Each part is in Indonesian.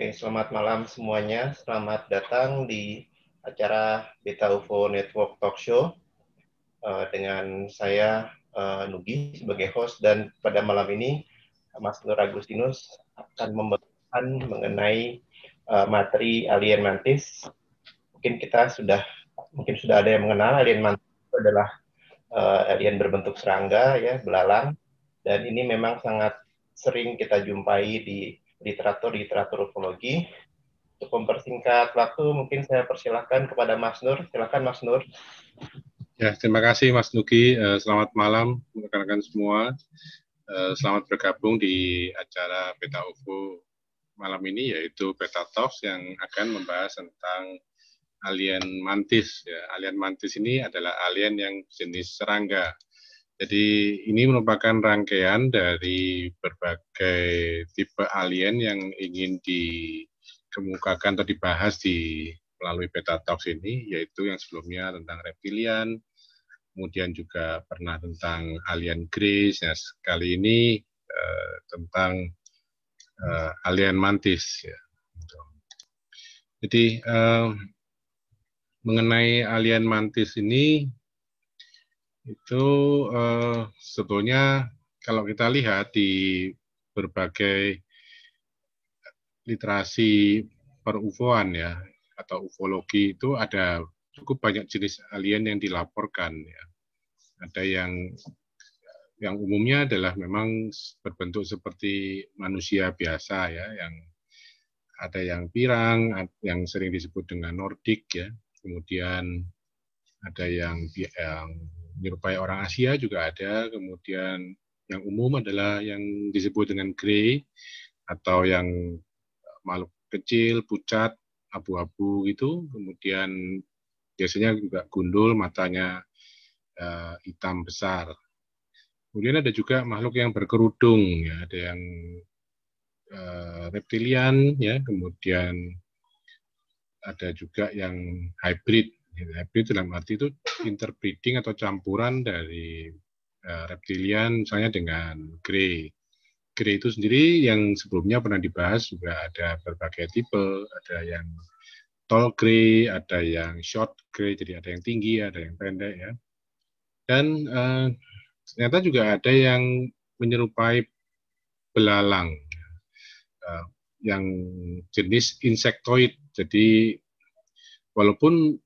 Oke, selamat malam semuanya. Selamat datang di acara Beta UFO Network Talk Show uh, dengan saya uh, Nugi sebagai host dan pada malam ini Mas Nur Agustinus akan membahas mengenai uh, materi alien mantis. Mungkin kita sudah mungkin sudah ada yang mengenal alien mantis itu adalah uh, alien berbentuk serangga ya, belalang dan ini memang sangat sering kita jumpai di literatur literatur ufologi. Untuk mempersingkat waktu, mungkin saya persilahkan kepada Mas Nur. Silakan Mas Nur. Ya, terima kasih Mas Nugi. Eh, selamat malam rekan-rekan semua. Eh, selamat bergabung di acara Peta UFO malam ini yaitu Peta Talks yang akan membahas tentang alien mantis. Ya, alien mantis ini adalah alien yang jenis serangga jadi ini merupakan rangkaian dari berbagai tipe alien yang ingin dikemukakan atau dibahas di melalui peta talks ini, yaitu yang sebelumnya tentang reptilian, kemudian juga pernah tentang alien kris, nah, ya, kali ini eh, tentang eh, alien mantis. Ya. Jadi eh, mengenai alien mantis ini itu uh, sebetulnya kalau kita lihat di berbagai literasi perufoan ya atau ufologi itu ada cukup banyak jenis alien yang dilaporkan ya. Ada yang yang umumnya adalah memang berbentuk seperti manusia biasa ya yang ada yang pirang yang sering disebut dengan nordik ya. Kemudian ada yang yang menyerupai orang Asia juga ada, kemudian yang umum adalah yang disebut dengan grey atau yang eh, makhluk kecil, pucat, abu-abu gitu, kemudian biasanya juga gundul, matanya uh, hitam besar. Kemudian ada juga makhluk yang berkerudung, ya, ada yang uh, reptilian, ya, kemudian ada juga yang hybrid Hybrid dalam arti itu interbreeding atau campuran dari eh, reptilian misalnya dengan grey. Grey itu sendiri yang sebelumnya pernah dibahas juga ada berbagai tipe, ada yang tall grey, ada yang short grey, jadi ada yang tinggi, ada yang pendek ya. Dan uh, ternyata juga ada yang menyerupai belalang eh, yang jenis insektoid. Jadi walaupun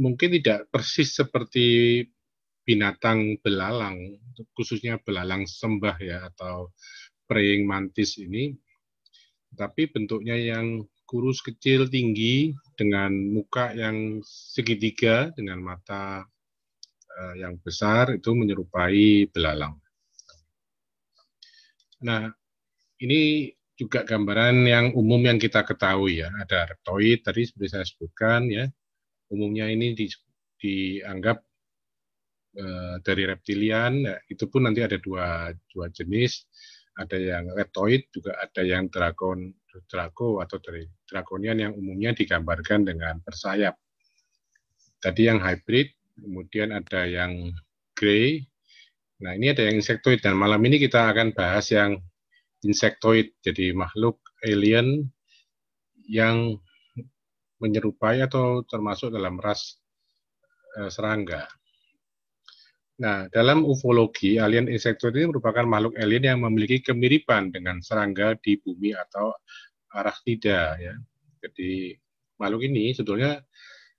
mungkin tidak persis seperti binatang belalang, khususnya belalang sembah ya atau praying mantis ini, tapi bentuknya yang kurus kecil tinggi dengan muka yang segitiga dengan mata eh, yang besar itu menyerupai belalang. Nah, ini juga gambaran yang umum yang kita ketahui ya, ada reptoid tadi seperti saya sebutkan ya, umumnya ini di, dianggap uh, dari reptilian. ya, itu pun nanti ada dua dua jenis, ada yang reptoid juga ada yang drakon drago atau dari drakonian yang umumnya digambarkan dengan bersayap. Tadi yang hybrid, kemudian ada yang grey. Nah, ini ada yang insektoid dan malam ini kita akan bahas yang insektoid, jadi makhluk alien yang menyerupai atau termasuk dalam ras eh, serangga. Nah, dalam ufologi, alien insectoid ini merupakan makhluk alien yang memiliki kemiripan dengan serangga di bumi atau arachnida ya. Jadi makhluk ini sebetulnya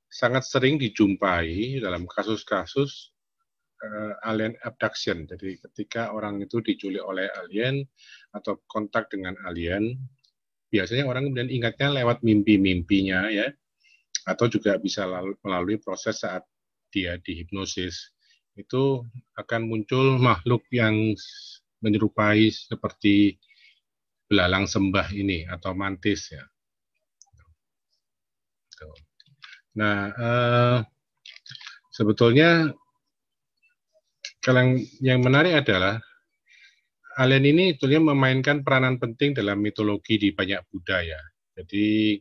sangat sering dijumpai dalam kasus-kasus uh, alien abduction. Jadi ketika orang itu diculik oleh alien atau kontak dengan alien, biasanya orang kemudian ingatnya lewat mimpi-mimpinya ya atau juga bisa melalui proses saat dia dihipnosis itu akan muncul makhluk yang menyerupai seperti belalang sembah ini atau mantis ya. Gitu. Nah, eh, sebetulnya yang menarik adalah alien ini itunya memainkan peranan penting dalam mitologi di banyak budaya. Jadi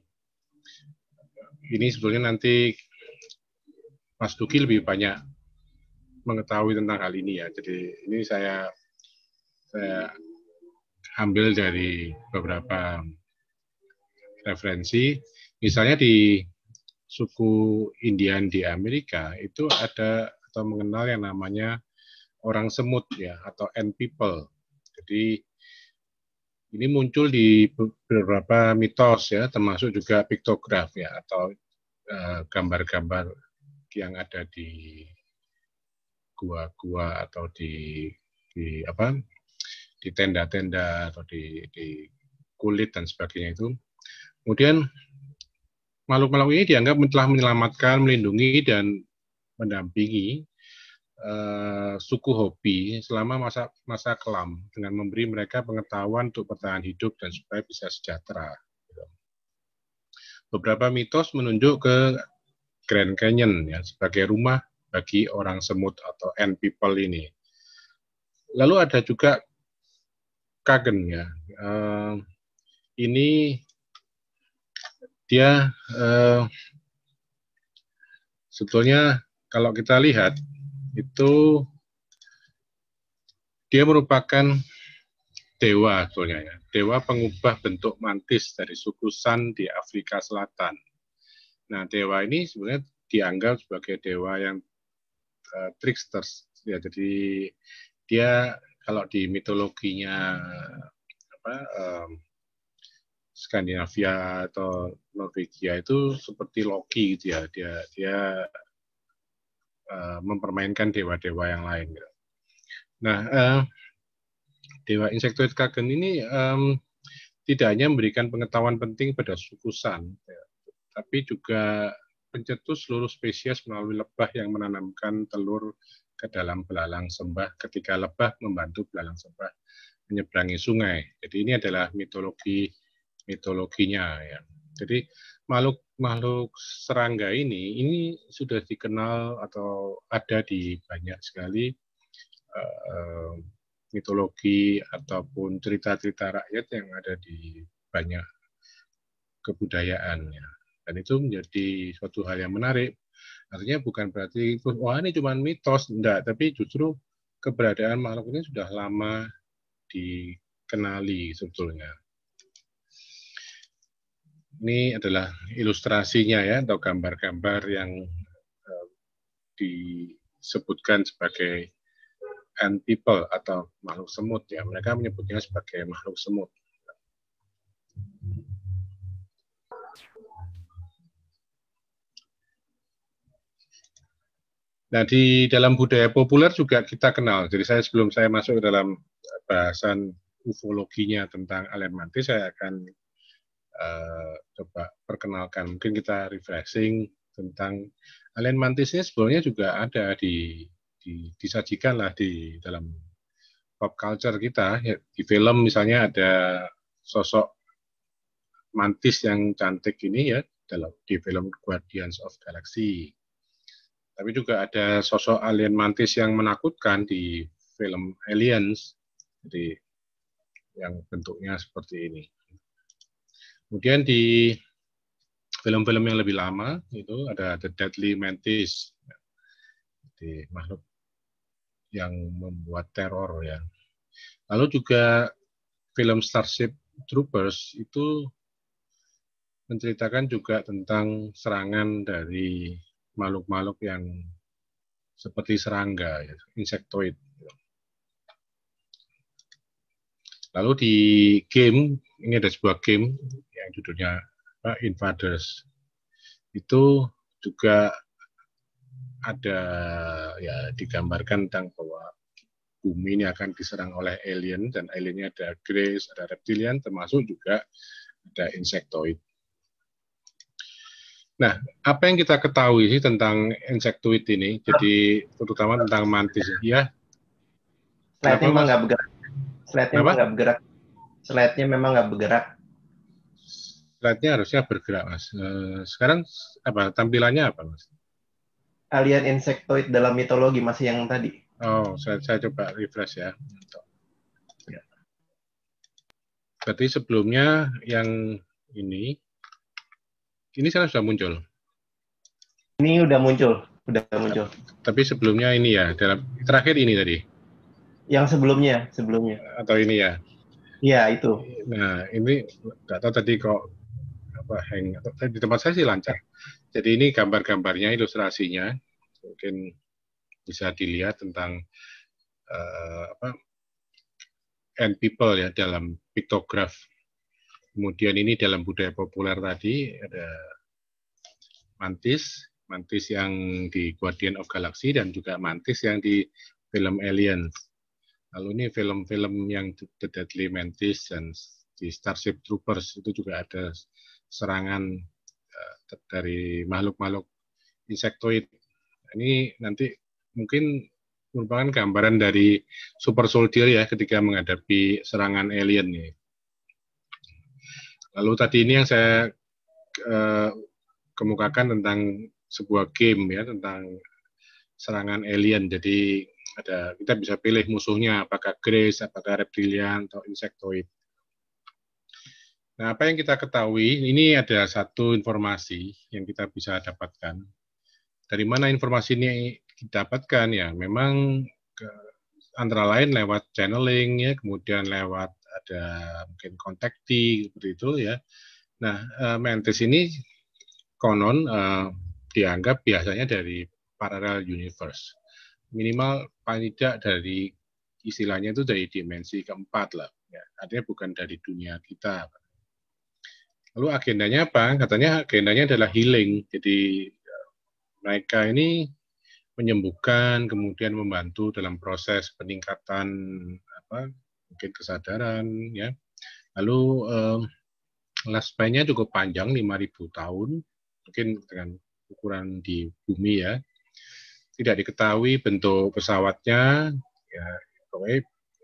ini sebetulnya nanti Mas Duki lebih banyak mengetahui tentang hal ini ya. Jadi ini saya saya ambil dari beberapa referensi. Misalnya di suku Indian di Amerika itu ada atau mengenal yang namanya orang semut ya atau ant people. Jadi ini muncul di beberapa mitos ya, termasuk juga piktograf ya atau eh, gambar-gambar uh, yang ada di gua-gua atau di di apa di tenda-tenda atau di, di kulit dan sebagainya itu. Kemudian makhluk-makhluk ini dianggap telah menyelamatkan, melindungi dan mendampingi Eh, suku hobi selama masa masa kelam dengan memberi mereka pengetahuan untuk bertahan hidup dan supaya bisa sejahtera. Gitu. Beberapa mitos menunjuk ke Grand Canyon ya sebagai rumah bagi orang semut atau N people ini. Lalu ada juga Kagen ya. Eh, ini dia eh, sebetulnya kalau kita lihat itu dia merupakan dewa sebetulnya ya, dewa pengubah bentuk mantis dari suku San di Afrika Selatan. Nah, dewa ini sebenarnya dianggap sebagai dewa yang uh, tricksters ya. Jadi dia kalau di mitologinya apa um, Skandinavia atau Norwegia itu seperti Loki gitu ya. Dia dia Eh, mempermainkan dewa-dewa yang lain. Gitu. Nah, uh, dewa insektoid Kagen ini um, tidak hanya memberikan pengetahuan penting pada suku San, ya, tapi juga pencetus seluruh spesies melalui lebah yang menanamkan telur ke dalam belalang sembah ketika lebah membantu belalang sembah menyeberangi sungai. Jadi ini adalah mitologi mitologinya ya. Jadi makhluk makhluk serangga ini ini sudah dikenal atau ada di banyak sekali uh, mitologi ataupun cerita-cerita rakyat yang ada di banyak kebudayaannya dan itu menjadi suatu hal yang menarik artinya bukan berarti wah ini cuma mitos enggak tapi justru keberadaan makhluk ini sudah lama dikenali sebetulnya ini adalah ilustrasinya ya atau gambar-gambar yang eh, disebutkan sebagai ant people atau makhluk semut ya. Mereka menyebutnya sebagai makhluk semut. Nah, di dalam budaya populer juga kita kenal. Jadi saya sebelum saya masuk ke dalam bahasan ufologinya tentang Alemanti, saya akan Eh, coba perkenalkan. Mungkin kita refreshing tentang alien mantis ini sebelumnya juga ada di, di disajikan lah di dalam pop culture kita. Ya, di film misalnya ada sosok mantis yang cantik ini ya dalam di film Guardians of Galaxy. Tapi juga ada sosok alien mantis yang menakutkan di film Aliens, jadi yang bentuknya seperti ini. Kemudian di film-film yang lebih lama itu ada The Deadly Mantis, di makhluk yang membuat teror ya. Lalu juga film Starship Troopers itu menceritakan juga tentang serangan dari makhluk-makhluk yang seperti serangga, ya, insektoid. Lalu di game ini ada sebuah game yang judulnya uh, Invaders. Itu juga ada ya digambarkan tentang bahwa bumi ini akan diserang oleh alien dan aliennya ada grace, ada reptilian, termasuk juga ada insectoid. Nah, apa yang kita ketahui sih tentang insectoid ini? Jadi terutama tentang mantis ya. Slide-nya enggak bergerak. Slide-nya nggak bergerak slide-nya memang nggak bergerak. Slide-nya harusnya bergerak, Mas. Eh, sekarang apa tampilannya apa, Mas? Alien insectoid dalam mitologi masih yang tadi. Oh, saya, saya coba refresh ya. ya. Berarti sebelumnya yang ini, ini sekarang sudah muncul. Ini udah muncul, udah muncul. Tapi sebelumnya ini ya, dalam terakhir ini tadi. Yang sebelumnya, sebelumnya. Atau ini ya. Iya itu. Nah ini nggak tahu tadi kok apa hang di tempat saya sih lancar. Jadi ini gambar-gambarnya, ilustrasinya mungkin bisa dilihat tentang uh, apa and people ya dalam piktograf. Kemudian ini dalam budaya populer tadi ada mantis, mantis yang di Guardian of Galaxy dan juga mantis yang di film Aliens. Lalu ini film-film yang The Deadly Mantis dan di Starship Troopers itu juga ada serangan eh, dari makhluk-makhluk insektoid. Ini nanti mungkin merupakan gambaran dari super soldier ya ketika menghadapi serangan alien nih. Lalu tadi ini yang saya eh, kemukakan tentang sebuah game ya tentang serangan alien. Jadi ada kita bisa pilih musuhnya apakah grace apakah reptilian atau insektoid nah apa yang kita ketahui ini ada satu informasi yang kita bisa dapatkan dari mana informasi ini didapatkan ya memang ke, antara lain lewat channeling ya kemudian lewat ada mungkin kontakti seperti itu ya nah uh, eh, mentis ini konon uh, dianggap biasanya dari parallel universe minimal paling tidak dari istilahnya itu dari dimensi keempat lah. Ya. Artinya bukan dari dunia kita. Lalu agendanya apa? Katanya agendanya adalah healing. Jadi ya, mereka ini menyembuhkan, kemudian membantu dalam proses peningkatan apa mungkin kesadaran ya. Lalu eh, lifespan-nya cukup panjang 5.000 tahun mungkin dengan ukuran di bumi ya tidak diketahui bentuk pesawatnya ya pokoknya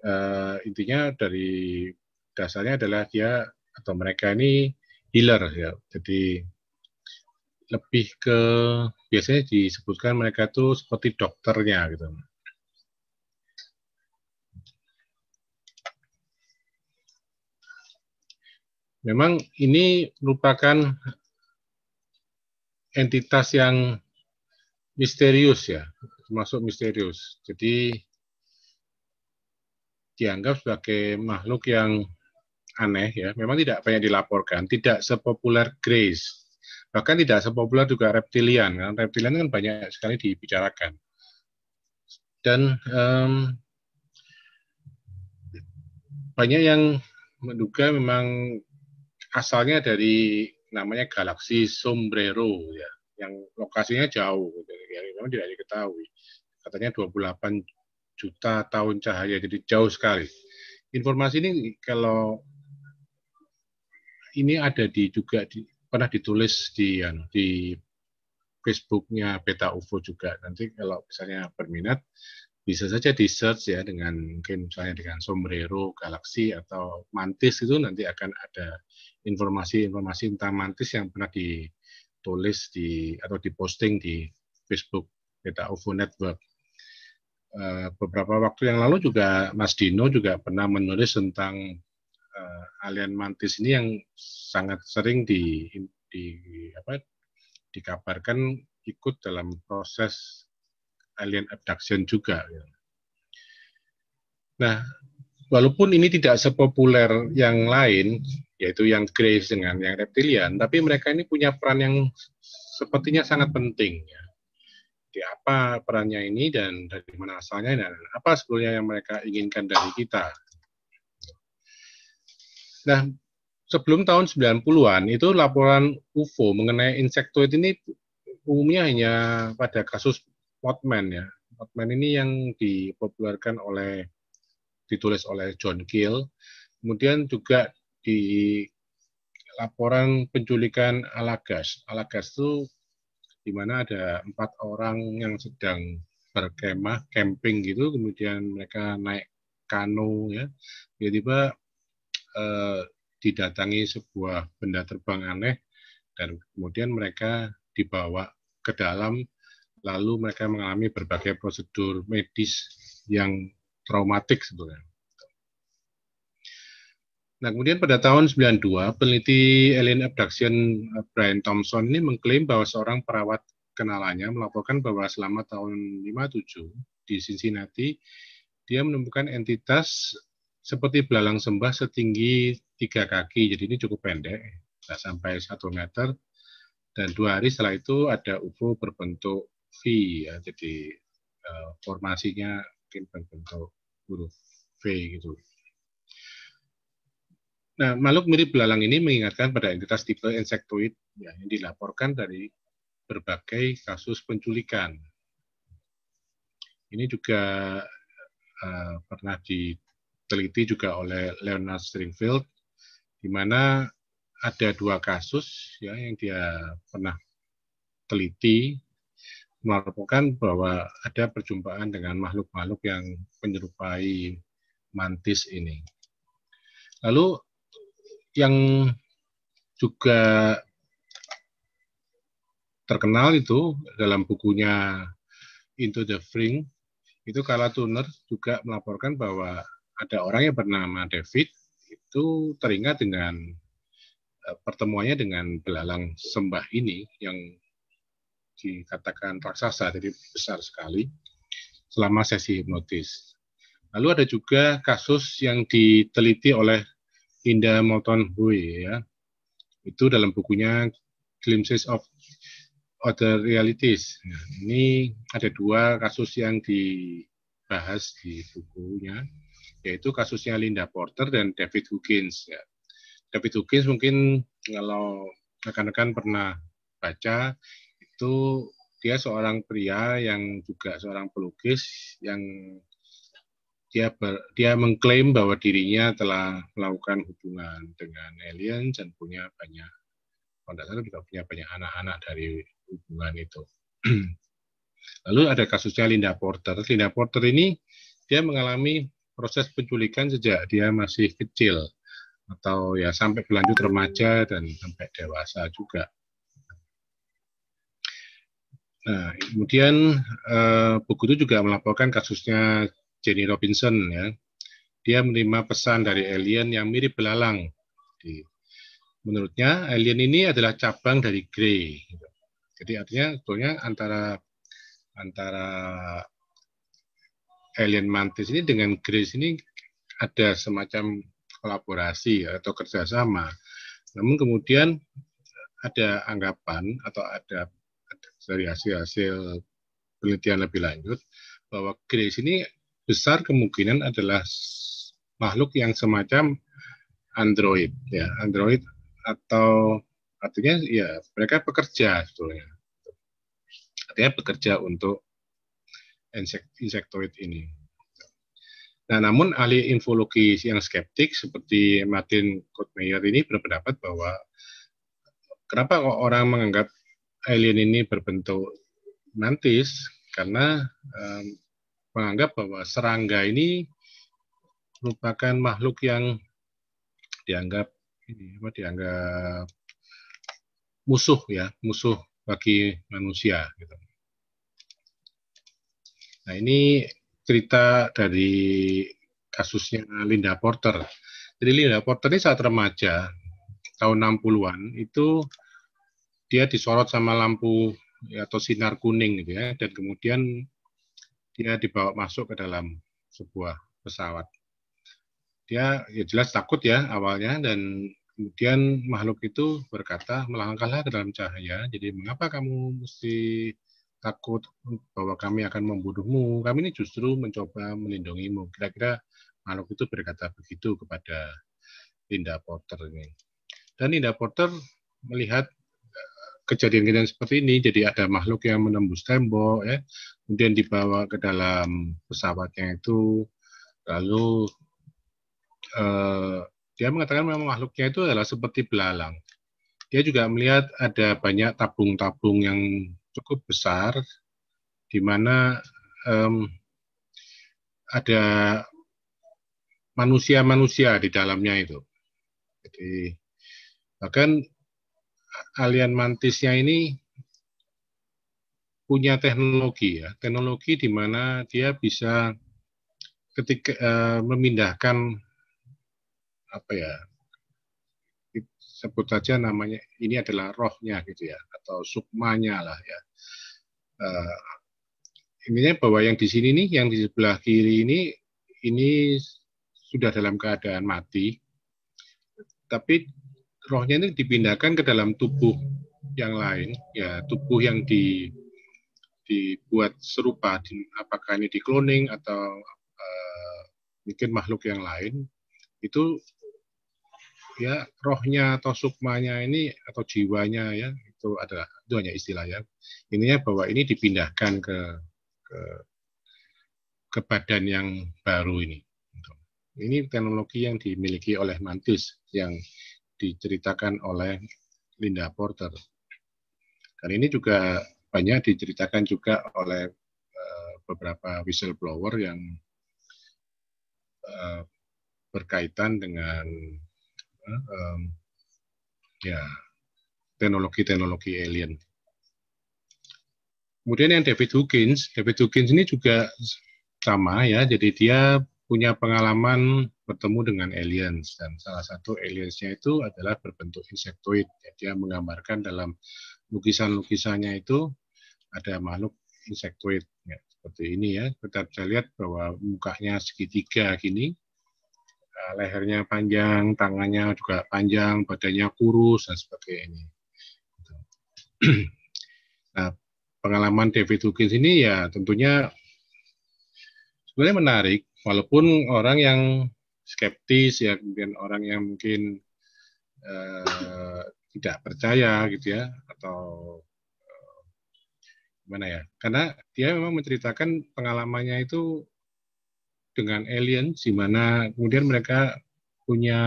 uh, intinya dari dasarnya adalah dia atau mereka ini healer ya jadi lebih ke biasanya disebutkan mereka itu seperti dokternya gitu memang ini merupakan entitas yang misterius ya, termasuk misterius. Jadi dianggap sebagai makhluk yang aneh ya. Memang tidak banyak dilaporkan, tidak sepopuler Grace. Bahkan tidak sepopuler juga reptilian. Karena reptilian kan banyak sekali dibicarakan. Dan um, banyak yang menduga memang asalnya dari namanya galaksi Sombrero ya yang lokasinya jauh, gitu. yang memang tidak diketahui. Katanya 28 juta tahun cahaya, jadi jauh sekali. Informasi ini kalau ini ada di juga di, pernah ditulis di anu, di Facebooknya Beta UFO juga. Nanti kalau misalnya berminat bisa saja di search ya dengan mungkin misalnya dengan sombrero galaksi atau mantis itu nanti akan ada informasi-informasi tentang mantis yang pernah di tulis di atau diposting di Facebook kita UFO Network. Eh, beberapa waktu yang lalu juga Mas Dino juga pernah menulis tentang eh, alien mantis ini yang sangat sering di, di apa dikabarkan ikut dalam proses alien abduction juga. Nah, walaupun ini tidak sepopuler yang lain, yaitu yang Graves dengan yang reptilian, tapi mereka ini punya peran yang sepertinya sangat penting. Ya. Di apa perannya ini dan dari mana asalnya dan apa sebetulnya yang mereka inginkan dari kita. Nah, sebelum tahun 90-an itu laporan UFO mengenai insektoid ini umumnya hanya pada kasus Mothman ya. Mothman ini yang dipopulerkan oleh ditulis oleh John Gill. Kemudian juga di laporan penculikan Alagas. Alagas itu di mana ada empat orang yang sedang berkemah, camping gitu, kemudian mereka naik kano ya. Tiba-tiba eh, didatangi sebuah benda terbang aneh dan kemudian mereka dibawa ke dalam lalu mereka mengalami berbagai prosedur medis yang traumatik sebenarnya. Nah, kemudian pada tahun 92, peneliti alien abduction eh, Brian Thompson ini mengklaim bahwa seorang perawat kenalannya melaporkan bahwa selama tahun 57 di Cincinnati, dia menemukan entitas seperti belalang sembah setinggi tiga kaki, jadi ini cukup pendek, tidak sampai satu meter. Dan dua hari setelah itu ada UFO berbentuk V, ya, jadi uh, formasinya mungkin berbentuk huruf V gitu. Nah, makhluk mirip belalang ini mengingatkan pada entitas tipe insektoid ya, yang dilaporkan dari berbagai kasus penculikan. Ini juga uh, pernah diteliti juga oleh Leonard Stringfield, di mana ada dua kasus ya yang dia pernah teliti melaporkan bahwa ada perjumpaan dengan makhluk-makhluk yang menyerupai mantis ini. Lalu yang juga terkenal itu dalam bukunya Into the Fring, itu Carla Turner juga melaporkan bahwa ada orang yang bernama David itu teringat dengan eh, pertemuannya dengan belalang sembah ini yang dikatakan raksasa, jadi besar sekali selama sesi hipnotis. Lalu ada juga kasus yang diteliti oleh Indah Moulton Hui ya. Itu dalam bukunya Glimpses of Other Realities. Nah, ini ada dua kasus yang dibahas di bukunya, yaitu kasusnya Linda Porter dan David Huggins. Ya. David Huggins mungkin kalau rekan-rekan pernah baca, itu dia seorang pria yang juga seorang pelukis yang dia ber, dia mengklaim bahwa dirinya telah melakukan hubungan dengan alien dan punya banyak kalau tidak salah juga punya banyak anak-anak dari hubungan itu. Lalu ada kasusnya Linda Porter. Linda Porter ini dia mengalami proses penculikan sejak dia masih kecil atau ya sampai berlanjut remaja dan sampai dewasa juga. Nah, kemudian uh, buku itu juga melaporkan kasusnya Jenny Robinson ya. Dia menerima pesan dari alien yang mirip belalang. Jadi, menurutnya alien ini adalah cabang dari Grey. Gitu. Jadi artinya sebetulnya antara antara alien mantis ini dengan Grey ini ada semacam kolaborasi atau kerjasama. Namun kemudian ada anggapan atau ada dari hasil-hasil penelitian lebih lanjut bahwa Grace ini besar kemungkinan adalah makhluk yang semacam android ya android atau artinya ya mereka pekerja sebetulnya artinya bekerja untuk insectoid insektoid ini nah namun ahli infologi yang skeptik seperti Martin Kotmeyer ini berpendapat bahwa kenapa orang menganggap alien ini berbentuk mantis karena um, menganggap bahwa serangga ini merupakan makhluk yang dianggap ini apa dianggap musuh ya musuh bagi manusia gitu. Nah ini cerita dari kasusnya Linda Porter. Jadi Linda Porter ini saat remaja tahun 60-an itu dia disorot sama lampu ya, atau sinar kuning gitu ya dan kemudian dia dibawa masuk ke dalam sebuah pesawat. Dia ya jelas takut ya awalnya dan kemudian makhluk itu berkata melangkahlah ke dalam cahaya. Jadi mengapa kamu mesti takut bahwa kami akan membunuhmu? Kami ini justru mencoba melindungimu. Kira-kira makhluk itu berkata begitu kepada Linda Porter ini. Dan Linda Porter melihat kejadian-kejadian seperti ini jadi ada makhluk yang menembus tembok ya kemudian dibawa ke dalam pesawatnya itu lalu eh, dia mengatakan memang makhluknya itu adalah seperti belalang dia juga melihat ada banyak tabung-tabung yang cukup besar di mana um, ada manusia-manusia di dalamnya itu. Jadi bahkan alien mantisnya ini punya teknologi ya, teknologi di mana dia bisa ketika uh, memindahkan apa ya sebut saja namanya ini adalah rohnya gitu ya atau sukmanya lah ya uh, intinya bahwa yang di sini nih yang di sebelah kiri ini ini sudah dalam keadaan mati tapi rohnya ini dipindahkan ke dalam tubuh yang lain, ya tubuh yang di dibuat serupa, di, apakah ini di cloning atau uh, mungkin makhluk yang lain, itu ya rohnya atau sukmanya ini atau jiwanya ya itu adalah itu hanya istilah ya ininya bahwa ini dipindahkan ke ke, ke badan yang baru ini ini teknologi yang dimiliki oleh mantis yang diceritakan oleh Linda Porter. Dan ini juga banyak diceritakan juga oleh eh, beberapa whistleblower yang eh, berkaitan dengan eh, ya teknologi-teknologi alien. Kemudian yang David Huggins, David Huggins ini juga sama ya, jadi dia punya pengalaman bertemu dengan aliens dan salah satu aliensnya itu adalah berbentuk insektoid. dia menggambarkan dalam lukisan-lukisannya itu ada makhluk insektoid ya, seperti ini ya. Kita bisa lihat bahwa mukanya segitiga gini, eh, lehernya panjang, tangannya juga panjang, badannya kurus dan sebagainya. Nah, pengalaman David Hawkins ini ya tentunya sebenarnya menarik walaupun orang yang skeptis ya kemudian orang yang mungkin eh, tidak percaya gitu ya atau eh, gimana ya karena dia memang menceritakan pengalamannya itu dengan alien di mana kemudian mereka punya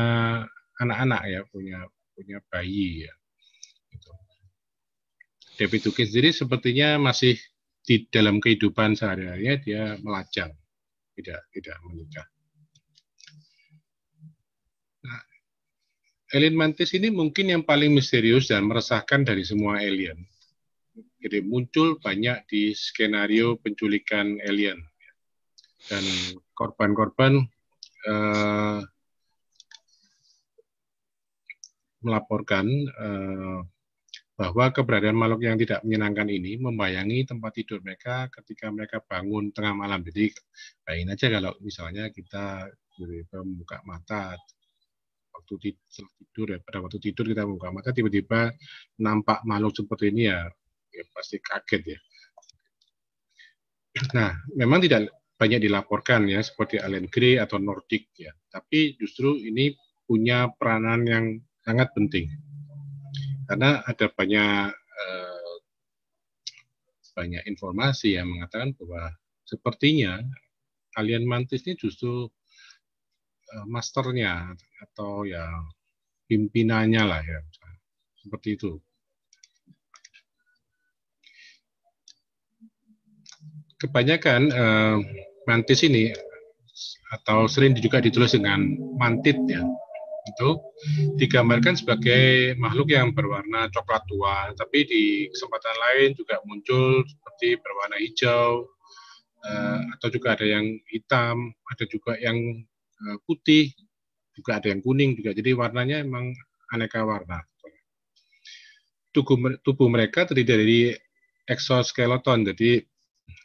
anak-anak ya punya punya bayi ya gitu. David Duke sendiri sepertinya masih di dalam kehidupan sehari-harinya dia melajang tidak tidak menikah. Nah, alien mantis ini mungkin yang paling misterius dan meresahkan dari semua alien. Jadi muncul banyak di skenario penculikan alien dan korban-korban eh, melaporkan eh, bahwa keberadaan makhluk yang tidak menyenangkan ini membayangi tempat tidur mereka ketika mereka bangun tengah malam. Jadi bayangin aja kalau misalnya kita tiba-tiba membuka mata waktu tidur, tidur ya pada waktu tidur kita membuka mata tiba-tiba nampak makhluk seperti ini ya, ya pasti kaget ya. Nah, memang tidak banyak dilaporkan ya seperti Allen Gray atau Nordic ya, tapi justru ini punya peranan yang sangat penting karena ada banyak eh, banyak informasi yang mengatakan bahwa sepertinya alien mantis ini justru eh, masternya atau ya pimpinannya lah ya seperti itu. Kebanyakan eh, mantis ini atau sering juga ditulis dengan mantit ya itu digambarkan sebagai makhluk yang berwarna coklat tua, tapi di kesempatan lain juga muncul seperti berwarna hijau, eh, atau juga ada yang hitam, ada juga yang eh, putih, juga ada yang kuning juga. Jadi warnanya emang aneka warna. Tubuh, tubuh mereka terdiri dari exoskeleton, jadi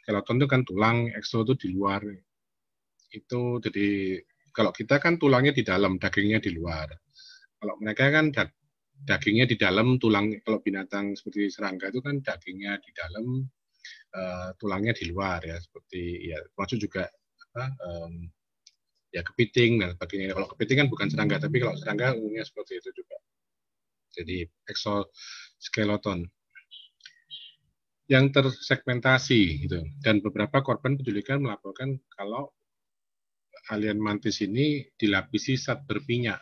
skeleton itu kan tulang, exo itu di luar. Itu jadi kalau kita kan tulangnya di dalam, dagingnya di luar. Kalau mereka kan dagingnya di dalam, tulang kalau binatang seperti serangga itu kan dagingnya di dalam, uh, tulangnya di luar ya. Seperti ya termasuk juga apa, um, ya kepiting dan sebagainya. Kalau kepiting kan bukan serangga, tapi kalau serangga umumnya seperti itu juga. Jadi exoskeleton yang tersegmentasi gitu dan beberapa korban penculikan melaporkan kalau Alien mantis ini dilapisi zat berminyak.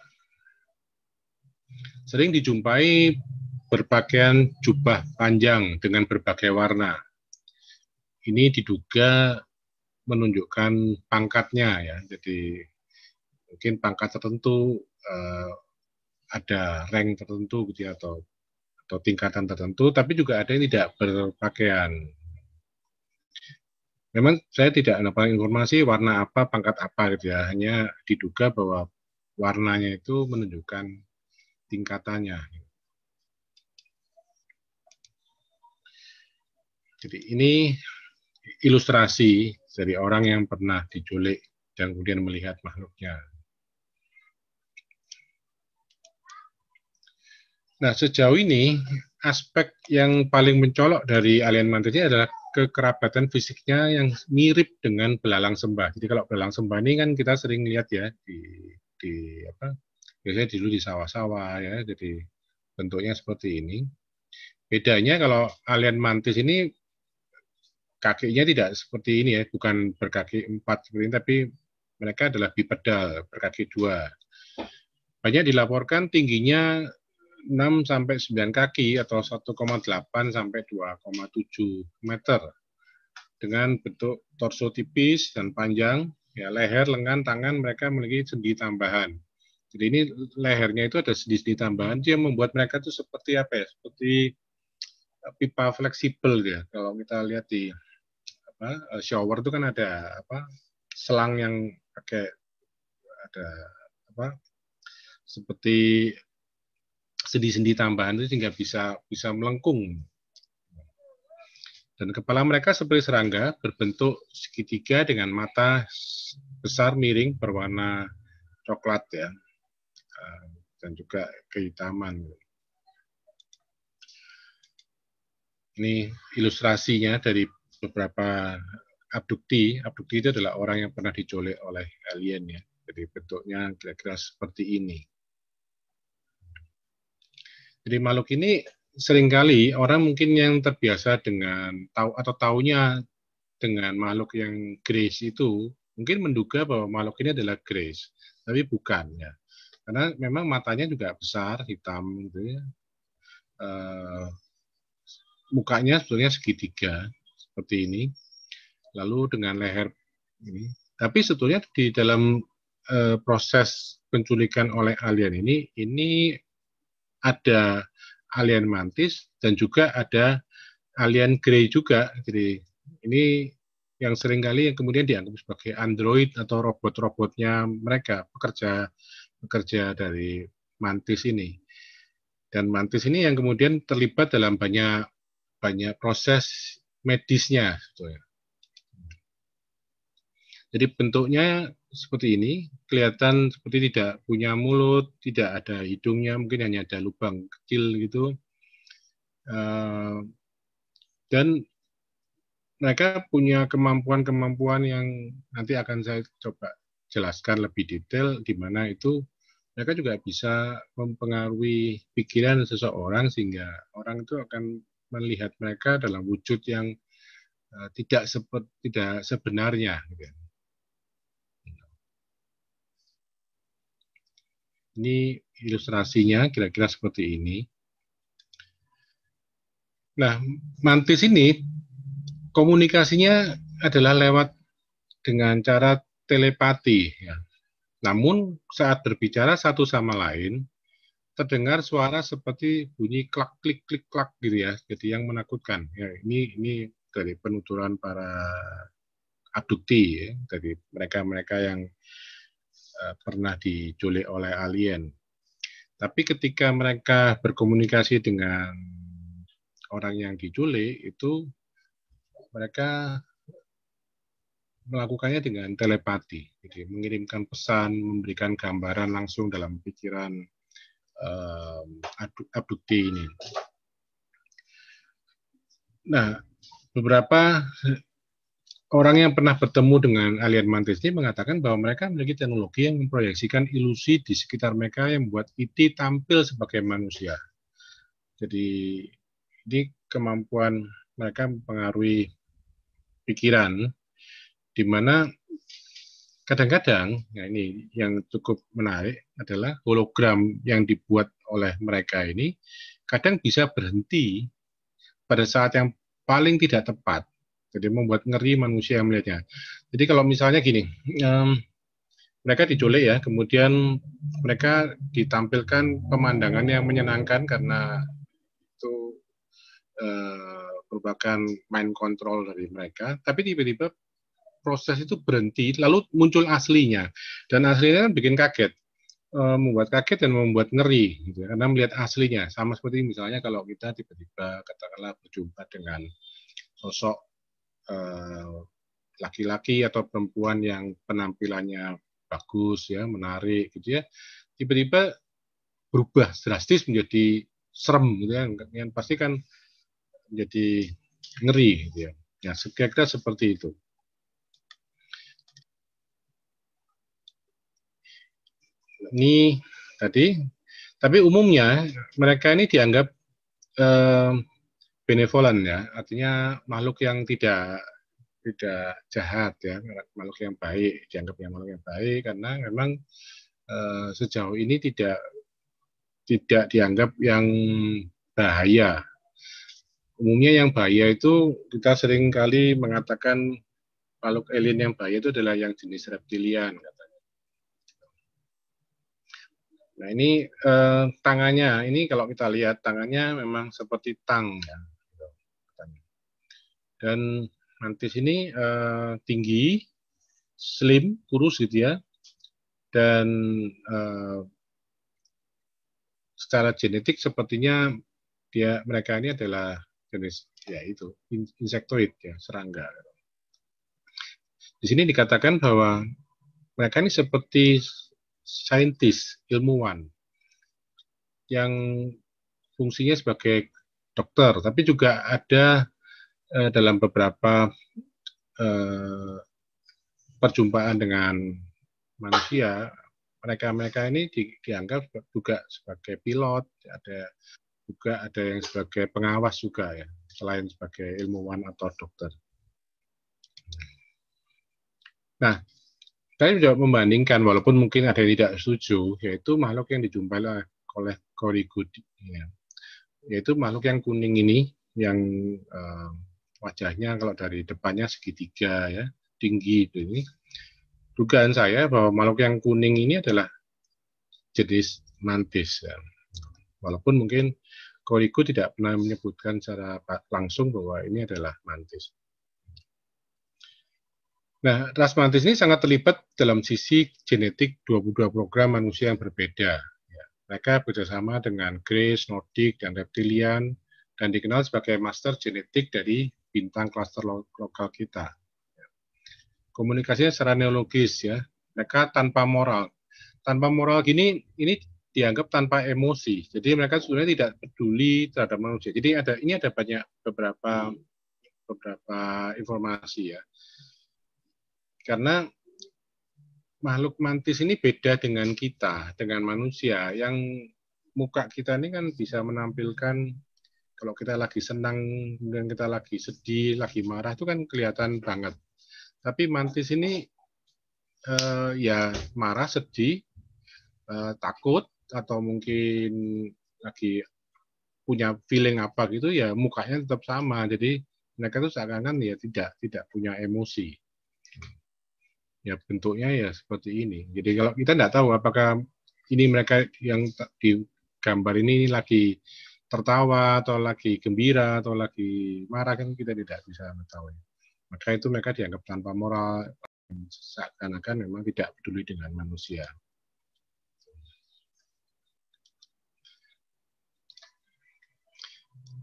Sering dijumpai berpakaian jubah panjang dengan berbagai warna. Ini diduga menunjukkan pangkatnya ya. Jadi mungkin pangkat tertentu eh, ada rank tertentu gitu ya, atau atau tingkatan tertentu, tapi juga ada yang tidak berpakaian memang saya tidak dapat informasi warna apa, pangkat apa gitu ya. Hanya diduga bahwa warnanya itu menunjukkan tingkatannya. Jadi ini ilustrasi dari orang yang pernah diculik dan kemudian melihat makhluknya. Nah, sejauh ini aspek yang paling mencolok dari alien mantisnya adalah kekerabatan fisiknya yang mirip dengan belalang sembah. Jadi kalau belalang sembah ini kan kita sering lihat ya di di apa biasanya dulu di sawah-sawah ya. Jadi bentuknya seperti ini. Bedanya kalau alien mantis ini kakinya tidak seperti ini ya, bukan berkaki empat seperti ini, tapi mereka adalah bipedal berkaki dua. Banyak dilaporkan tingginya 6 sampai 9 kaki atau 1,8 sampai 2,7 meter dengan bentuk torso tipis dan panjang. Ya, leher, lengan, tangan mereka memiliki sendi tambahan. Jadi ini lehernya itu ada sendi-sendi tambahan yang membuat mereka itu seperti apa ya? Seperti eh, pipa fleksibel gitu ya. Kalau kita lihat di apa, eh, shower itu kan ada apa selang yang pakai ada apa seperti sendi-sendi tambahan itu sehingga bisa bisa melengkung. Dan kepala mereka seperti serangga berbentuk segitiga dengan mata besar miring berwarna coklat ya ah, dan juga kehitaman. Ini ilustrasinya dari beberapa abdukti. Abdukti itu adalah orang yang pernah dicolek oleh alien ya. Jadi bentuknya kira-kira seperti ini. Jadi makhluk ini seringkali orang mungkin yang terbiasa dengan tahu atau taunya dengan makhluk yang grace itu mungkin menduga bahwa makhluk ini adalah grace, tapi bukan ya. Karena memang matanya juga besar, hitam gitu ya. Uh, mukanya sebetulnya segitiga seperti ini. Lalu dengan leher ini. Tapi sebetulnya di dalam uh, proses penculikan oleh alien ini ini ada alien mantis dan juga ada alien grey juga. Jadi ini yang seringkali yang kemudian dianggap sebagai android atau robot-robotnya mereka pekerja pekerja dari mantis ini. Dan mantis ini yang kemudian terlibat dalam banyak banyak proses medisnya. Jadi bentuknya seperti ini kelihatan seperti tidak punya mulut, tidak ada hidungnya, mungkin hanya ada lubang kecil gitu. Eh, dan mereka punya kemampuan-kemampuan yang nanti akan saya coba jelaskan lebih detail di mana itu mereka juga bisa mempengaruhi pikiran seseorang sehingga orang itu akan melihat mereka dalam wujud yang eh, tidak seperti tidak sebenarnya. Gitu. Ini ilustrasinya kira-kira seperti ini. Nah, mantis ini komunikasinya adalah lewat dengan cara telepati. Ya. Namun saat berbicara satu sama lain, terdengar suara seperti bunyi klak klik klik klak gitu ya, jadi yang menakutkan. Ya, ini ini dari penuturan para abdukti ya, dari mereka-mereka yang Eh, pernah diculik oleh alien. Tapi ketika mereka berkomunikasi dengan orang yang diculik itu mereka melakukannya dengan telepati, jadi mengirimkan pesan, memberikan gambaran langsung dalam pikiran eh, um, abdukti ini. Nah, beberapa orang yang pernah bertemu dengan alien mantis ini mengatakan bahwa mereka memiliki teknologi yang memproyeksikan ilusi di sekitar mereka yang membuat IT e tampil sebagai manusia. Jadi ini kemampuan mereka mempengaruhi pikiran, di mana kadang-kadang, nah ini yang cukup menarik adalah hologram yang dibuat oleh mereka ini kadang bisa berhenti pada saat yang paling tidak tepat jadi membuat ngeri manusia yang melihatnya. Jadi kalau misalnya gini, um, mereka diculik ya, kemudian mereka ditampilkan pemandangan yang menyenangkan karena itu uh, merupakan mind control dari mereka, tapi tiba-tiba proses itu berhenti, lalu muncul aslinya, dan aslinya kan bikin kaget, uh, membuat kaget dan membuat ngeri, gitu, ya. karena melihat aslinya, sama seperti misalnya kalau kita tiba-tiba katakanlah berjumpa dengan sosok Eh, laki-laki atau perempuan yang penampilannya bagus ya menarik gitu ya tiba-tiba berubah drastis menjadi serem gitu ya yang pasti kan menjadi ngeri gitu ya ya nah, sekitar seperti itu ini tadi tapi umumnya mereka ini dianggap eh, Benevolent ya, artinya makhluk yang tidak tidak jahat ya, makhluk yang baik dianggapnya makhluk yang baik karena memang uh, sejauh ini tidak tidak dianggap yang bahaya. Umumnya yang bahaya itu kita sering kali mengatakan makhluk alien yang bahaya itu adalah yang jenis reptilian katanya. Nah ini eh, tangannya, ini kalau kita lihat tangannya memang seperti tang ya, dan mantis ini uh, eh, tinggi, slim, kurus gitu ya, dan uh, secara genetik sepertinya dia mereka ini adalah jenis ya itu insektoid ya serangga. Di sini dikatakan bahwa mereka ini seperti saintis, ilmuwan yang fungsinya sebagai dokter, tapi juga ada eh, dalam beberapa eh, perjumpaan dengan manusia, mereka-mereka ini di, dianggap juga sebagai pilot, ada juga ada yang sebagai pengawas juga ya, selain sebagai ilmuwan atau dokter. Nah, saya juga membandingkan, walaupun mungkin ada yang tidak setuju, yaitu makhluk yang dijumpai oleh Corigudi, ya. yaitu makhluk yang kuning ini, yang eh, wajahnya kalau dari depannya segitiga ya tinggi itu ini dugaan saya bahwa makhluk yang kuning ini adalah jenis mantis ya. walaupun mungkin Koriku tidak pernah menyebutkan secara langsung bahwa ini adalah mantis. Nah, ras mantis ini sangat terlibat dalam sisi genetik 22 program manusia yang berbeda. Ya, mereka bekerjasama dengan Grace, Nordic, dan Reptilian, dan dikenal sebagai master genetik dari bintang klaster lo lokal kita. Komunikasinya secara neologis ya, mereka tanpa moral. Tanpa moral gini, ini dianggap tanpa emosi. Jadi mereka sebenarnya tidak peduli terhadap manusia. Jadi ada ini ada banyak beberapa beberapa informasi ya. Karena makhluk mantis ini beda dengan kita, dengan manusia yang muka kita ini kan bisa menampilkan kalau kita lagi senang, kemudian kita lagi sedih, lagi marah, itu kan kelihatan banget. Tapi mantis ini eh, ya marah, sedih, eh, takut, atau mungkin lagi punya feeling apa gitu ya mukanya tetap sama jadi mereka itu seakan-akan ya tidak tidak punya emosi ya bentuknya ya seperti ini jadi kalau kita tidak tahu apakah ini mereka yang di gambar ini lagi tertawa atau lagi gembira atau lagi marah kan kita tidak bisa mengetahui. Maka itu mereka dianggap tanpa moral seakan-akan memang tidak peduli dengan manusia.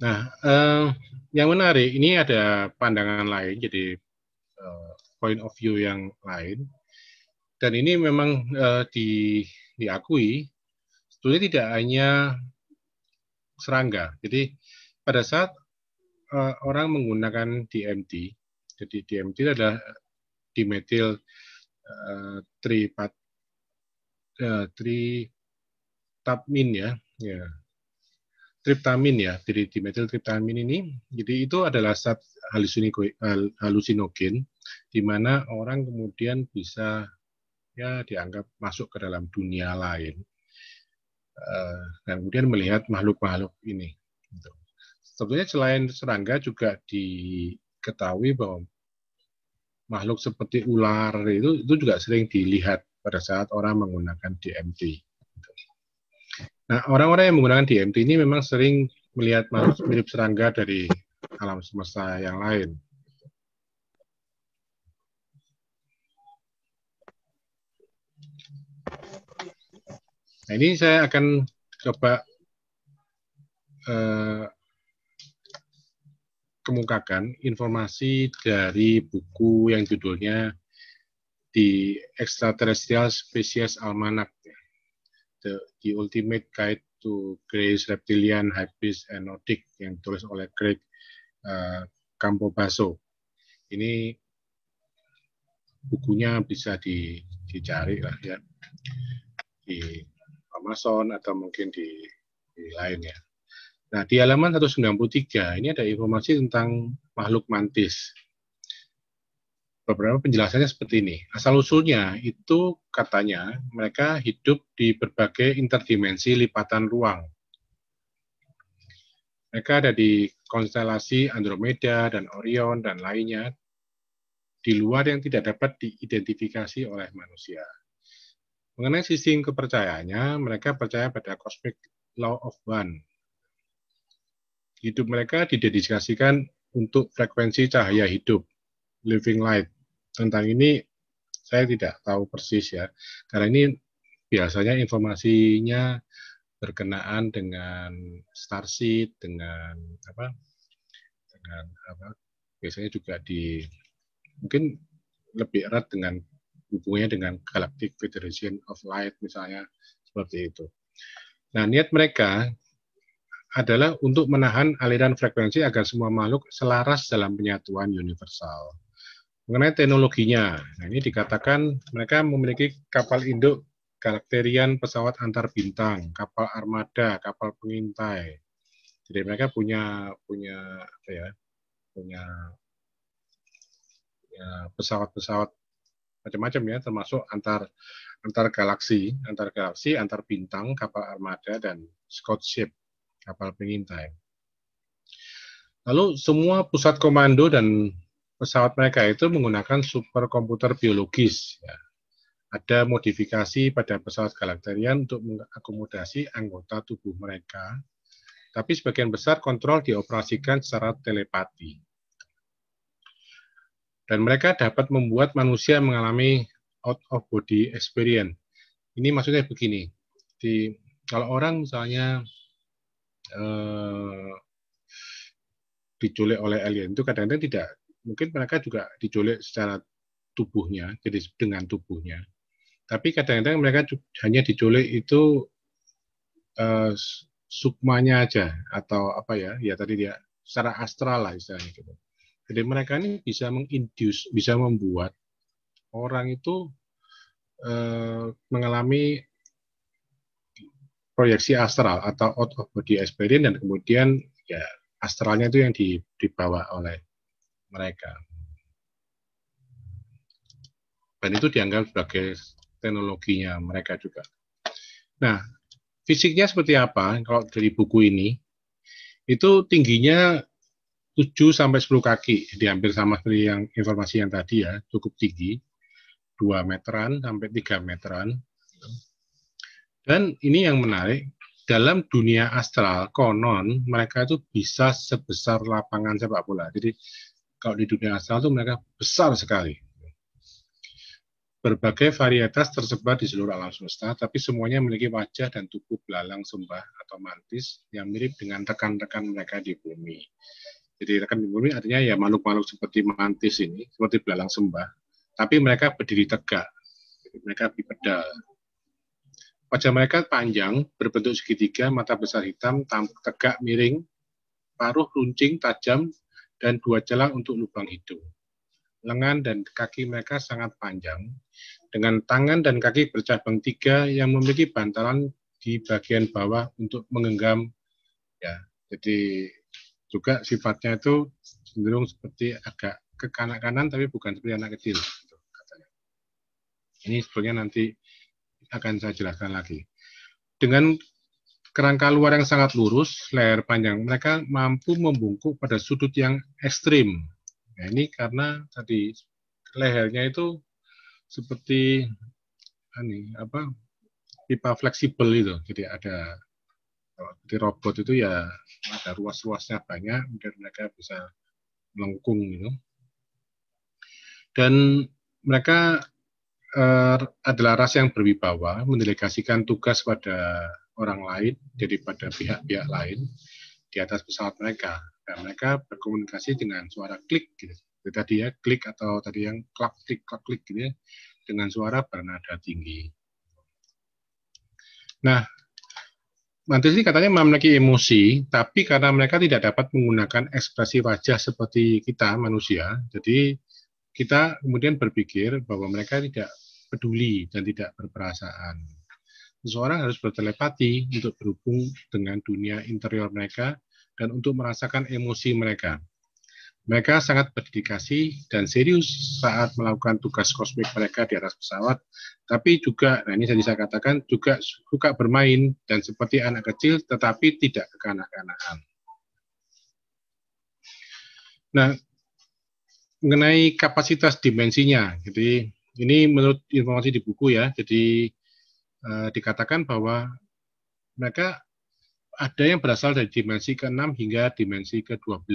Nah, eh, yang menarik ini ada pandangan lain, jadi eh, point of view yang lain, dan ini memang eh, di, diakui sebetulnya tidak hanya serangga. Jadi pada saat eh, orang menggunakan DMT, jadi DMT adalah dimetil uh, ya, ya triptamin ya, jadi dimetil triptamin ini, jadi itu adalah zat halusinogen di mana orang kemudian bisa ya dianggap masuk ke dalam dunia lain Eh, dan kemudian melihat makhluk-makhluk ini. Gitu. Tentunya Sebetulnya selain serangga juga diketahui bahwa makhluk seperti ular itu itu juga sering dilihat pada saat orang menggunakan DMT. Gitu. Nah, orang-orang yang menggunakan DMT ini memang sering melihat makhluk mirip serangga dari alam semesta yang lain. Nah ini saya akan coba uh, kemukakan informasi dari buku yang judulnya The Extraterrestrial Species Almanac, The, The Ultimate Guide to Greys Reptilian, Hybrids, and Nordic yang ditulis oleh Craig uh, eh, Campobasso. Ini bukunya bisa di, dicari lah ya di Amazon atau mungkin di, di lainnya. Nah, di halaman 193 ini ada informasi tentang makhluk mantis. Beberapa penjelasannya seperti ini. Asal-usulnya itu katanya mereka hidup di berbagai interdimensi lipatan ruang. Mereka ada di konstelasi Andromeda dan Orion dan lainnya di luar yang tidak dapat diidentifikasi oleh manusia. Mengenai sistem kepercayaannya, mereka percaya pada cosmic law of one. Hidup mereka didedikasikan untuk frekuensi cahaya hidup, living light. Tentang ini saya tidak tahu persis ya, karena ini biasanya informasinya berkenaan dengan starseed, dengan apa, dengan apa, biasanya juga di mungkin lebih erat dengan hubungannya dengan Galactic Federation of Light misalnya seperti itu. Nah, niat mereka adalah untuk menahan aliran frekuensi agar semua makhluk selaras dalam penyatuan universal. Mengenai teknologinya, nah ini dikatakan mereka memiliki kapal induk karakterian, pesawat antar bintang, kapal armada, kapal pengintai. Jadi mereka punya punya apa ya? punya pesawat-pesawat macam-macam ya termasuk antar antar galaksi, antar galaksi, antar bintang, kapal armada dan scout ship, kapal pengintai. Lalu semua pusat komando dan pesawat mereka itu menggunakan superkomputer biologis. Ya. Ada modifikasi pada pesawat galakterian untuk mengakomodasi anggota tubuh mereka, tapi sebagian besar kontrol dioperasikan secara telepati dan mereka dapat membuat manusia mengalami out of body experience. Ini maksudnya begini, di kalau orang misalnya eh, diculik oleh alien itu kadang-kadang tidak, mungkin mereka juga diculik secara tubuhnya, jadi dengan tubuhnya. Tapi kadang-kadang mereka hanya diculik itu eh, sukmanya aja atau apa ya, ya tadi dia secara astral lah istilahnya gitu. Jadi mereka ini bisa menginduce, bisa membuat orang itu eh, mengalami proyeksi astral atau out of body experience dan kemudian ya astralnya itu yang di, dibawa oleh mereka. Dan itu dianggap sebagai teknologinya mereka juga. Nah, fisiknya seperti apa kalau dari buku ini? Itu tingginya 7 sampai 10 kaki. Jadi hampir sama seperti yang informasi yang tadi ya, cukup tinggi. 2 meteran sampai 3 meteran. Dan ini yang menarik, dalam dunia astral konon mereka itu bisa sebesar lapangan sepak bola. Jadi kalau di dunia astral itu mereka besar sekali. Berbagai varietas tersebar di seluruh alam semesta, tapi semuanya memiliki wajah dan tubuh belalang sembah atau mantis yang mirip dengan rekan-rekan mereka di bumi. Jadi rekan bumi artinya ya makhluk-makhluk seperti mantis ini, seperti belalang sembah, tapi mereka berdiri tegak, mereka bipedal. Wajah mereka panjang, berbentuk segitiga, mata besar hitam, tegak miring, paruh runcing tajam, dan dua celah untuk lubang hidung. Lengan dan kaki mereka sangat panjang, dengan tangan dan kaki bercabang tiga yang memiliki bantalan di bagian bawah untuk mengenggam. Ya, jadi juga sifatnya itu cenderung seperti agak ke kanan-kanan tapi bukan seperti anak kecil. Gitu, ini sebetulnya nanti akan saya jelaskan lagi. Dengan kerangka luar yang sangat lurus, leher panjang, mereka mampu membungkuk pada sudut yang ekstrim. Nah, ini karena tadi lehernya itu seperti ini apa pipa fleksibel itu, jadi ada jadi robot itu ya ada ruas-ruasnya banyak, mungkin mereka bisa melengkung gitu. Dan mereka uh, adalah ras yang berwibawa, mendelegasikan tugas pada orang lain jadi pada pihak-pihak lain di atas pesawat mereka. Dan mereka berkomunikasi dengan suara klik gitu. Jadi, tadi ya klik atau tadi yang klik klik klak klik gitu ya dengan suara bernada tinggi. Nah, Mantis ini katanya memiliki emosi, tapi karena mereka tidak dapat menggunakan ekspresi wajah seperti kita manusia, jadi kita kemudian berpikir bahwa mereka tidak peduli dan tidak berperasaan. Seseorang harus bertelepati untuk berhubung dengan dunia interior mereka dan untuk merasakan emosi mereka. Mereka sangat berdedikasi dan serius saat melakukan tugas kosmik mereka di atas pesawat tapi juga, nah ini tadi saya katakan, juga suka bermain dan seperti anak kecil tetapi tidak kekanak-kanakan. Nah, mengenai kapasitas dimensinya, jadi ini menurut informasi di buku ya, jadi eh, dikatakan bahwa mereka ada yang berasal dari dimensi ke-6 hingga dimensi ke-12.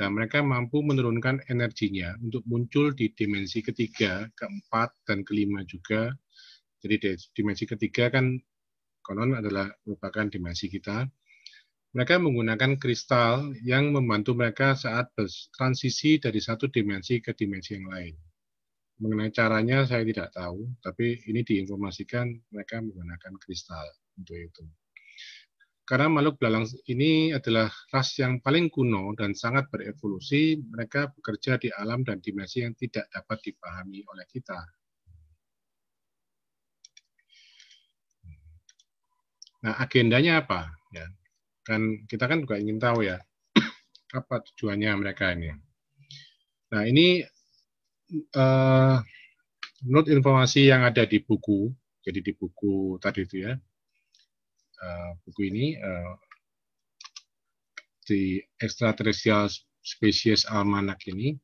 Nah, mereka mampu menurunkan energinya untuk muncul di dimensi ketiga, keempat, dan kelima juga. Jadi dimensi ketiga kan konon adalah merupakan dimensi kita. Mereka menggunakan kristal yang membantu mereka saat transisi dari satu dimensi ke dimensi yang lain. Mengenai caranya saya tidak tahu, tapi ini diinformasikan mereka menggunakan kristal untuk itu. Karena makhluk belalang ini adalah ras yang paling kuno dan sangat berevolusi, mereka bekerja di alam dan dimensi yang tidak dapat dipahami oleh kita. Nah, agendanya apa? Ya, kan kita kan juga ingin tahu ya, apa tujuannya mereka ini. Nah, ini uh, menurut informasi yang ada di buku, jadi di buku tadi itu ya, Eh, buku ini uh, eh, di Extraterrestrial Species Almanac ini.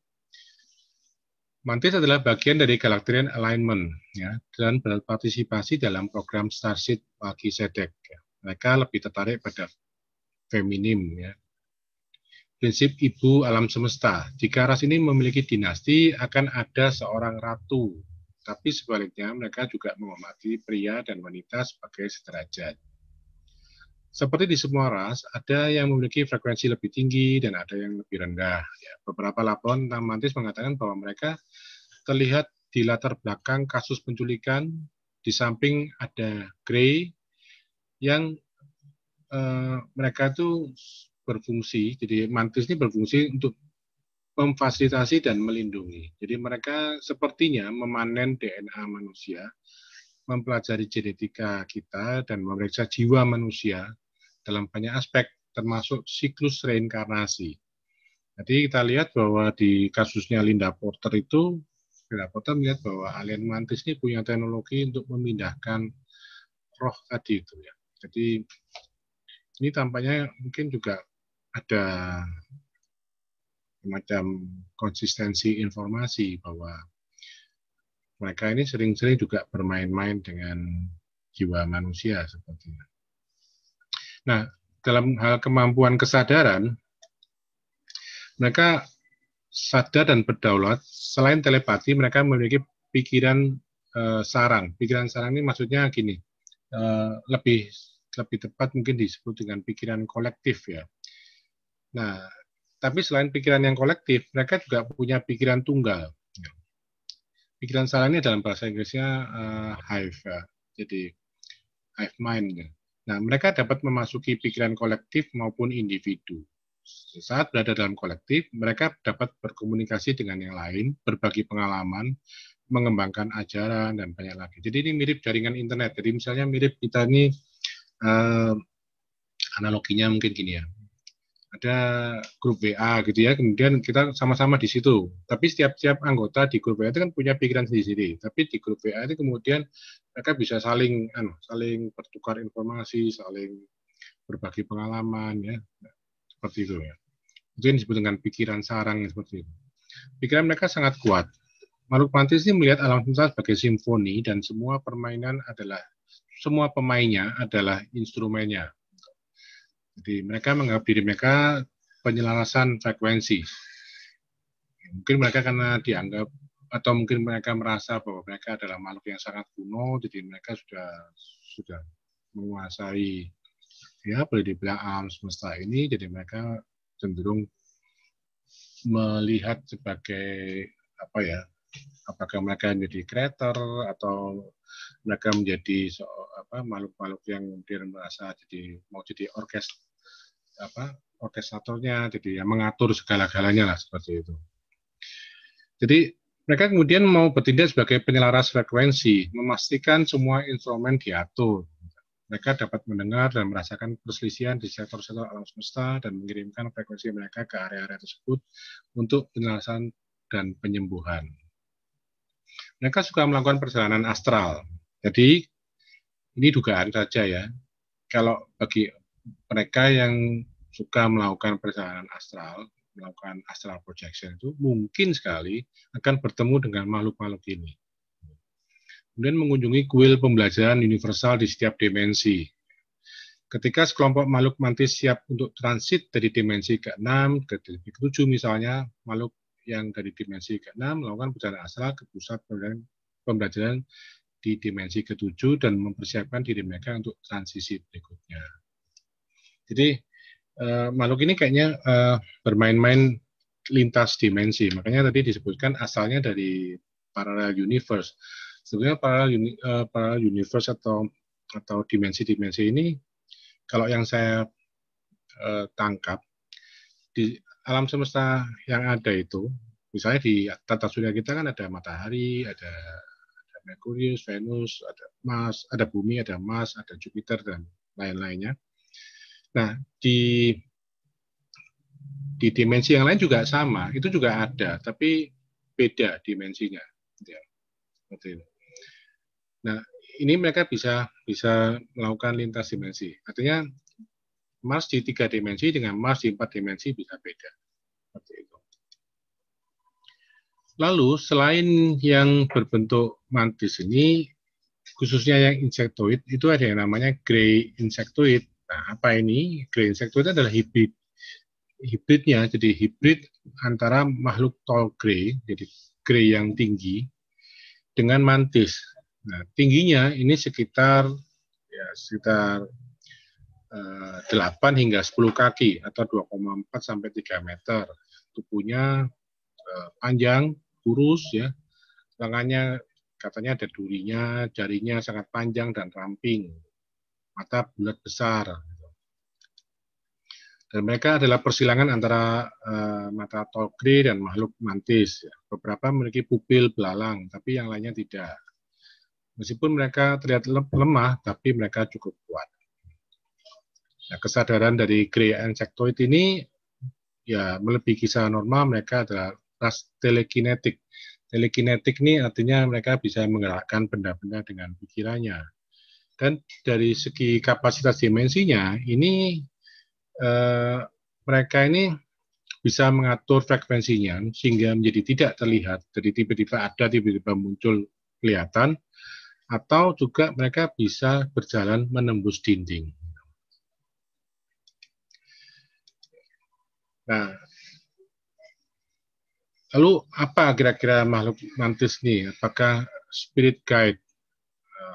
Mantis adalah bagian dari Galactrian Alignment ya, dan berpartisipasi dalam program Starship bagi Sedek. Ya. Mereka lebih tertarik pada feminim. Ya. Prinsip ibu alam semesta. Jika ras ini memiliki dinasti, akan ada seorang ratu. Tapi sebaliknya, mereka juga menghormati pria dan wanita sebagai sederajat. Seperti di semua ras, ada yang memiliki frekuensi lebih tinggi dan ada yang lebih rendah. Ya, beberapa laporan tentang mantis mengatakan bahwa mereka terlihat di latar belakang kasus penculikan, di samping ada grey yang uh, mereka itu berfungsi, jadi mantis ini berfungsi untuk memfasilitasi dan melindungi. Jadi mereka sepertinya memanen DNA manusia, mempelajari genetika kita dan memeriksa jiwa manusia dalam banyak aspek, termasuk siklus reinkarnasi. Jadi kita lihat bahwa di kasusnya Linda Porter itu, Linda Porter melihat bahwa alien mantis ini punya teknologi untuk memindahkan roh tadi itu ya. Jadi ini tampaknya mungkin juga ada macam konsistensi informasi bahwa mereka ini sering-sering juga bermain-main dengan jiwa manusia sepertinya. Nah, dalam hal kemampuan kesadaran, mereka sadar dan berdaulat. Selain telepati, mereka memiliki pikiran e, sarang. Pikiran sarang ini maksudnya gini, e, lebih lebih tepat mungkin disebut dengan pikiran kolektif ya. Nah, tapi selain pikiran yang kolektif, mereka juga punya pikiran tunggal. Pikiran sarang ini dalam bahasa Inggrisnya uh, hive, ya. jadi hive mind. Ya. Nah, mereka dapat memasuki pikiran kolektif maupun individu. Saat berada dalam kolektif, mereka dapat berkomunikasi dengan yang lain, berbagi pengalaman, mengembangkan ajaran, dan banyak lagi. Jadi ini mirip jaringan internet. Jadi misalnya mirip kita ini, eh, analoginya mungkin gini ya ada grup WA gitu ya, kemudian kita sama-sama di situ. Tapi setiap-setiap anggota di grup WA itu kan punya pikiran sendiri-sendiri. Tapi di grup WA itu kemudian mereka bisa saling, anu, saling bertukar informasi, saling berbagi pengalaman ya, seperti itu ya. Itu yang disebut dengan pikiran sarang ya, seperti itu. Pikiran mereka sangat kuat. Makhluk mantis ini melihat alam semesta sebagai simfoni dan semua permainan adalah semua pemainnya adalah instrumennya jadi mereka menganggap diri mereka penyelarasan frekuensi. Mungkin mereka karena dianggap atau mungkin mereka merasa bahwa mereka adalah makhluk yang sangat kuno, jadi mereka sudah sudah menguasai ya boleh dibilang alam semesta ini, jadi mereka cenderung melihat sebagai apa ya apakah mereka menjadi kreator atau mereka menjadi so, apa makhluk-makhluk yang kemudian merasa jadi mau jadi orkes apa orkestratornya, jadi ya mengatur segala-galanya lah seperti itu. Jadi mereka kemudian mau bertindak sebagai penyelaras frekuensi, memastikan semua instrumen diatur. Mereka dapat mendengar dan merasakan perselisihan di sektor-sektor alam semesta dan mengirimkan frekuensi mereka ke area-area tersebut untuk penjelasan dan penyembuhan. Mereka suka melakukan perjalanan astral. Jadi, ini dugaan saja ya. Kalau bagi mereka yang suka melakukan perjalanan astral, melakukan astral projection itu mungkin sekali akan bertemu dengan makhluk-makhluk ini. Kemudian mengunjungi kuil pembelajaran universal di setiap dimensi. Ketika sekelompok makhluk mantis siap untuk transit dari dimensi ke-6 ke dimensi ke-7 misalnya, makhluk yang dari dimensi ke-6 melakukan perjalanan astral ke pusat pembelajaran di dimensi ke-7 dan mempersiapkan diri mereka untuk transisi berikutnya. Jadi uh, makhluk ini kayaknya uh, bermain-main lintas dimensi. Makanya tadi disebutkan asalnya dari parallel universe. Sebenarnya parallel, uni, uh, eh, parallel universe atau atau dimensi-dimensi ini kalau yang saya uh, tangkap di alam semesta yang ada itu, misalnya di tata surya kita kan ada matahari, ada Merkurius, Venus, ada Mars, ada bumi, ada Mars, ada Jupiter dan lain-lainnya. Nah, di di dimensi yang lain juga sama, itu juga ada, tapi beda dimensinya. Gitu ya. seperti itu. Nah, ini mereka bisa bisa melakukan lintas dimensi. Artinya Mars di tiga dimensi dengan Mars di empat dimensi bisa beda. Seperti itu. Lalu selain yang berbentuk mantis ini, khususnya yang insektoid, itu ada yang namanya grey insektoid Nah, apa ini? Green sector itu adalah hibrid. Hibridnya, jadi hibrid antara makhluk tall grey, jadi grey yang tinggi, dengan mantis. Nah, tingginya ini sekitar ya sekitar uh, eh, 8 hingga 10 kaki atau 2,4 sampai 3 meter. Tubuhnya uh, panjang, kurus ya. Lengannya katanya ada durinya, jarinya sangat panjang dan ramping mata bulat besar. Gitu. Dan mereka adalah persilangan antara uh, mata togri dan makhluk mantis. Ya. Beberapa memiliki pupil belalang, tapi yang lainnya tidak. Meskipun mereka terlihat lemah, tapi mereka cukup kuat. Nah, kesadaran dari Grey Insectoid ini ya melebihi kisah normal, mereka adalah ras telekinetik. Telekinetik ini artinya mereka bisa menggerakkan benda-benda dengan pikirannya dan dari segi kapasitas dimensinya, ini eh, mereka ini bisa mengatur frekuensinya sehingga menjadi tidak terlihat. Jadi tiba-tiba ada, tiba-tiba muncul kelihatan. Atau juga mereka bisa berjalan menembus dinding. Nah, lalu apa kira-kira makhluk mantis ini? Apakah spirit guide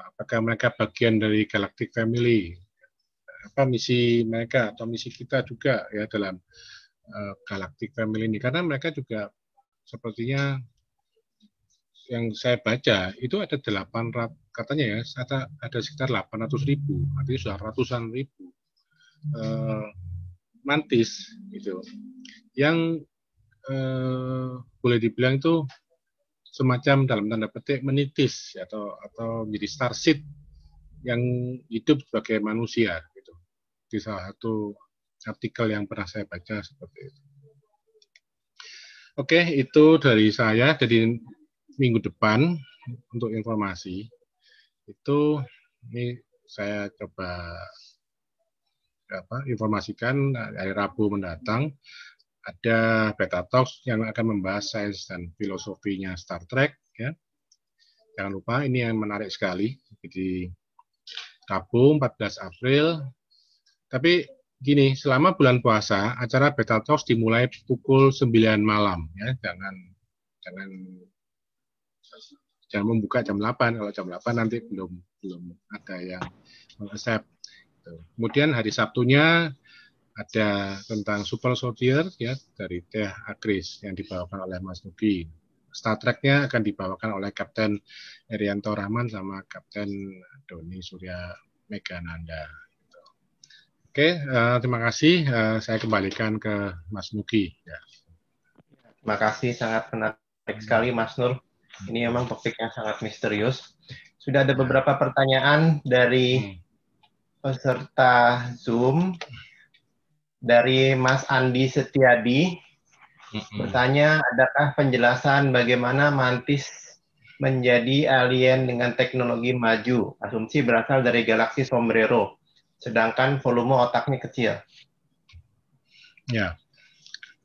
apakah mereka bagian dari galactic family apa misi mereka atau misi kita juga ya dalam uh, galactic family ini karena mereka juga sepertinya yang saya baca itu ada rat, katanya ya ada ada sekitar ratus ribu artinya sudah ratusan ribu uh, mantis gitu yang uh, boleh dibilang itu semacam dalam tanda petik menitis atau atau menjadi starship yang hidup sebagai manusia gitu. Di salah satu artikel yang pernah saya baca seperti itu. Oke, itu dari saya. Jadi minggu depan untuk informasi itu ini saya coba apa informasikan hari Rabu mendatang ada Beta Talks yang akan membahas sains dan filosofinya Star Trek. Ya. Jangan lupa ini yang menarik sekali. di Rabu 14 April. Tapi gini, selama bulan puasa acara Beta Talks dimulai pukul 9 malam. Ya. Jangan jangan jangan membuka jam 8 kalau jam 8 nanti belum belum ada yang mengaccept. Kemudian hari Sabtunya ada tentang Super Soldier ya dari Teh Akris yang dibawakan oleh Mas Nugi. Star Trek-nya akan dibawakan oleh Kapten Erianto Rahman sama Kapten Doni Surya Megananda. Nanda. Gitu. Oke, uh, terima kasih. Uh, saya kembalikan ke Mas Nugi. Ya. Terima kasih, sangat menarik sekali Mas Nur. Ini memang topik yang sangat misterius. Sudah ada beberapa pertanyaan dari hmm. peserta Zoom dari Mas Andi Setiadi mm bertanya adakah penjelasan bagaimana mantis menjadi alien dengan teknologi maju asumsi berasal dari galaksi Sombrero sedangkan volume otaknya kecil. Ya,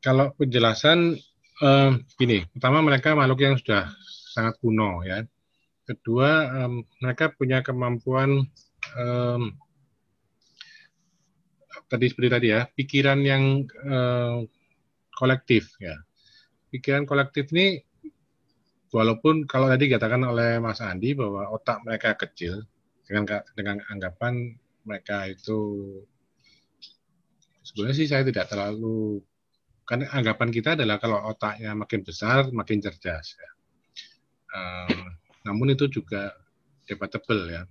kalau penjelasan um, eh, ini pertama mereka makhluk yang sudah sangat kuno ya. Kedua, um, mereka punya kemampuan um, tadi seperti tadi ya, pikiran yang uh, kolektif ya. Pikiran kolektif ini walaupun kalau tadi dikatakan oleh Mas Andi bahwa otak mereka kecil dengan dengan anggapan mereka itu sebenarnya sih saya tidak terlalu karena anggapan kita adalah kalau otaknya makin besar makin cerdas ya. Uh, namun itu juga debatable ya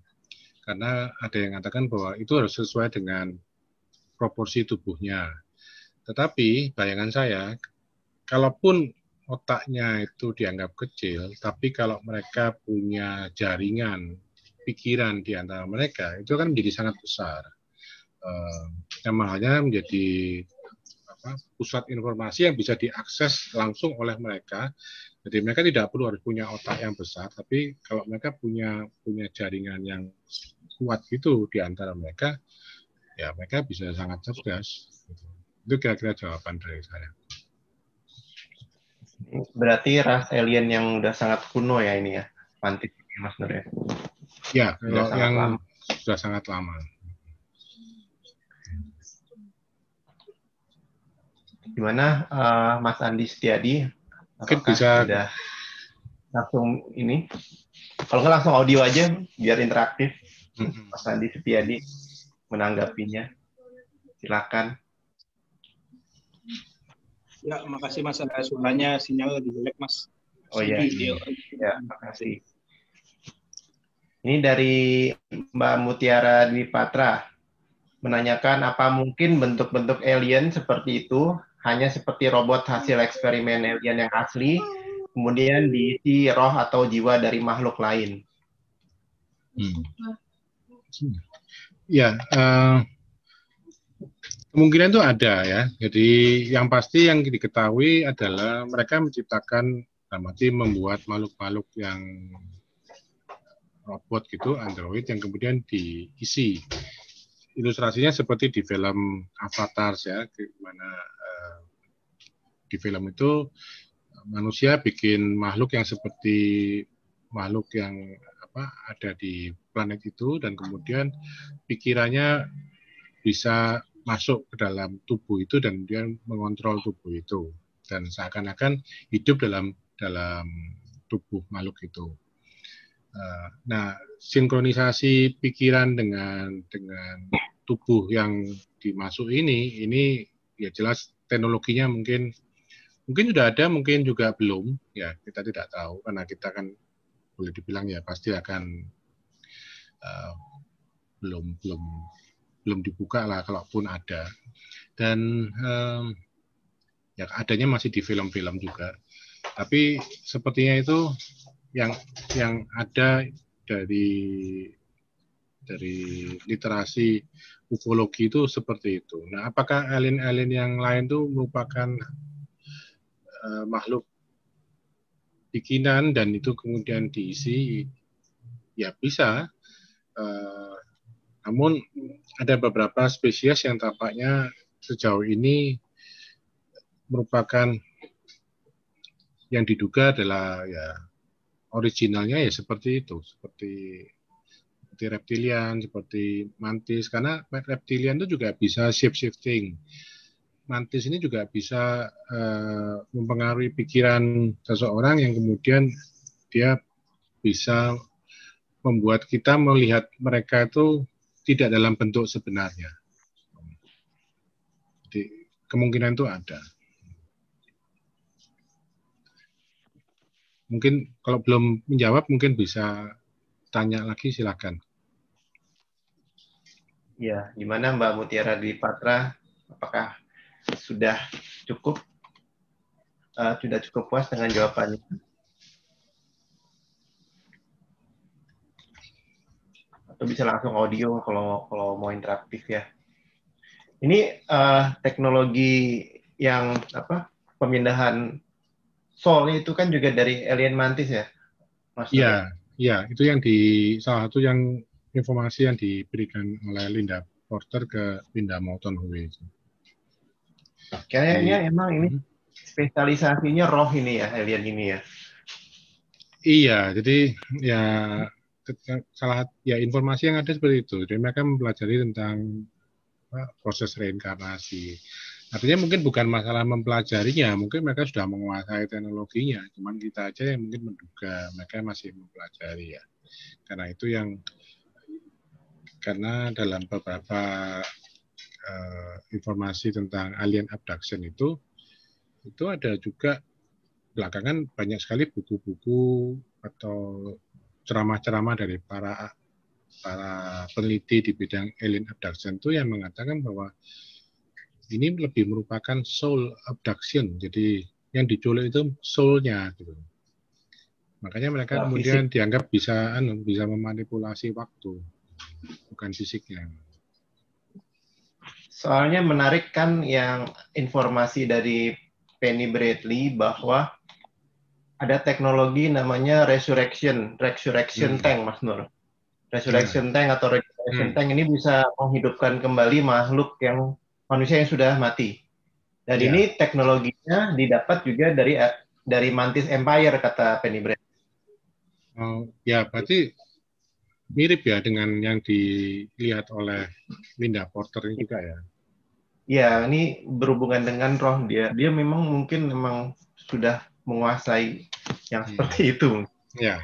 karena ada yang mengatakan bahwa itu harus sesuai dengan proporsi tubuhnya. Tetapi bayangan saya, kalaupun otaknya itu dianggap kecil, tapi kalau mereka punya jaringan pikiran di antara mereka, itu kan menjadi sangat besar. Eh, yang malahnya menjadi apa, pusat informasi yang bisa diakses langsung oleh mereka. Jadi mereka tidak perlu harus punya otak yang besar, tapi kalau mereka punya punya jaringan yang kuat gitu di antara mereka, ya mereka bisa sangat cerdas. Itu kira-kira jawaban dari saya. Berarti ras alien yang sudah sangat kuno ya ini ya, mantik Mas Nur ya. Ya, sudah yang sudah sangat lama. Gimana uh, Mas Andi Setiadi? Mungkin bisa sudah langsung ini. Kalau nggak langsung audio aja biar interaktif. Mas Andi Setiadi menanggapinya. Silakan. Ya, makasih Mas. Suaranya sinyal lebih jelek, Mas. Oh iya. iya. Ya, makasih. Ini dari Mbak Mutiara Dwi Patra menanyakan apa mungkin bentuk-bentuk alien seperti itu hanya seperti robot hasil eksperimen alien yang asli kemudian diisi roh atau jiwa dari makhluk lain. Hmm. hmm. Ya, uh, kemungkinan itu ada ya. Jadi yang pasti yang diketahui adalah mereka menciptakan, berarti membuat makhluk-makhluk yang robot gitu, android yang kemudian diisi. Ilustrasinya seperti di film Avatar ya, di mana uh, di film itu manusia bikin makhluk yang seperti makhluk yang apa ada di planet itu dan kemudian pikirannya bisa masuk ke dalam tubuh itu dan dia mengontrol tubuh itu dan seakan-akan hidup dalam dalam tubuh makhluk itu. Eh, nah, sinkronisasi pikiran dengan dengan tubuh yang dimasuk ini ini ya jelas teknologinya mungkin mungkin sudah ada, mungkin juga belum ya kita tidak tahu karena kita kan boleh dibilang ya pasti akan Eh, belum belum belum dibuka lah kalaupun ada dan um, ya adanya masih di film-film juga tapi sepertinya itu yang yang ada dari dari literasi ufologi itu seperti itu. Nah, apakah alien-alien yang lain itu merupakan uh, makhluk bikinan dan itu kemudian diisi? Ya bisa, Eh, namun ada beberapa spesies yang tampaknya sejauh ini merupakan yang diduga adalah ya originalnya ya seperti itu, seperti seperti reptilian, seperti mantis karena reptilian itu juga bisa shape shifting. Mantis ini juga bisa uh, mempengaruhi pikiran seseorang yang kemudian dia bisa membuat kita melihat mereka itu tidak dalam bentuk sebenarnya. Jadi kemungkinan itu ada. Mungkin kalau belum menjawab mungkin bisa tanya lagi silakan. Ya, gimana Mbak Mutiara di Patra? Apakah sudah cukup uh, sudah cukup puas dengan jawabannya? atau bisa langsung audio kalau kalau mau interaktif ya. Ini uh, teknologi yang apa pemindahan soul itu kan juga dari alien mantis ya, Mas? Iya, iya itu yang di salah satu yang informasi yang diberikan oleh Linda Porter ke Linda Moulton Howe itu. Kayaknya emang ini hmm? spesialisasinya roh ini ya alien ini ya. Iya, jadi ya salah ya informasi yang ada seperti itu. Jadi mereka mempelajari tentang apa, proses reinkarnasi. Artinya mungkin bukan masalah mempelajarinya, mungkin mereka sudah menguasai teknologinya, cuman kita aja yang mungkin menduga mereka masih mempelajari ya. Karena itu yang karena dalam beberapa uh, informasi tentang alien abduction itu itu ada juga belakangan banyak sekali buku-buku atau ceramah-ceramah dari para para peneliti di bidang alien abduction itu yang mengatakan bahwa ini lebih merupakan soul abduction. Jadi yang diculik itu soulnya gitu. Makanya mereka nah, kemudian fisik. dianggap bisa anu, bisa memanipulasi waktu, bukan fisiknya. Soalnya menarik kan yang informasi dari Penny Bradley bahwa ada teknologi namanya resurrection, resurrection hmm. tank, Mas Nur. Resurrection hmm. tank atau resurrection hmm. tank ini bisa menghidupkan kembali makhluk yang manusia yang sudah mati. Dan yeah. ini teknologinya didapat juga dari eh, dari Mantis Empire kata Penny Brand. Oh, ya berarti mirip ya dengan yang dilihat oleh Linda Porter ini juga ya. Ya, ini berhubungan dengan roh dia. Dia memang mungkin memang sudah menguasai yang hmm. seperti itu. Ya,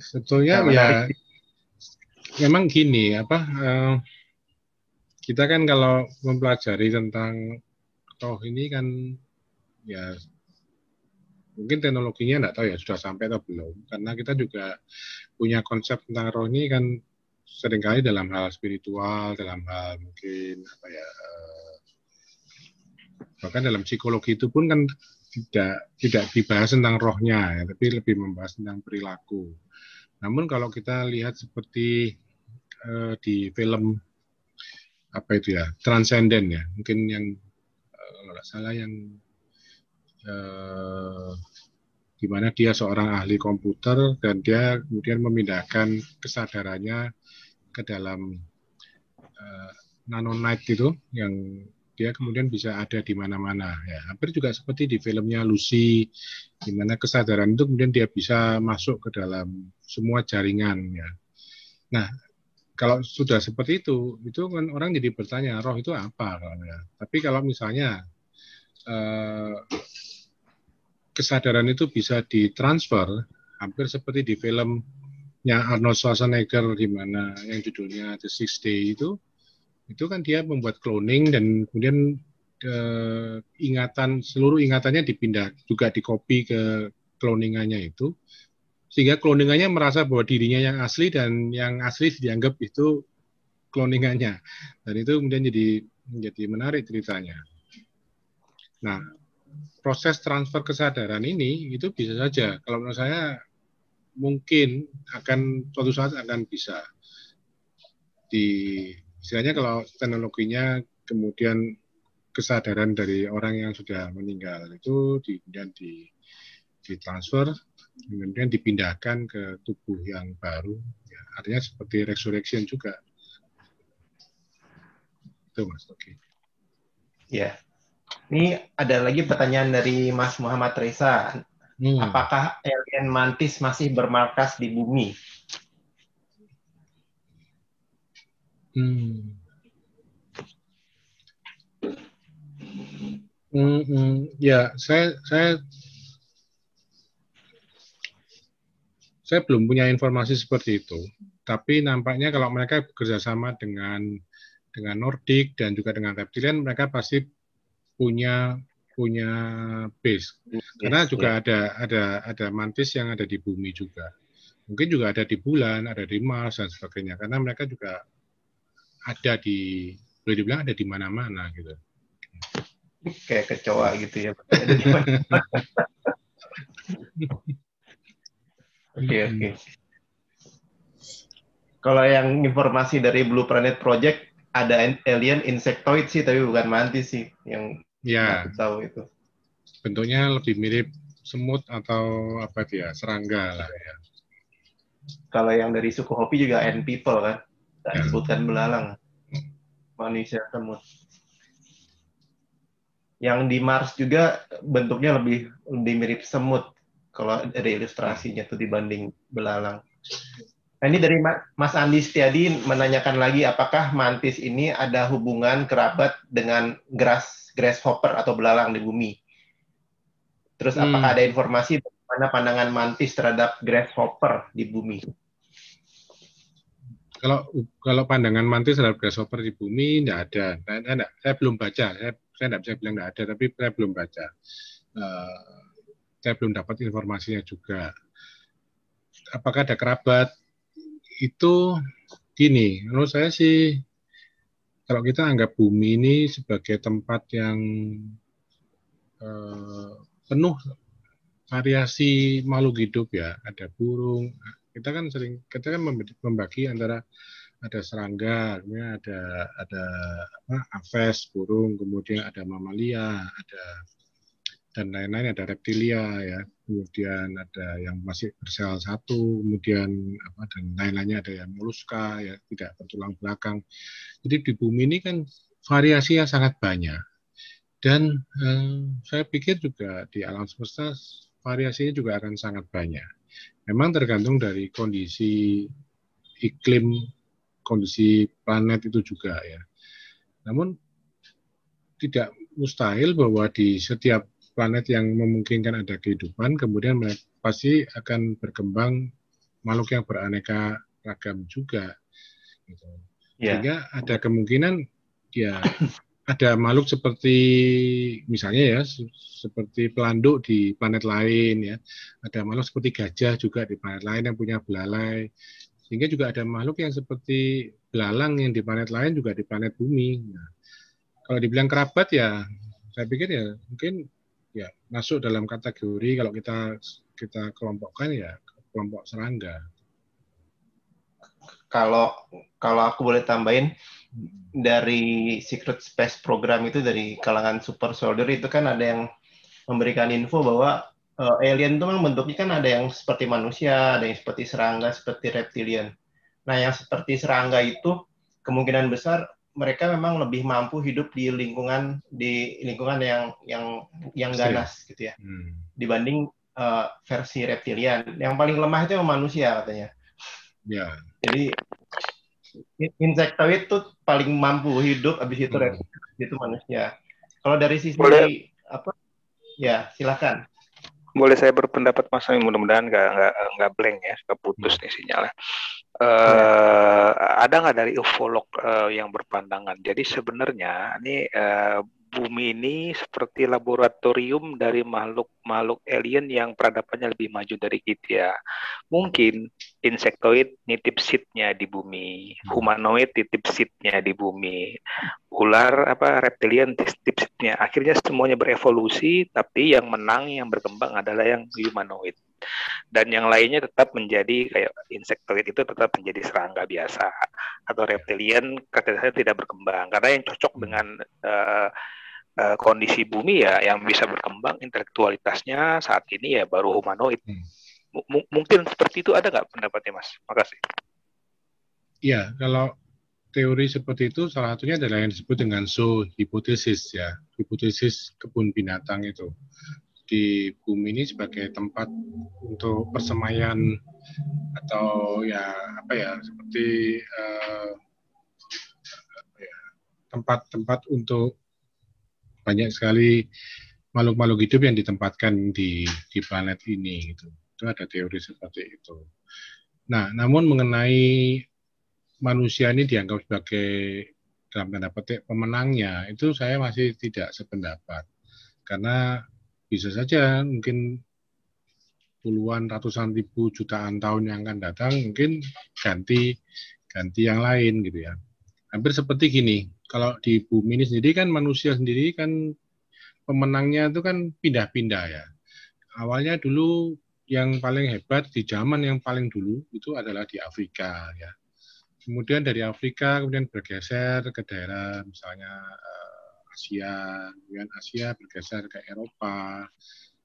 sebetulnya nah, ya memang gini apa uh, kita kan kalau mempelajari tentang toh ini kan ya mungkin teknologinya nggak tahu ya sudah sampai atau belum karena kita juga punya konsep tentang roh ini kan seringkali dalam hal spiritual dalam hal mungkin apa ya eh, bahkan dalam psikologi itu pun kan tidak tidak dibahas tentang rohnya ya, tapi lebih membahas tentang perilaku. Namun kalau kita lihat seperti uh, di film apa itu ya Transcendent ya mungkin yang eh, kalau tidak salah yang uh, di mana dia seorang ahli komputer dan dia kemudian memindahkan kesadarannya ke dalam nano nanonite itu yang dia kemudian bisa ada di mana-mana. Ya, hampir juga seperti di filmnya Lucy, di mana kesadaran itu kemudian dia bisa masuk ke dalam semua jaringan. Ya. Nah, kalau sudah seperti itu, itu kan orang jadi bertanya roh itu apa. Ya. Tapi kalau misalnya eh, kesadaran itu bisa ditransfer, hampir seperti di filmnya Arnold Schwarzenegger di mana yang judulnya The Six Day itu itu kan dia membuat cloning dan kemudian uh, ingatan seluruh ingatannya dipindah juga dikopi ke cloningannya itu sehingga cloningannya merasa bahwa dirinya yang asli dan yang asli dianggap itu cloningannya dan itu kemudian jadi menjadi menarik ceritanya. Nah, proses transfer kesadaran ini itu bisa saja kalau menurut saya mungkin akan suatu saat akan bisa di istilahnya kalau teknologinya kemudian kesadaran dari orang yang sudah meninggal itu di, kemudian di ditransfer kemudian dipindahkan ke tubuh yang baru ya, artinya seperti resurrection juga itu mas Oke okay. ya ini ada lagi pertanyaan dari Mas Muhammad Reza hmm. apakah alien mantis masih bermarkas di bumi Hmm. Hmm, hmm. ya, saya saya saya belum punya informasi seperti itu. Tapi nampaknya kalau mereka bekerja sama dengan dengan Nordic dan juga dengan Reptilian, mereka pasti punya punya base. Karena juga ada ada ada mantis yang ada di bumi juga. Mungkin juga ada di bulan, ada di Mars dan sebagainya. Karena mereka juga ada di boleh dibilang ada di mana-mana gitu. Kayak kecoa gitu ya. Oke oke. Hmm. Kalau yang informasi dari Blue Planet Project ada alien insectoid sih tapi bukan mantis sih yang ya. tahu itu. Bentuknya lebih mirip semut atau apa dia ya, serangga lah ya. Kalau yang dari suku Hopi juga end people kan? tak sebutkan belalang manusia semut yang di Mars juga bentuknya lebih lebih mirip semut kalau ada ilustrasinya tuh dibanding belalang. Nah, ini dari Mas Andi Setiadi menanyakan lagi apakah mantis ini ada hubungan kerabat dengan grass grasshopper atau belalang di bumi. Terus hmm. apakah ada informasi bagaimana pandangan mantis terhadap grasshopper di bumi? kalau kalau pandangan mantis terhadap grasshopper di bumi tidak ada. Saya, nah, nah, saya, nah, saya belum baca. Saya saya tidak bisa bilang tidak ada, tapi saya belum baca. Uh, saya belum dapat informasinya juga. Apakah ada kerabat? Itu gini, menurut saya sih kalau kita anggap bumi ini sebagai tempat yang uh, penuh variasi makhluk hidup ya, ada burung, kita kan sering kita kan membagi antara ada serangga, kemudian ada ada apa, aves burung, kemudian ada mamalia, ada dan lain-lain ada reptilia ya, kemudian ada yang masih bersel satu, kemudian apa dan lain-lainnya ada yang moluska ya tidak bertulang belakang. Jadi di bumi ini kan variasi yang sangat banyak dan eh, saya pikir juga di alam semesta variasinya juga akan sangat banyak memang tergantung dari kondisi iklim, kondisi planet itu juga ya. Namun tidak mustahil bahwa di setiap planet yang memungkinkan ada kehidupan, kemudian pasti akan berkembang makhluk yang beraneka ragam juga. Gitu. Yeah. Sehingga ada kemungkinan ya ada makhluk seperti misalnya ya seperti pelanduk di planet lain ya ada makhluk seperti gajah juga di planet lain yang punya belalai sehingga juga ada makhluk yang seperti belalang yang di planet lain juga di planet bumi nah, kalau dibilang kerabat ya saya pikir ya mungkin ya masuk dalam kategori kalau kita kita kelompokkan ya kelompok serangga kalau kalau aku boleh tambahin hmm. dari Secret Space Program itu dari kalangan super soldier itu kan ada yang memberikan info bahwa uh, alien itu memang bentuknya kan ada yang seperti manusia, ada yang seperti serangga, seperti reptilian. Nah, yang seperti serangga itu kemungkinan besar mereka memang lebih mampu hidup di lingkungan di lingkungan yang yang yang ganas gitu ya. Hmm. Dibanding uh, versi reptilian. Yang paling lemah itu manusia katanya. Ya. Jadi insektoid tuh paling mampu hidup abis itu hmm. itu manusia. Kalau dari sisi Boleh. apa? Ya, silakan boleh saya berpendapat Mas saya mudah-mudahan nggak nggak nggak blank ya nggak putus hmm. nih sinyalnya. Uh, ada nggak dari ufolog uh, eh, yang berpandangan? Jadi sebenarnya ini uh, bumi ini seperti laboratorium dari makhluk-makhluk alien yang peradabannya lebih maju dari kita. Mungkin insektoid nitip seednya di bumi, hmm. humanoid nitip seednya di bumi, ular apa reptilian nitip seednya. Akhirnya semuanya berevolusi, tapi yang menang yang berkembang adalah yang humanoid dan yang lainnya tetap menjadi kayak insektoid itu tetap menjadi serangga biasa atau iya. reptilian katanya tidak berkembang karena yang cocok hmm. dengan uh, uh, kondisi bumi ya yang bisa hmm. berkembang intelektualitasnya saat ini ya baru humanoid M hmm. mungkin seperti itu ada nggak pendapatnya mas makasih ya kalau teori seperti itu salah satunya adalah yang disebut dengan zoo hipotesis ya hipotesis kebun binatang itu di bumi ini sebagai tempat untuk persemaian atau ya apa ya seperti tempat eh, ya, tempat-tempat untuk banyak sekali makhluk-makhluk hidup yang ditempatkan di di planet ini gitu. Itu ada teori seperti itu. Nah, namun mengenai manusia ini dianggap sebagai dalam tanda petik pemenangnya, itu saya masih tidak sependapat. Karena bisa saja mungkin puluhan ratusan ribu jutaan tahun yang akan datang mungkin ganti ganti yang lain gitu ya hampir seperti gini kalau di bumi ini sendiri kan manusia sendiri kan pemenangnya itu kan pindah-pindah ya awalnya dulu yang paling hebat di zaman yang paling dulu itu adalah di Afrika ya kemudian dari Afrika kemudian bergeser ke daerah misalnya eh, Asia, kemudian Asia bergeser ke Eropa,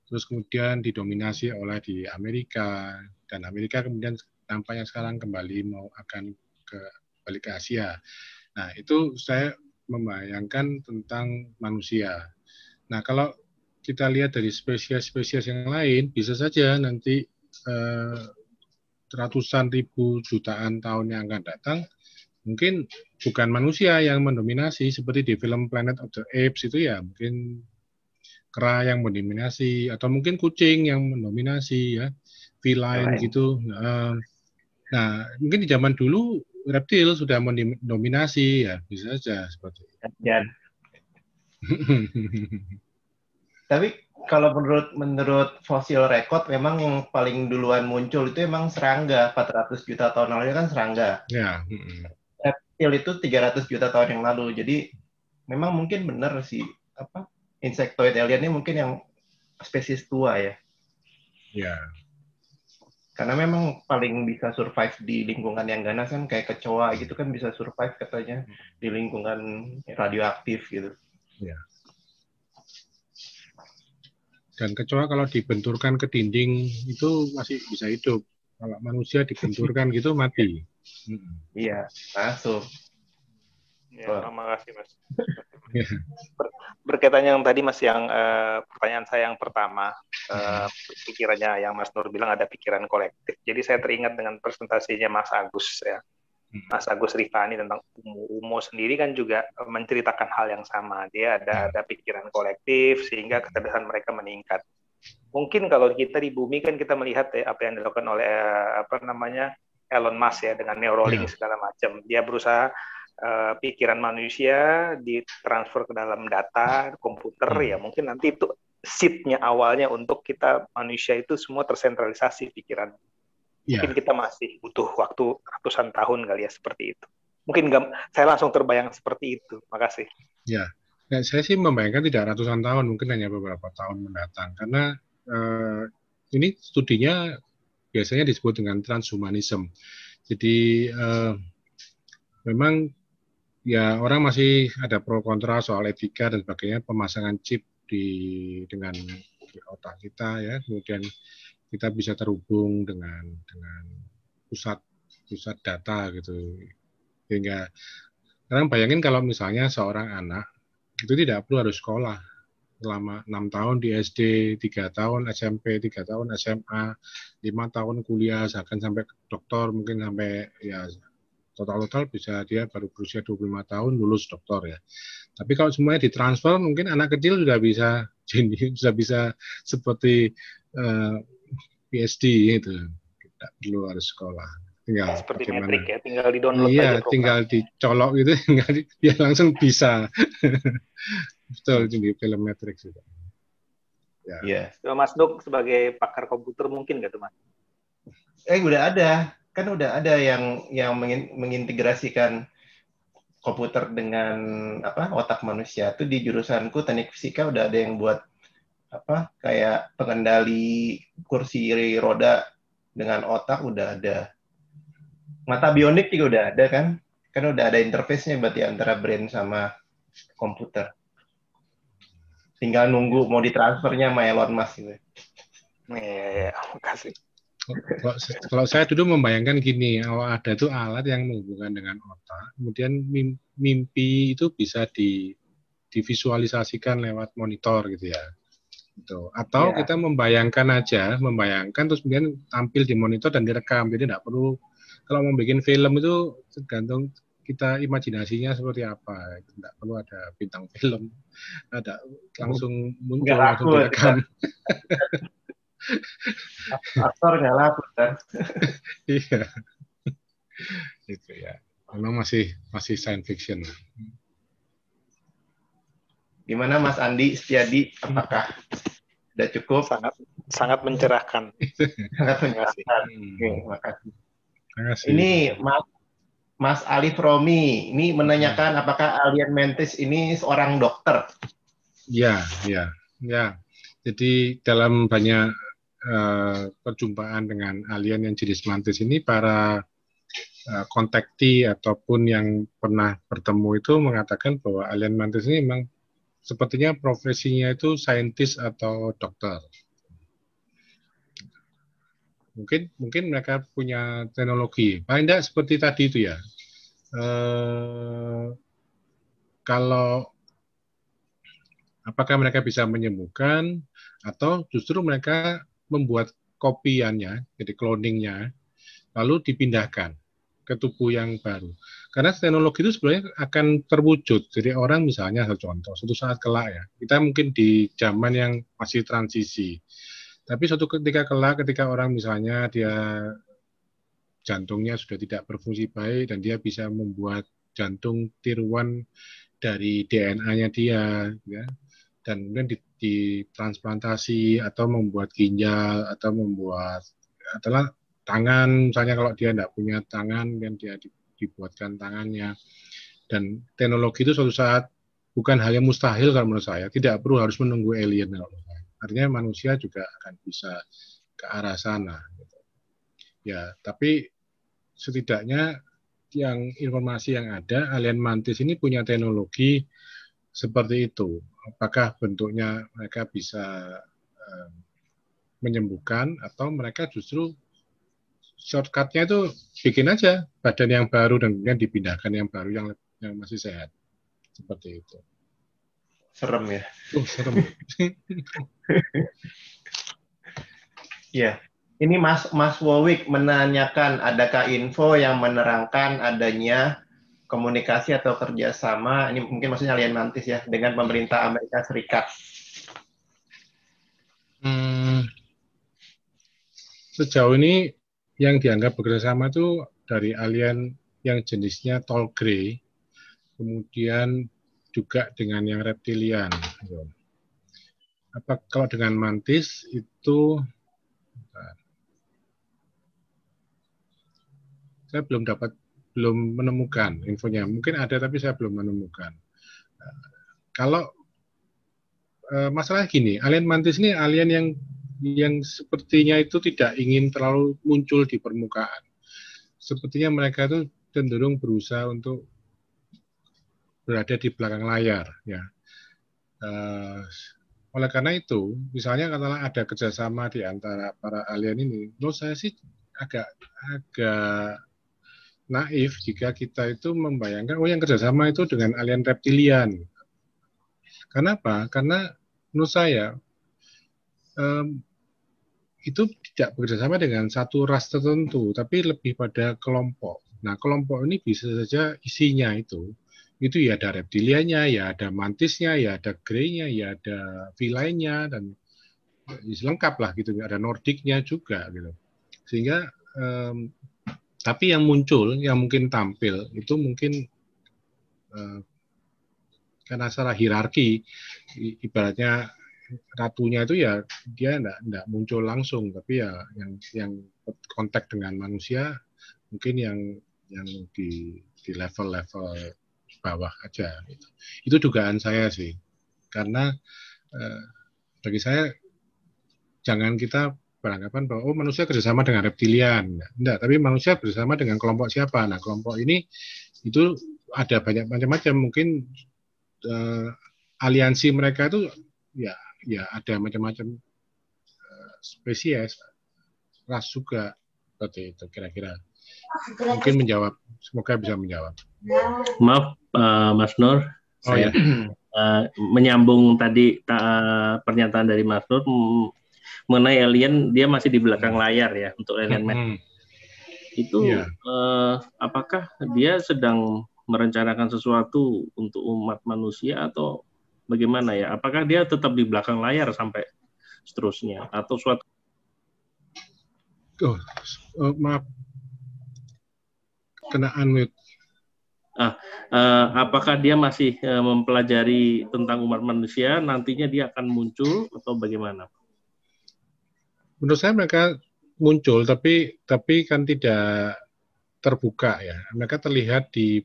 terus kemudian didominasi oleh di Amerika, dan Amerika kemudian tampaknya sekarang kembali mau akan ke balik ke Asia. Nah, itu saya membayangkan tentang manusia. Nah, kalau kita lihat dari spesies-spesies yang lain, bisa saja nanti eh, ratusan ribu jutaan tahun yang akan datang, mungkin bukan manusia yang mendominasi seperti di film Planet of the Apes itu ya mungkin kera yang mendominasi atau mungkin kucing yang mendominasi ya feline gitu nah mungkin di zaman dulu reptil sudah mendominasi ya bisa saja seperti itu. Ya. Tapi kalau menurut menurut fosil rekod memang yang paling duluan muncul itu emang serangga 400 juta tahun lalu kan serangga. Ya reptil itu 300 juta tahun yang lalu. Jadi memang mungkin benar sih apa insectoid alien ini mungkin yang spesies tua ya. Ya. Karena memang paling bisa survive di lingkungan yang ganas kan kayak kecoa gitu kan bisa survive katanya di lingkungan radioaktif gitu. Ya. Dan kecoa kalau dibenturkan ke dinding itu masih bisa hidup. Kalau manusia dibenturkan gitu mati. Hmm. Iya, masuk. Ya, terima kasih mas. Ber berkaitan yang tadi mas yang uh, pertanyaan saya yang pertama, uh, pikirannya yang Mas Nur bilang ada pikiran kolektif. Jadi saya teringat dengan presentasinya Mas Agus ya. Mas Agus Rifani tentang umur sendiri kan juga eh, menceritakan hal yang sama. Dia ada ada pikiran kolektif sehingga kecerdasan mereka meningkat. Mungkin kalau kita di bumi kan kita melihat ya, apa yang dilakukan oleh apa namanya Elon Musk ya dengan Neuralink yeah. segala macam. Dia berusaha uh, pikiran manusia ditransfer ke dalam data komputer hmm. ya mungkin nanti itu seednya awalnya untuk kita manusia itu semua tersentralisasi pikiran. Yeah. Mungkin kita masih butuh waktu ratusan tahun kali ya seperti itu. Mungkin gak, saya langsung terbayang seperti itu. Makasih. Iya. Ya, yeah. nah, saya sih membayangkan tidak ratusan tahun, mungkin hanya beberapa tahun mendatang. Karena uh, ini studinya biasanya disebut dengan transhumanisme. Jadi eh, memang ya orang masih ada pro kontra soal etika dan sebagainya pemasangan chip di dengan di otak kita ya kemudian kita bisa terhubung dengan dengan pusat pusat data gitu sehingga sekarang bayangin kalau misalnya seorang anak itu tidak perlu harus sekolah selama enam tahun di SD tiga tahun SMP tiga tahun SMA lima tahun kuliah seakan sampai doktor mungkin sampai ya total-total bisa dia baru berusia 25 tahun lulus doktor ya. Tapi kalau semuanya ditransfer mungkin anak kecil sudah bisa jadi sudah bisa seperti uh, eh, PhD itu tidak perlu harus sekolah tinggal seperti bagaimana. metrik ya tinggal di download iya aja tinggal dicolok gitu tinggal di, ya langsung bisa betul jadi film metrik sih. ya yeah. So, Mas Dok sebagai pakar komputer mungkin nggak tuh Mas eh udah ada kan udah ada yang yang mengintegrasikan komputer dengan apa otak manusia tuh di jurusanku teknik fisika udah ada yang buat apa kayak pengendali kursi roda dengan otak udah ada mata bionik juga udah ada kan? Kan udah ada interface-nya berarti antara brain sama komputer. Tinggal nunggu mau ditransfernya sama Elon Musk gitu. Ya, iya, makasih. Kalau, saya dulu membayangkan gini, kalau ada itu alat yang menghubungkan dengan otak, kemudian mimpi itu bisa di, divisualisasikan lewat monitor gitu ya gitu. Atau yeah. kita membayangkan aja, membayangkan terus kemudian tampil di monitor dan direkam, jadi tidak perlu kalau mau bikin film itu tergantung kita imajinasinya seperti apa itu tidak perlu ada bintang film ada langsung muncul gak langsung direkam ya. aktor nggak laku kan iya itu ya memang masih masih science fiction gimana Mas Andi Setiadi apakah sudah cukup sangat sangat mencerahkan sangat mencerahkan hmm. Oke, makasih ini Mas, Mas Alif Romi ini menanyakan apakah alien mantis ini seorang dokter? Ya, ya, ya. Jadi dalam banyak uh, perjumpaan dengan alien yang jenis mantis ini para uh, eh, kontakti ataupun yang pernah bertemu itu mengatakan bahwa alien mantis ini memang sepertinya profesinya itu saintis atau dokter mungkin mungkin mereka punya teknologi paling tidak seperti tadi itu ya eh, kalau apakah mereka bisa menyembuhkan atau justru mereka membuat kopiannya jadi cloningnya lalu dipindahkan ke tubuh yang baru karena teknologi itu sebenarnya akan terwujud jadi orang misalnya contoh suatu saat kelak ya kita mungkin di zaman yang masih transisi tapi suatu ketika kelak ketika orang misalnya dia jantungnya sudah tidak berfungsi baik dan dia bisa membuat jantung tiruan dari DNA-nya dia ya dan kemudian ditransplantasi atau membuat ginjal atau membuat ya, adalah tangan misalnya kalau dia tidak punya tangan dan dia dibuatkan tangannya dan teknologi itu suatu saat bukan hal yang mustahil kalau menurut saya tidak perlu harus menunggu alien kalau artinya manusia juga akan bisa ke arah sana. Gitu. Ya, tapi setidaknya yang informasi yang ada, alien mantis ini punya teknologi seperti itu. Apakah bentuknya mereka bisa eh, menyembuhkan atau mereka justru shortcutnya itu bikin aja badan yang baru dan kemudian dipindahkan yang baru yang yang masih sehat seperti itu serem ya Oh, serem ya ini Mas Mas Wawik menanyakan adakah info yang menerangkan adanya komunikasi atau kerjasama ini mungkin maksudnya alien mantis ya dengan pemerintah Amerika Serikat hmm, sejauh ini yang dianggap bekerjasama itu dari alien yang jenisnya tall grey, kemudian juga dengan yang reptilian. Apa kalau dengan mantis itu saya belum dapat belum menemukan infonya. Mungkin ada tapi saya belum menemukan. Eh, kalau eh, masalah gini, alien mantis ini alien yang yang sepertinya itu tidak ingin terlalu muncul di permukaan. Sepertinya mereka itu cenderung berusaha untuk berada di belakang layar ya uh, oleh karena itu misalnya katakanlah ada kerjasama di antara para alien ini menurut saya sih agak agak naif jika kita itu membayangkan oh yang kerjasama itu dengan alien reptilian kenapa karena menurut saya um, itu tidak bekerjasama dengan satu ras tertentu, tapi lebih pada kelompok. Nah, kelompok ini bisa saja isinya itu itu ya ada reptilianya, ya ada mantisnya, ya ada greynya, ya ada vilainya dan lengkap lah gitu, ada nordiknya juga gitu. Sehingga um, tapi yang muncul, yang mungkin tampil itu mungkin uh, karena secara hierarki ibaratnya ratunya itu ya dia enggak, enggak muncul langsung, tapi ya yang yang kontak dengan manusia mungkin yang yang di di level-level bawah aja. Gitu. Itu dugaan saya sih, karena eh, bagi saya jangan kita beranggapan bahwa oh manusia kerjasama dengan reptilian, enggak, tapi manusia bersama dengan kelompok siapa? Nah kelompok ini itu ada banyak macam-macam mungkin eh, aliansi mereka itu ya ya ada macam-macam eh, spesies ras juga seperti itu kira-kira ah, mungkin menjawab semoga bisa menjawab nah. maaf uh, Mas Nur. Oh, iya. saya ya. uh, menyambung tadi pernyataan dari Mas Nur mm, mengenai alien, dia masih di belakang hmm. layar ya untuk alien hmm. man. Itu yeah. Iya. uh, apakah dia sedang merencanakan sesuatu untuk umat manusia atau bagaimana ya? Apakah dia tetap di belakang layar sampai seterusnya atau suatu Oh, uh, maaf kena unmute. Ah, eh, apakah dia masih eh, mempelajari tentang umat manusia? Nantinya dia akan muncul atau bagaimana? Menurut saya mereka muncul, tapi tapi kan tidak terbuka ya. Mereka terlihat di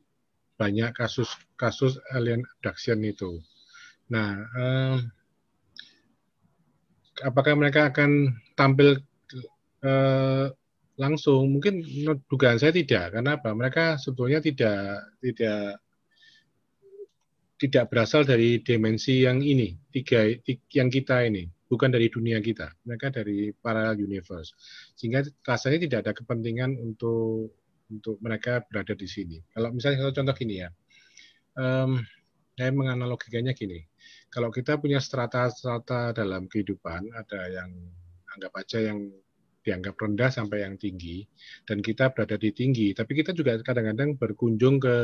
banyak kasus-kasus alien abduction itu. Nah, eh, apakah mereka akan tampil eh, langsung mungkin dugaan saya tidak karena apa mereka sebetulnya tidak tidak tidak berasal dari dimensi yang ini tiga yang kita ini bukan dari dunia kita mereka dari paralel universe sehingga rasanya tidak ada kepentingan untuk untuk mereka berada di sini kalau misalnya contoh gini ya um, saya menganalogikannya gini kalau kita punya strata-strata dalam kehidupan ada yang anggap aja yang dianggap rendah sampai yang tinggi dan kita berada di tinggi tapi kita juga kadang-kadang berkunjung ke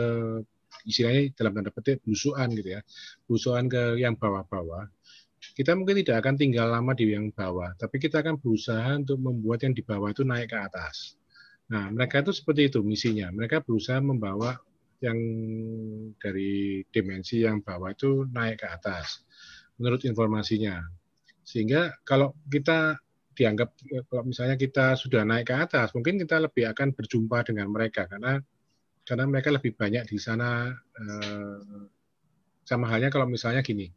istilahnya dalam tanda petik busuan gitu ya busuan ke yang bawah-bawah kita mungkin tidak akan tinggal lama di yang bawah tapi kita akan berusaha untuk membuat yang di bawah itu naik ke atas nah mereka itu seperti itu misinya mereka berusaha membawa yang dari dimensi yang bawah itu naik ke atas menurut informasinya sehingga kalau kita dianggap e, kalau misalnya kita sudah naik ke atas, mungkin kita lebih akan berjumpa dengan mereka karena karena mereka lebih banyak di sana. Eh, sama halnya kalau misalnya gini,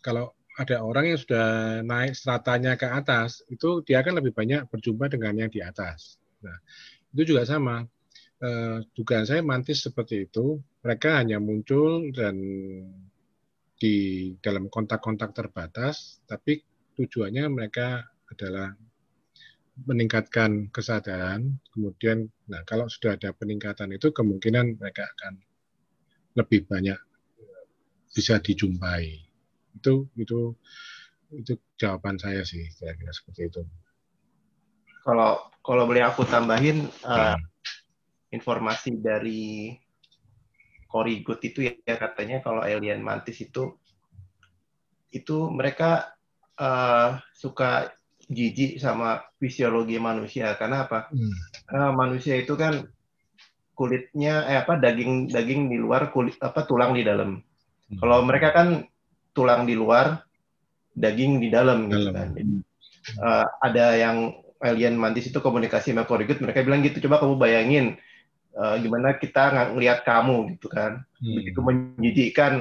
kalau ada orang yang sudah naik stratanya ke atas, itu dia akan lebih banyak berjumpa dengan yang di atas. Nah, itu juga sama. Eh, dugaan saya mantis seperti itu, mereka hanya muncul dan di dalam kontak-kontak terbatas, tapi tujuannya mereka adalah meningkatkan kesadaran, kemudian nah kalau sudah ada peningkatan itu kemungkinan mereka akan lebih banyak eh, bisa dijumpai. Itu itu itu jawaban saya sih kira-kira seperti itu. Kalau kalau boleh aku tambahin nah. uh, informasi dari Good itu ya katanya kalau alien mantis itu itu mereka uh, suka jijik sama fisiologi manusia karena apa? Hmm. Karena manusia itu kan kulitnya eh apa daging daging di luar kulit apa tulang di dalam. Hmm. Kalau mereka kan tulang di luar, daging di dalam, gitu dalam. gitu kan. uh, ada yang alien mantis itu komunikasi sama Corrigut, mereka bilang gitu, coba kamu bayangin uh, gimana kita ngelihat kamu gitu kan. Hmm. Begitu menjijikkan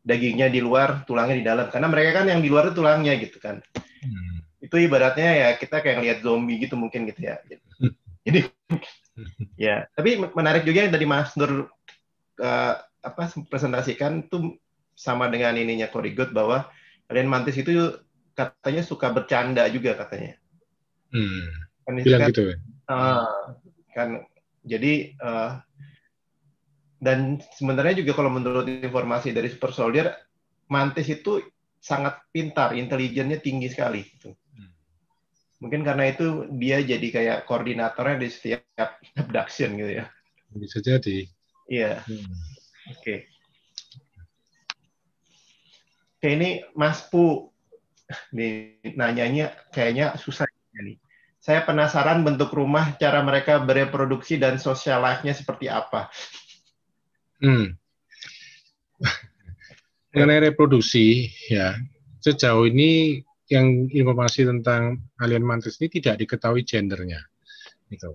dagingnya di luar, tulangnya di dalam. Karena mereka kan yang di luar itu tulangnya gitu kan. Hmm itu ibaratnya ya kita kayak ngelihat zombie gitu mungkin gitu ya. Jadi ya, tapi menarik juga yang tadi Mas Nur uh, apa presentasikan tuh sama dengan ininya Cory bahwa kalian mantis itu katanya suka bercanda juga katanya. Hmm. Kan, Bilang kan, gitu. Uh, kan jadi uh, dan sebenarnya juga kalau menurut informasi dari Super Soldier mantis itu sangat pintar, intelijennya tinggi sekali. Gitu mungkin karena itu dia jadi kayak koordinatornya di setiap abduction gitu ya bisa jadi iya yeah. hmm. oke okay. oke ini Mas Pu nih nanyanya kayaknya susah nih saya penasaran bentuk rumah cara mereka bereproduksi dan social life-nya seperti apa hmm. mengenai reproduksi ya sejauh ini yang informasi tentang alien mantis ini tidak diketahui gendernya. Gitu.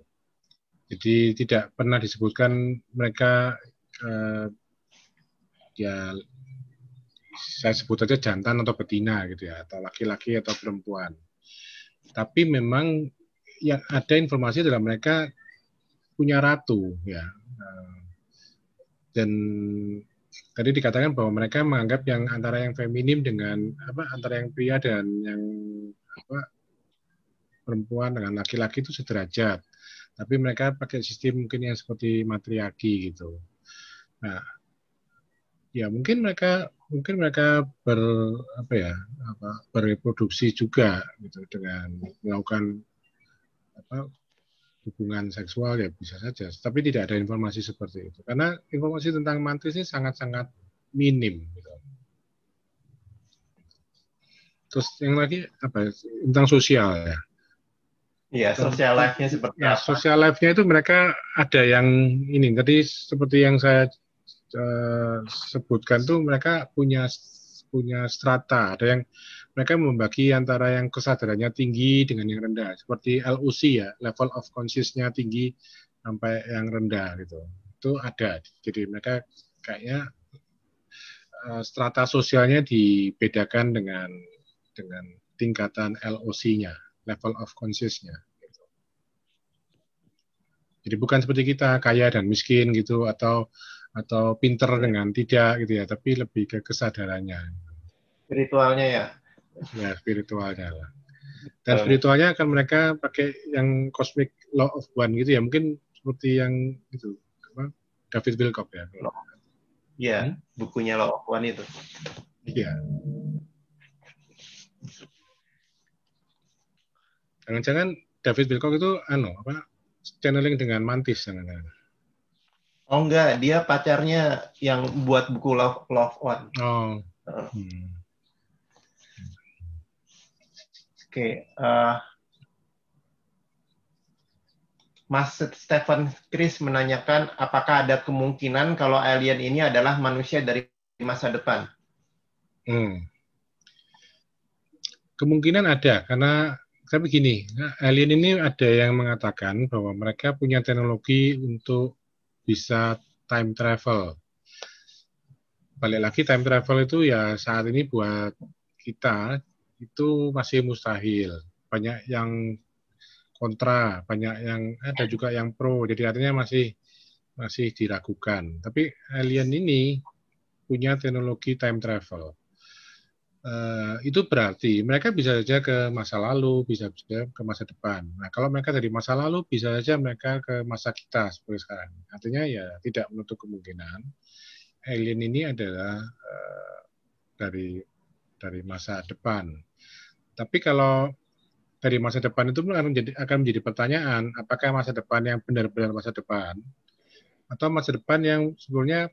Jadi tidak pernah disebutkan mereka uh, ya saya sebut aja jantan atau betina gitu ya atau laki-laki atau perempuan. Tapi memang yang ada informasi adalah mereka punya ratu ya eh, dan tadi dikatakan bahwa mereka menganggap yang antara yang feminim dengan apa antara yang pria dan yang apa perempuan dengan laki-laki itu sederajat. Tapi mereka pakai sistem mungkin yang seperti matriarki gitu. Nah, ya mungkin mereka mungkin mereka ber apa ya apa, bereproduksi juga gitu dengan melakukan apa, hubungan seksual ya bisa saja, tapi tidak ada informasi seperti itu karena informasi tentang mantis ini sangat-sangat minim. Gitu. Terus yang lagi apa tentang sosial ya? Iya, sosial life-nya seperti ya, apa? Sosial life-nya itu mereka ada yang ini tadi seperti yang saya uh, sebutkan tuh mereka punya punya strata, ada yang mereka membagi antara yang kesadarannya tinggi dengan yang rendah seperti LUC ya level of consciousnya tinggi sampai yang rendah gitu itu ada jadi mereka kayaknya uh, strata sosialnya dibedakan dengan dengan tingkatan LOC-nya level of consciousness-nya gitu. jadi bukan seperti kita kaya dan miskin gitu atau atau pinter dengan tidak gitu ya tapi lebih ke kesadarannya spiritualnya ya ya spiritualnya lah dan um, spiritualnya akan mereka pakai yang cosmic law of one gitu ya mungkin seperti yang itu apa David Wilcock ya Iya, hmm? bukunya law of one itu iya jangan-jangan David Wilcock itu anu apa channeling dengan mantis jangan-jangan Oh enggak, dia pacarnya yang buat buku Love Love One. Oh. Hmm. Oke, okay, uh, eh, Mas Stephen Chris menanyakan apakah ada kemungkinan kalau alien ini adalah manusia dari masa depan? Hmm. Kemungkinan ada karena tapi gini, alien ini ada yang mengatakan bahwa mereka punya teknologi untuk bisa time travel. Balik lagi time travel itu ya saat ini buat kita itu masih mustahil. Banyak yang kontra, banyak yang eh, ada juga yang pro. Jadi artinya masih masih diragukan. Tapi alien ini punya teknologi time travel. Uh, itu berarti mereka bisa saja ke masa lalu, bisa saja ke masa depan. Nah, kalau mereka dari masa lalu, bisa saja mereka ke masa kita seperti sekarang. Artinya ya tidak menutup kemungkinan alien ini adalah uh, dari dari masa depan tapi kalau dari masa depan itu akan menjadi, akan menjadi pertanyaan, apakah masa depan yang benar-benar masa depan atau masa depan yang sebenarnya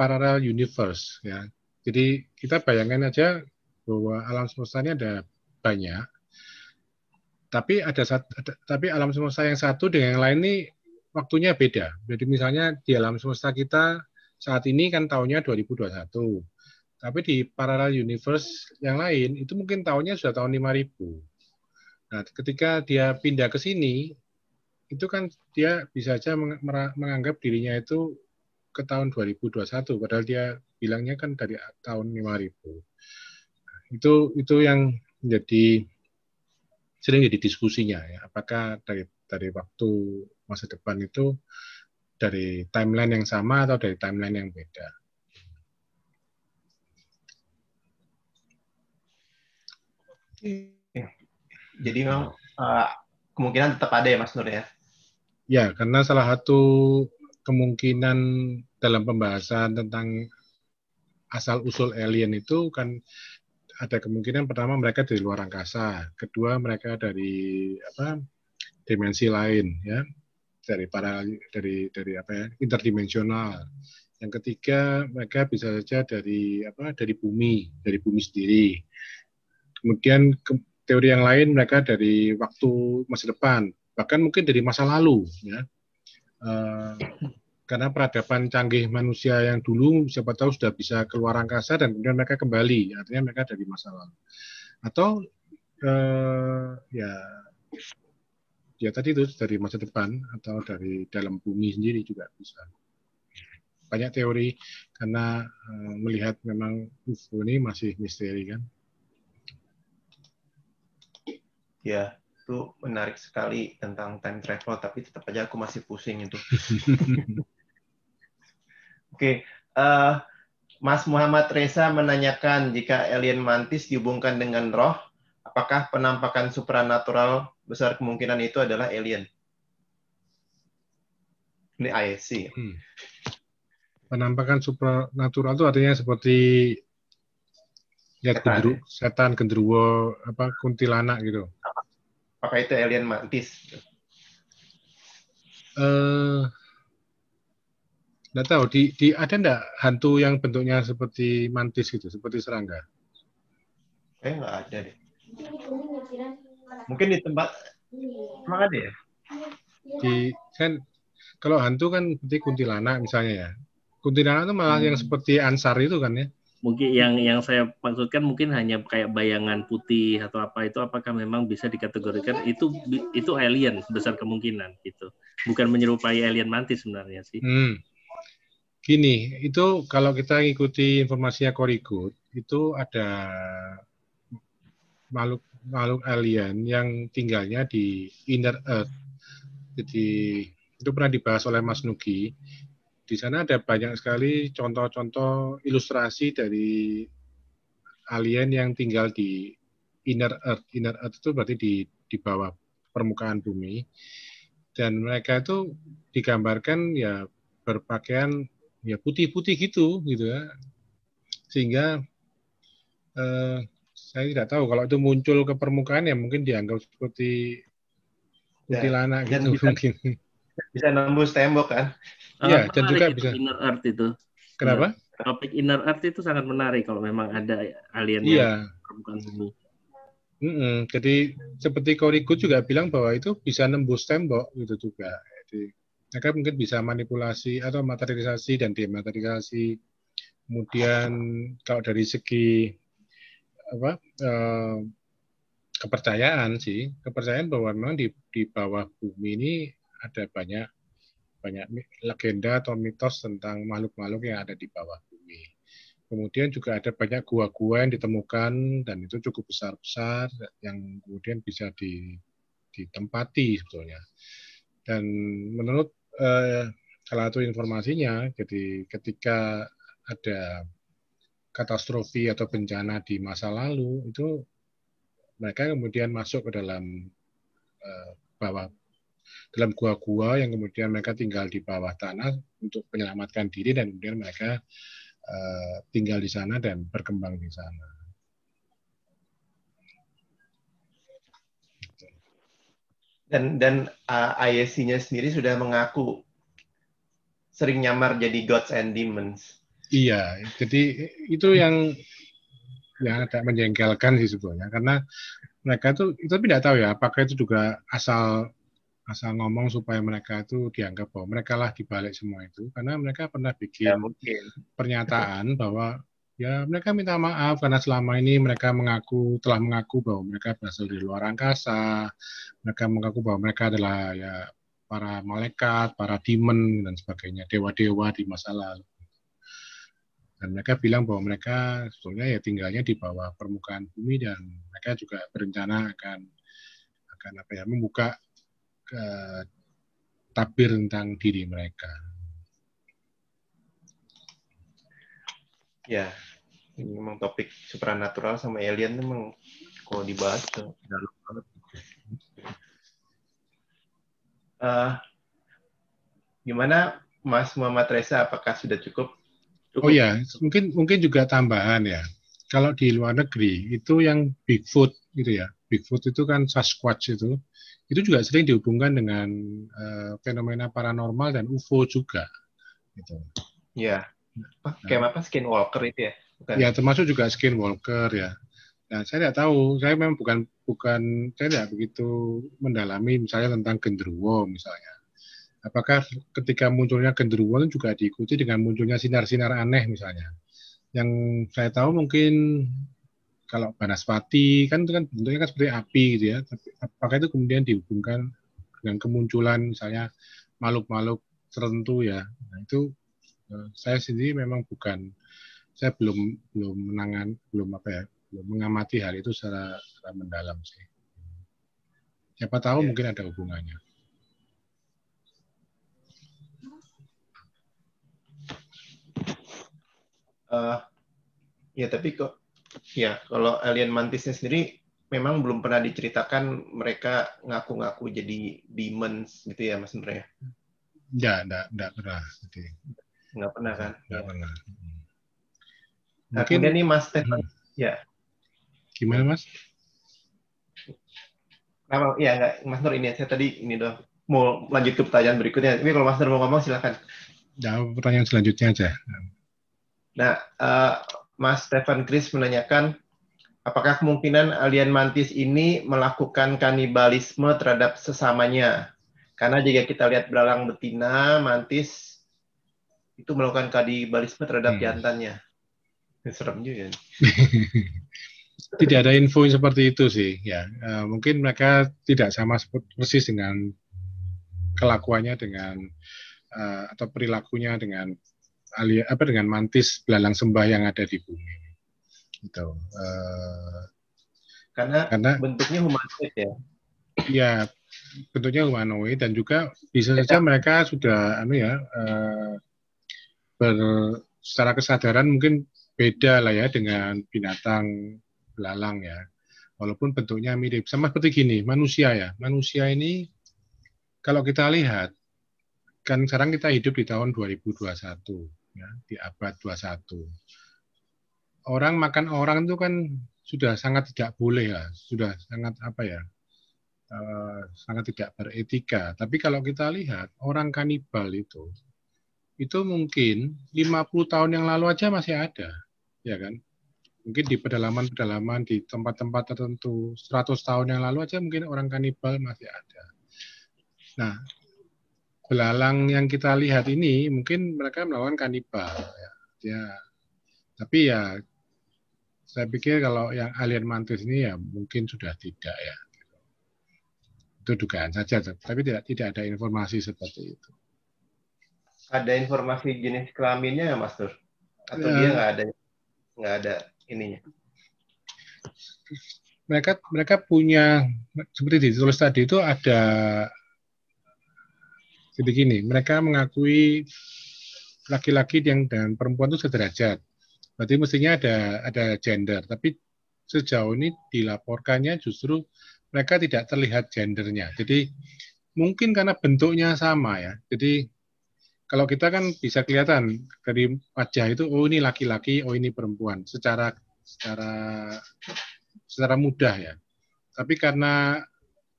paralel universe ya. Jadi kita bayangkan aja bahwa alam semesta ini ada banyak, tapi ada, ada tapi alam semesta yang satu dengan yang lain ini waktunya beda. Jadi misalnya di alam semesta kita saat ini kan tahunnya 2021 tapi di parallel universe yang lain itu mungkin tahunnya sudah tahun 5000. Nah, ketika dia pindah ke sini itu kan dia bisa saja menganggap dirinya itu ke tahun 2021 padahal dia bilangnya kan dari tahun 5000. Nah, itu itu yang menjadi sering jadi diskusinya ya. Apakah dari dari waktu masa depan itu dari timeline yang sama atau dari timeline yang beda. Iya. Jadi memang uh, kemungkinan tetap ada ya Mas Nur ya? Ya, karena salah satu kemungkinan dalam pembahasan tentang asal-usul alien itu kan ada kemungkinan pertama mereka dari luar angkasa, kedua mereka dari apa dimensi lain ya dari para dari dari apa ya interdimensional. Yang ketiga mereka bisa saja dari apa dari bumi dari bumi sendiri. Kemudian ke, teori yang lain mereka dari waktu masa depan, bahkan mungkin dari masa lalu, ya. Uh, karena peradaban canggih manusia yang dulu siapa tahu sudah bisa keluar angkasa dan kemudian mereka kembali, artinya mereka dari masa lalu. Atau uh, ya ya tadi itu dari masa depan atau dari dalam bumi sendiri juga bisa banyak teori karena eh, melihat memang UFO ini masih misteri kan ya itu menarik sekali tentang time travel tapi tetap aja aku masih pusing itu oke okay. uh, eh, Mas Muhammad Reza menanyakan jika alien mantis dihubungkan dengan roh apakah penampakan supranatural besar kemungkinan itu adalah alien ini ISC ya? hmm. penampakan supranatural itu artinya seperti lihat setan, setan gendruwo apa kuntilanak gitu ah, Apakah itu alien mantis? Uh, nggak tahu di, di ada nggak hantu yang bentuknya seperti mantis gitu, seperti serangga? eh, nggak ada deh. Mungkin di tempat emang ada ya? Di kan kalau hantu kan seperti kuntilanak misalnya ya. Kuntilanak itu malah hmm. yang seperti ansar itu kan ya? mungkin yang yang saya maksudkan mungkin hanya kayak bayangan putih atau apa itu apakah memang bisa dikategorikan itu itu alien besar kemungkinan gitu bukan menyerupai alien mantis sebenarnya sih hmm. gini itu kalau kita ikuti informasi akorikut itu ada makhluk makhluk alien yang tinggalnya di inner earth jadi itu pernah dibahas oleh Mas Nugi di sana ada banyak sekali contoh-contoh ilustrasi dari alien yang tinggal di inner earth. Inner earth itu berarti di di bawah permukaan bumi. Dan mereka itu digambarkan ya berpakaian ya putih-putih gitu gitu ya. Sehingga eh, saya tidak tahu kalau itu muncul ke permukaan ya mungkin dianggap seperti putih ya, lana gitu dan mungkin bisa nembus tembok kan Iya, dan juga bisa inner earth itu kenapa topik inner earth itu sangat menarik kalau memang ada alien iya. bukan bumi mm -mm. jadi seperti Koriku juga bilang bahwa itu bisa nembus tembok gitu juga jadi mereka mungkin bisa manipulasi atau materialisasi dan dematerialisasi kemudian kalau dari segi apa uh, kepercayaan sih kepercayaan bahwa memang di, di bawah bumi ini ada banyak banyak legenda atau mitos tentang makhluk-makhluk yang ada di bawah bumi. Kemudian juga ada banyak gua-gua yang ditemukan dan itu cukup besar-besar yang kemudian bisa ditempati sebetulnya. Dan menurut eh, salah satu informasinya, jadi ketika ada katastrofi atau bencana di masa lalu itu mereka kemudian masuk ke dalam eh, bawah dalam gua-gua yang kemudian mereka tinggal di bawah tanah untuk menyelamatkan diri dan kemudian mereka uh, tinggal di sana dan berkembang di sana. Dan dan uh, eh, ISC-nya sendiri sudah mengaku sering nyamar jadi gods and demons. Iya, jadi itu yang yang agak menjengkelkan sih sebetulnya karena mereka itu tapi tidak tahu ya apakah itu juga asal asal ngomong supaya mereka itu dianggap bahwa mereka lah dibalik semua itu karena mereka pernah bikin ya, pernyataan bahwa ya mereka minta maaf karena selama ini mereka mengaku telah mengaku bahwa mereka berasal dari luar angkasa mereka mengaku bahwa mereka adalah ya para malaikat para demon dan sebagainya dewa-dewa di masa lalu dan mereka bilang bahwa mereka sebetulnya ya tinggalnya di bawah permukaan bumi dan mereka juga berencana akan akan apa ya membuka tabir tentang diri mereka. Ya, ini memang topik supranatural sama alien memang kalau dibahas dalam banget. Uh, gimana Mas Muhammad Reza, apakah sudah cukup? cukup? Oh ya, mungkin mungkin juga tambahan ya. Kalau di luar negeri itu yang Bigfoot gitu ya, Bigfoot itu kan Sasquatch itu, itu juga sering dihubungkan dengan uh, fenomena paranormal dan UFO juga. Gitu. Ya, apa, nah. kayak nah. apa skinwalker itu ya? Bukan. Ya termasuk juga skinwalker ya. Nah saya tidak tahu, saya memang bukan bukan saya tidak begitu mendalami misalnya tentang genderuwo misalnya. Apakah ketika munculnya genderuwo juga diikuti dengan munculnya sinar-sinar aneh misalnya? Yang saya tahu mungkin kalau banaspati kan itu kan bentuknya kan seperti api gitu ya. Tapi apakah itu kemudian dihubungkan dengan kemunculan misalnya makhluk-makhluk tertentu ya? Nah, itu eh, saya sendiri memang bukan saya belum belum menangan belum apa ya belum mengamati hal itu secara, secara mendalam sih. Siapa tahu ya. mungkin ada hubungannya. Uh, ya tapi kok ya kalau alien mantisnya sendiri memang belum pernah diceritakan mereka ngaku-ngaku jadi demons gitu ya Mas Indra ya? Ya, enggak, enggak pernah. Jadi, enggak pernah kan? Enggak ya. pernah. Nah, Mungkin ini Mas Stefan, hmm. ya. Gimana Mas? Nah, ya enggak, Mas Nur ini saya tadi ini doh mau lanjut ke pertanyaan berikutnya. Ini kalau Mas Nur mau ngomong silakan. Ya, pertanyaan selanjutnya aja. Nah, uh, Mas Stefan Chris menanyakan, apakah kemungkinan alien mantis ini melakukan kanibalisme terhadap sesamanya? Karena jika kita lihat belalang betina, mantis itu melakukan kanibalisme terhadap hmm. jantannya. Ya, serem juga. Ya. tidak ada info seperti itu sih, ya. E, mungkin mereka tidak sama persis dengan kelakuannya dengan eh, atau perilakunya dengan alia, apa dengan mantis belalang sembah yang ada di bumi. itu Uh, eh, karena, karena bentuknya humanoid ya. Ya bentuknya humanoid dan juga bisa iya. saja mereka sudah anu ya uh, ber secara kesadaran mungkin beda lah ya dengan binatang belalang ya. Walaupun bentuknya mirip. Sama seperti gini, manusia ya. Manusia ini kalau kita lihat kan sekarang kita hidup di tahun 2021 ya, di abad 21. Orang makan orang itu kan sudah sangat tidak boleh ya, sudah sangat apa ya, uh, sangat tidak beretika. Tapi kalau kita lihat orang kanibal itu, itu mungkin 50 tahun yang lalu aja masih ada, ya kan? Mungkin di pedalaman-pedalaman, di tempat-tempat tertentu, 100 tahun yang lalu aja mungkin orang kanibal masih ada. Nah, belalang yang kita lihat ini mungkin mereka melawan kanibal ya. ya tapi ya saya pikir kalau yang alien mantis ini ya mungkin sudah tidak ya itu dugaan saja tapi tidak tidak ada informasi seperti itu ada informasi jenis kelaminnya ya mas Nur atau ya. dia nggak ada nggak ada ininya mereka mereka punya seperti ditulis tadi itu ada jadi gini, mereka mengakui laki-laki yang dan perempuan itu sederajat. Berarti mestinya ada ada gender, tapi sejauh ini dilaporkannya justru mereka tidak terlihat gendernya. Jadi mungkin karena bentuknya sama ya. Jadi kalau kita kan bisa kelihatan dari wajah itu oh ini laki-laki, oh ini perempuan secara secara secara mudah ya. Tapi karena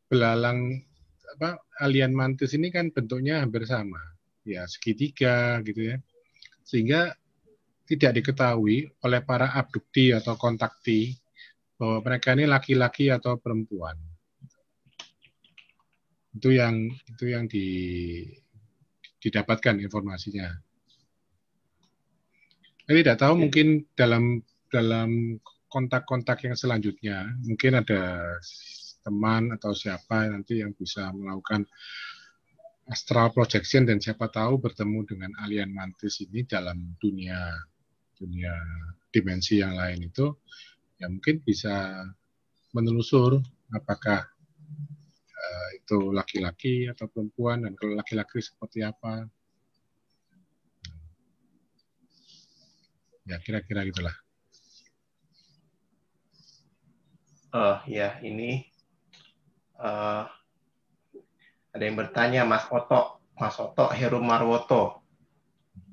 belalang apa alien mantis ini kan bentuknya hampir sama, ya segitiga gitu ya, sehingga tidak diketahui oleh para abdukti atau kontakti bahwa mereka ini laki-laki atau perempuan. Itu yang itu yang di, didapatkan informasinya. Saya tidak tahu ya. mungkin dalam dalam kontak-kontak yang selanjutnya mungkin ada teman atau siapa nanti yang bisa melakukan astral projection dan siapa tahu bertemu dengan alien mantis ini dalam dunia dunia dimensi yang lain itu ya mungkin bisa menelusur apakah uh, itu laki-laki atau perempuan dan kalau laki-laki seperti apa ya kira-kira gitulah oh ya ini uh, ada yang bertanya Mas Oto, Mas Oto Heru Marwoto.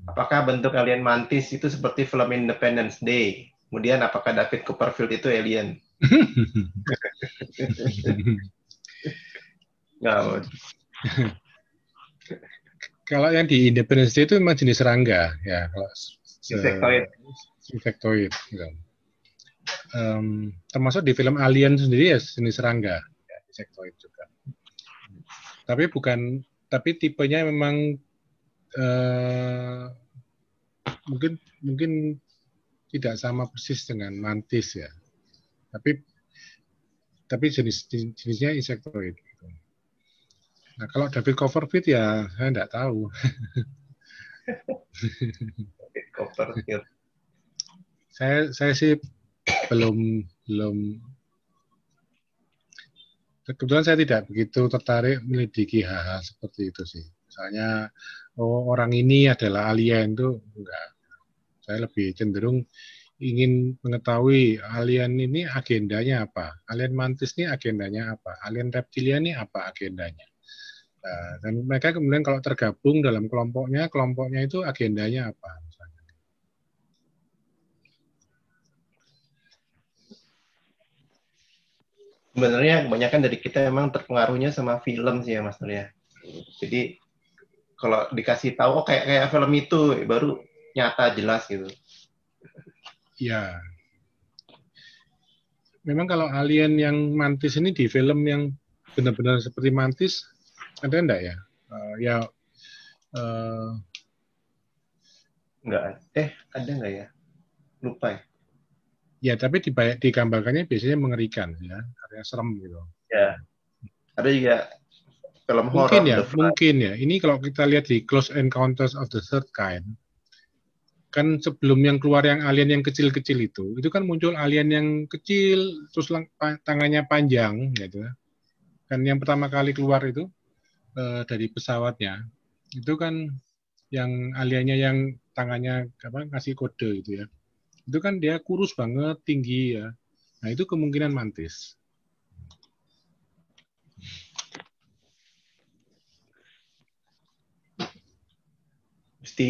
Apakah bentuk alien mantis itu seperti film Independence Day? Kemudian apakah David Copperfield itu alien? Kalau yang di Independence Day itu memang jenis serangga ya. insectoid. Um, termasuk di film Alien sendiri ya jenis serangga insektoid juga. Tapi bukan, tapi tipenya memang uh, mungkin mungkin tidak sama persis dengan mantis ya. Tapi tapi jenis jenisnya insektoid. Gitu. Nah, kalau David Coverfield ya saya tidak tahu. saya saya sih belum belum kebetulan saya tidak begitu tertarik menyelidiki hal-hal seperti itu sih. Misalnya, oh orang ini adalah alien itu enggak. Saya lebih cenderung ingin mengetahui alien ini agendanya apa, alien mantis ini agendanya apa, alien reptilian ini apa agendanya. Nah, dan mereka kemudian kalau tergabung dalam kelompoknya, kelompoknya itu agendanya apa. sebenarnya kebanyakan dari kita emang terpengaruhnya sama film sih ya Mas Nur ya. Jadi kalau dikasih tahu oh kayak kayak film itu baru nyata jelas gitu. Ya. Memang kalau alien yang mantis ini di film yang benar-benar seperti mantis ada enggak ya? Uh, ya uh... Eh, enggak eh ada enggak ya? Lupa ya. Ya, tapi di digambarkannya biasanya mengerikan ya, yang serem gitu. Ya. Ada juga film horor. Mungkin ya, mungkin ya. Ini kalau kita lihat di Close Encounters of the Third Kind, kan sebelum yang keluar yang alien yang kecil-kecil itu, itu kan muncul alien yang kecil, terus tangannya panjang, gitu. Kan yang pertama kali keluar itu eh, dari pesawatnya, itu kan yang aliennya yang tangannya apa ngasih kode gitu ya itu kan dia kurus banget, tinggi ya. Nah, itu kemungkinan mantis. Mesti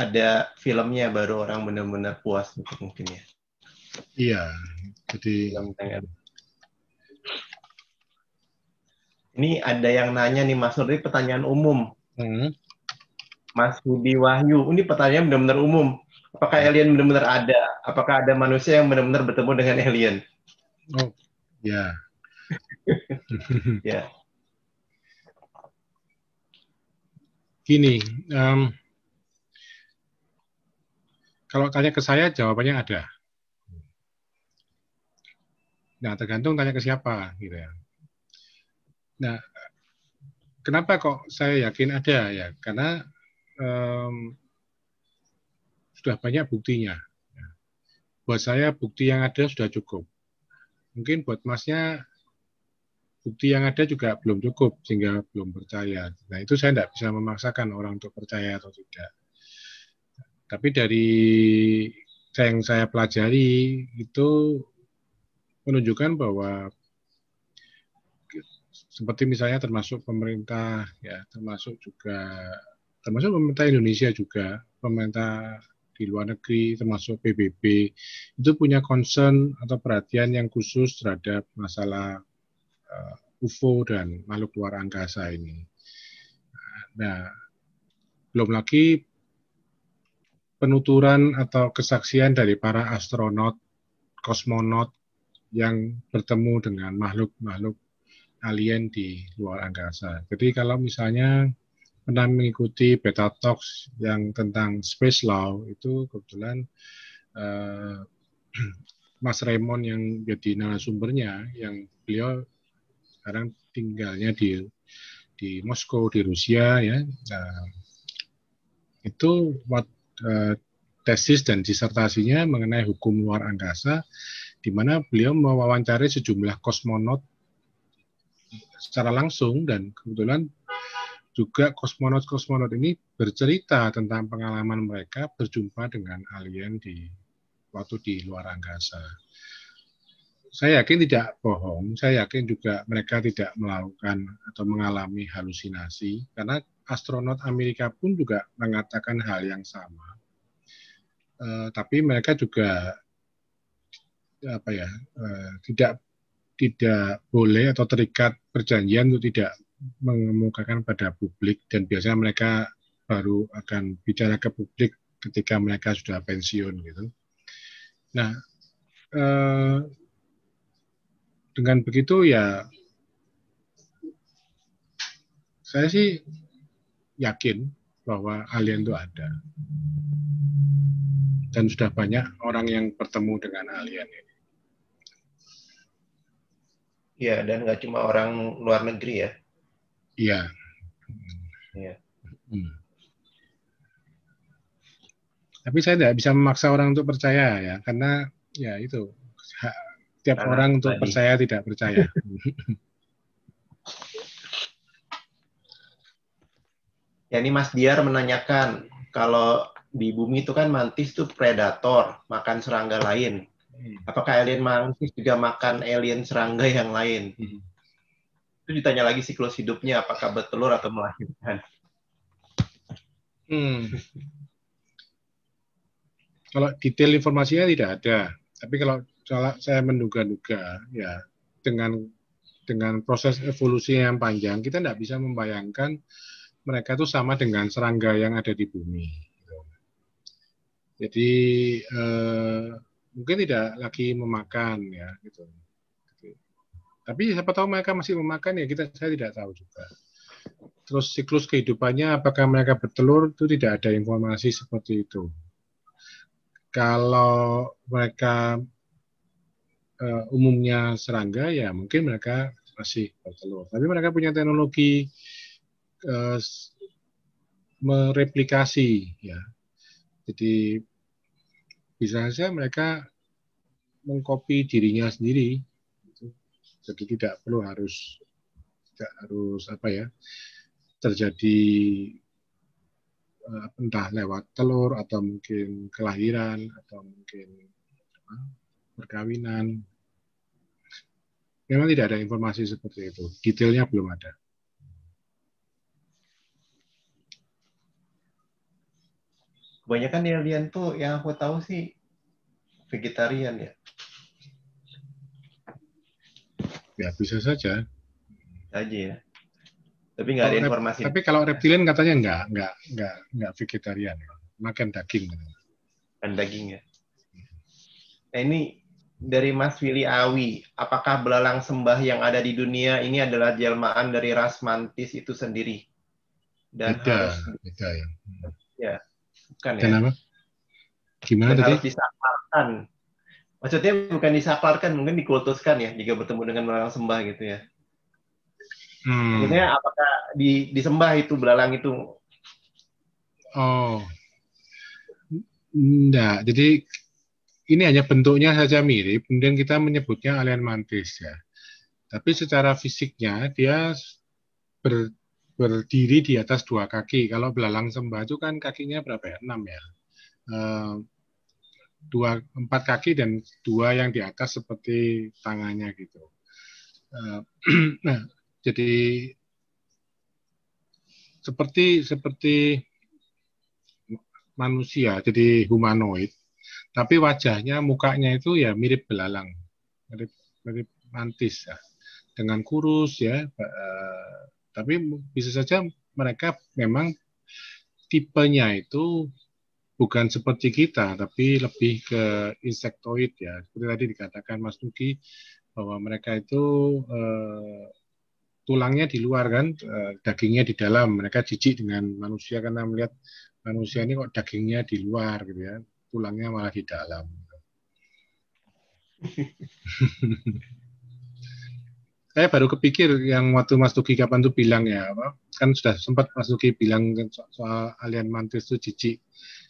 ada filmnya baru orang benar-benar puas gitu mungkin ya. Iya, jadi ini ada yang nanya nih Mas Nuri pertanyaan umum. Hmm. Mas Budi Wahyu, ini pertanyaan benar-benar umum apakah iya. alien benar-benar ada? Apakah ada manusia yang benar-benar bertemu dengan alien? Oh, ya. ya. Gini, um, kalau tanya ke saya jawabannya ada. Nah, tergantung tanya ke siapa gitu ya. Nah, kenapa kok saya yakin ada ya? Karena um, sudah banyak buktinya. Ya. Buat saya bukti yang ada sudah cukup. Mungkin buat masnya bukti yang ada juga belum cukup sehingga belum percaya. Nah itu saya tidak bisa memaksakan orang untuk percaya atau tidak. Tapi dari yang saya pelajari itu menunjukkan bahwa seperti misalnya termasuk pemerintah ya termasuk juga termasuk pemerintah Indonesia juga pemerintah di luar negeri termasuk PBB itu punya concern atau perhatian yang khusus terhadap masalah uh, eh, UFO dan makhluk luar angkasa ini. Nah, belum lagi penuturan atau kesaksian dari para astronot, kosmonot yang bertemu dengan makhluk-makhluk alien di luar angkasa. Jadi kalau misalnya pernah mengikuti beta talks yang tentang space law itu kebetulan uh, Mas Raymond yang jadi narasumbernya yang beliau sekarang tinggalnya di di Moskow di Rusia ya uh, itu what, uh, eh, tesis dan disertasinya mengenai hukum luar angkasa di mana beliau mewawancarai sejumlah kosmonot secara langsung dan kebetulan juga kosmonot-kosmonot ini bercerita tentang pengalaman mereka berjumpa dengan alien di waktu di luar angkasa. Saya yakin tidak bohong, saya yakin juga mereka tidak melakukan atau mengalami halusinasi karena astronot Amerika pun juga mengatakan hal yang sama. E, tapi mereka juga apa ya e, tidak tidak boleh atau terikat perjanjian untuk tidak mengemukakan pada publik dan biasanya mereka baru akan bicara ke publik ketika mereka sudah pensiun gitu. Nah, eh, dengan begitu ya saya sih yakin bahwa alien itu ada dan sudah banyak orang yang bertemu dengan alien ini. Ya, dan nggak cuma orang luar negeri ya, Iya. Iya. Hmm. Tapi saya tidak bisa memaksa orang untuk percaya ya, karena ya itu hak tiap karena orang untuk tadi. percaya tidak percaya. ya ini Mas Diar menanyakan kalau di bumi itu kan mantis itu predator, makan serangga lain. Hmm. Apakah alien mantis juga makan alien serangga yang lain? Hmm itu ditanya lagi siklus hidupnya apakah bertelur atau melahirkan. Hmm. Kalau detail informasinya tidak ada, tapi kalau saya menduga-duga ya dengan dengan proses evolusi yang panjang kita tidak bisa membayangkan mereka itu sama dengan serangga yang ada di bumi. Gitu. Jadi eh, mungkin tidak lagi memakan ya gitu tapi siapa tahu mereka masih memakan ya kita saya tidak tahu juga. Terus siklus kehidupannya apakah mereka bertelur itu tidak ada informasi seperti itu. Kalau mereka uh, umumnya serangga ya mungkin mereka masih bertelur. Tapi mereka punya teknologi uh, mereplikasi ya. Jadi bisa saja mereka mengcopy dirinya sendiri jadi tidak perlu harus tidak harus apa ya terjadi eh, entah lewat telur atau mungkin kelahiran atau mungkin perkawinan. Memang tidak ada informasi seperti itu. Detailnya belum ada. Kebanyakan alien tuh yang aku tahu sih vegetarian ya. Ya bisa saja. Aja ya. Tapi nggak ada informasi. Tapi kalau reptilian katanya nggak nggak nggak nggak vegetarian, makan daging. Makan daging ya. Nah ini dari Mas Willy Awi, apakah belalang sembah yang ada di dunia ini adalah jelmaan dari ras mantis itu sendiri? Dan beda, harus, beda ya. Ya, bukan Kenapa? ya. Gimana Dan tadi? harus disamarkan Maksudnya bukan disaklarkan, mungkin dikultuskan ya jika bertemu dengan belalang sembah gitu ya. Hmm. Maksudnya apakah di, disembah itu belalang itu? Oh, enggak. Jadi ini hanya bentuknya saja mirip, kemudian kita menyebutnya alien mantis ya. Tapi secara fisiknya dia ber, berdiri di atas dua kaki. Kalau belalang sembah itu kan kakinya berapa ya? Enam ya. Uh, dua empat kaki dan dua yang di atas seperti tangannya gitu. Eh, nah, jadi seperti seperti manusia, jadi humanoid, tapi wajahnya, mukanya itu ya mirip belalang, mirip mirip mantis ya, dengan kurus ya. Eh, tapi bisa saja mereka memang tipenya itu bukan seperti kita, tapi lebih ke insektoid ya. Seperti tadi dikatakan Mas Duki bahwa mereka itu uh, tulangnya di luar kan, uh, dagingnya di dalam. Mereka jijik dengan manusia karena melihat manusia ini kok dagingnya di luar gitu ya, tulangnya malah di dalam. Saya baru kepikir yang waktu Mas Tuki kapan tuh bilang ya, kan sudah sempat Mas Tuki bilang kan soal alien mantis itu jijik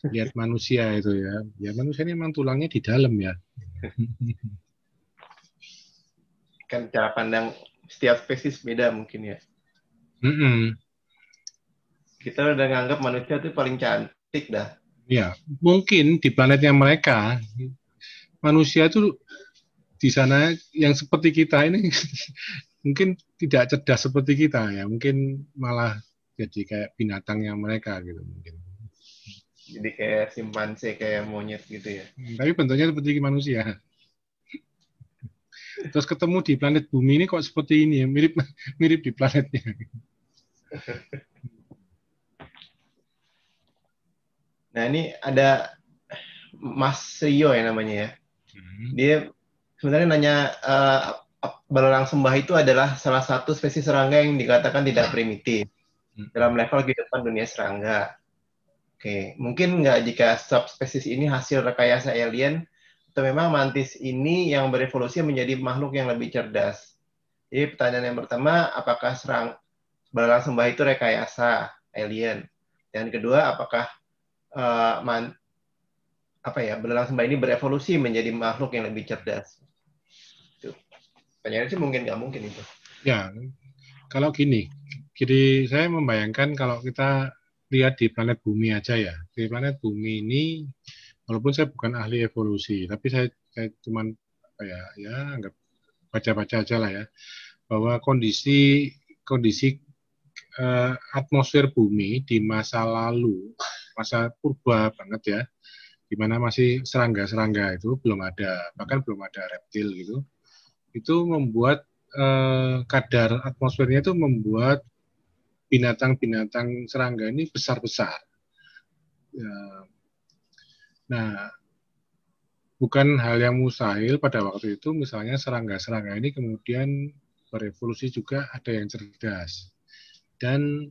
lihat manusia itu ya. Ya manusia ini memang tulangnya di dalam ya. Kan cara pandang setiap spesies beda mungkin ya. Mm -mm. Kita udah nganggap manusia itu paling cantik dah. Ya, mungkin di planetnya mereka manusia itu di sana yang seperti kita ini mungkin tidak cerdas seperti kita ya, mungkin malah jadi kayak binatangnya mereka gitu mungkin jadi kayak simpanse kayak monyet gitu ya hmm, tapi bentuknya seperti manusia terus ketemu di planet bumi ini kok seperti ini ya mirip mirip di planetnya nah ini ada Mas Rio ya namanya ya hmm. dia sebenarnya nanya uh, eh, belalang sembah itu adalah salah satu spesies serangga yang dikatakan tidak primitif hmm. dalam level kehidupan dunia serangga Oke, mungkin nggak jika subspesies ini hasil rekayasa alien atau memang mantis ini yang berevolusi menjadi makhluk yang lebih cerdas? Jadi pertanyaan yang pertama, apakah serang belalang sembah itu rekayasa alien? Dan kedua, apakah uh, man, apa ya belalang sembah ini berevolusi menjadi makhluk yang lebih cerdas? Itu. Pertanyaan sih mungkin nggak mungkin itu. Ya, kalau gini, jadi saya membayangkan kalau kita lihat di planet bumi aja ya. Di planet bumi ini, walaupun saya bukan ahli evolusi, tapi saya, saya cuman ya, ya anggap baca-baca aja lah ya, bahwa kondisi kondisi eh, atmosfer bumi di masa lalu, masa purba banget ya, di mana masih serangga-serangga itu belum ada, bahkan belum ada reptil gitu, itu membuat eh, kadar atmosfernya itu membuat binatang-binatang serangga ini besar-besar. Ya. Nah, bukan hal yang mustahil pada waktu itu misalnya serangga-serangga ini kemudian berevolusi juga ada yang cerdas. Dan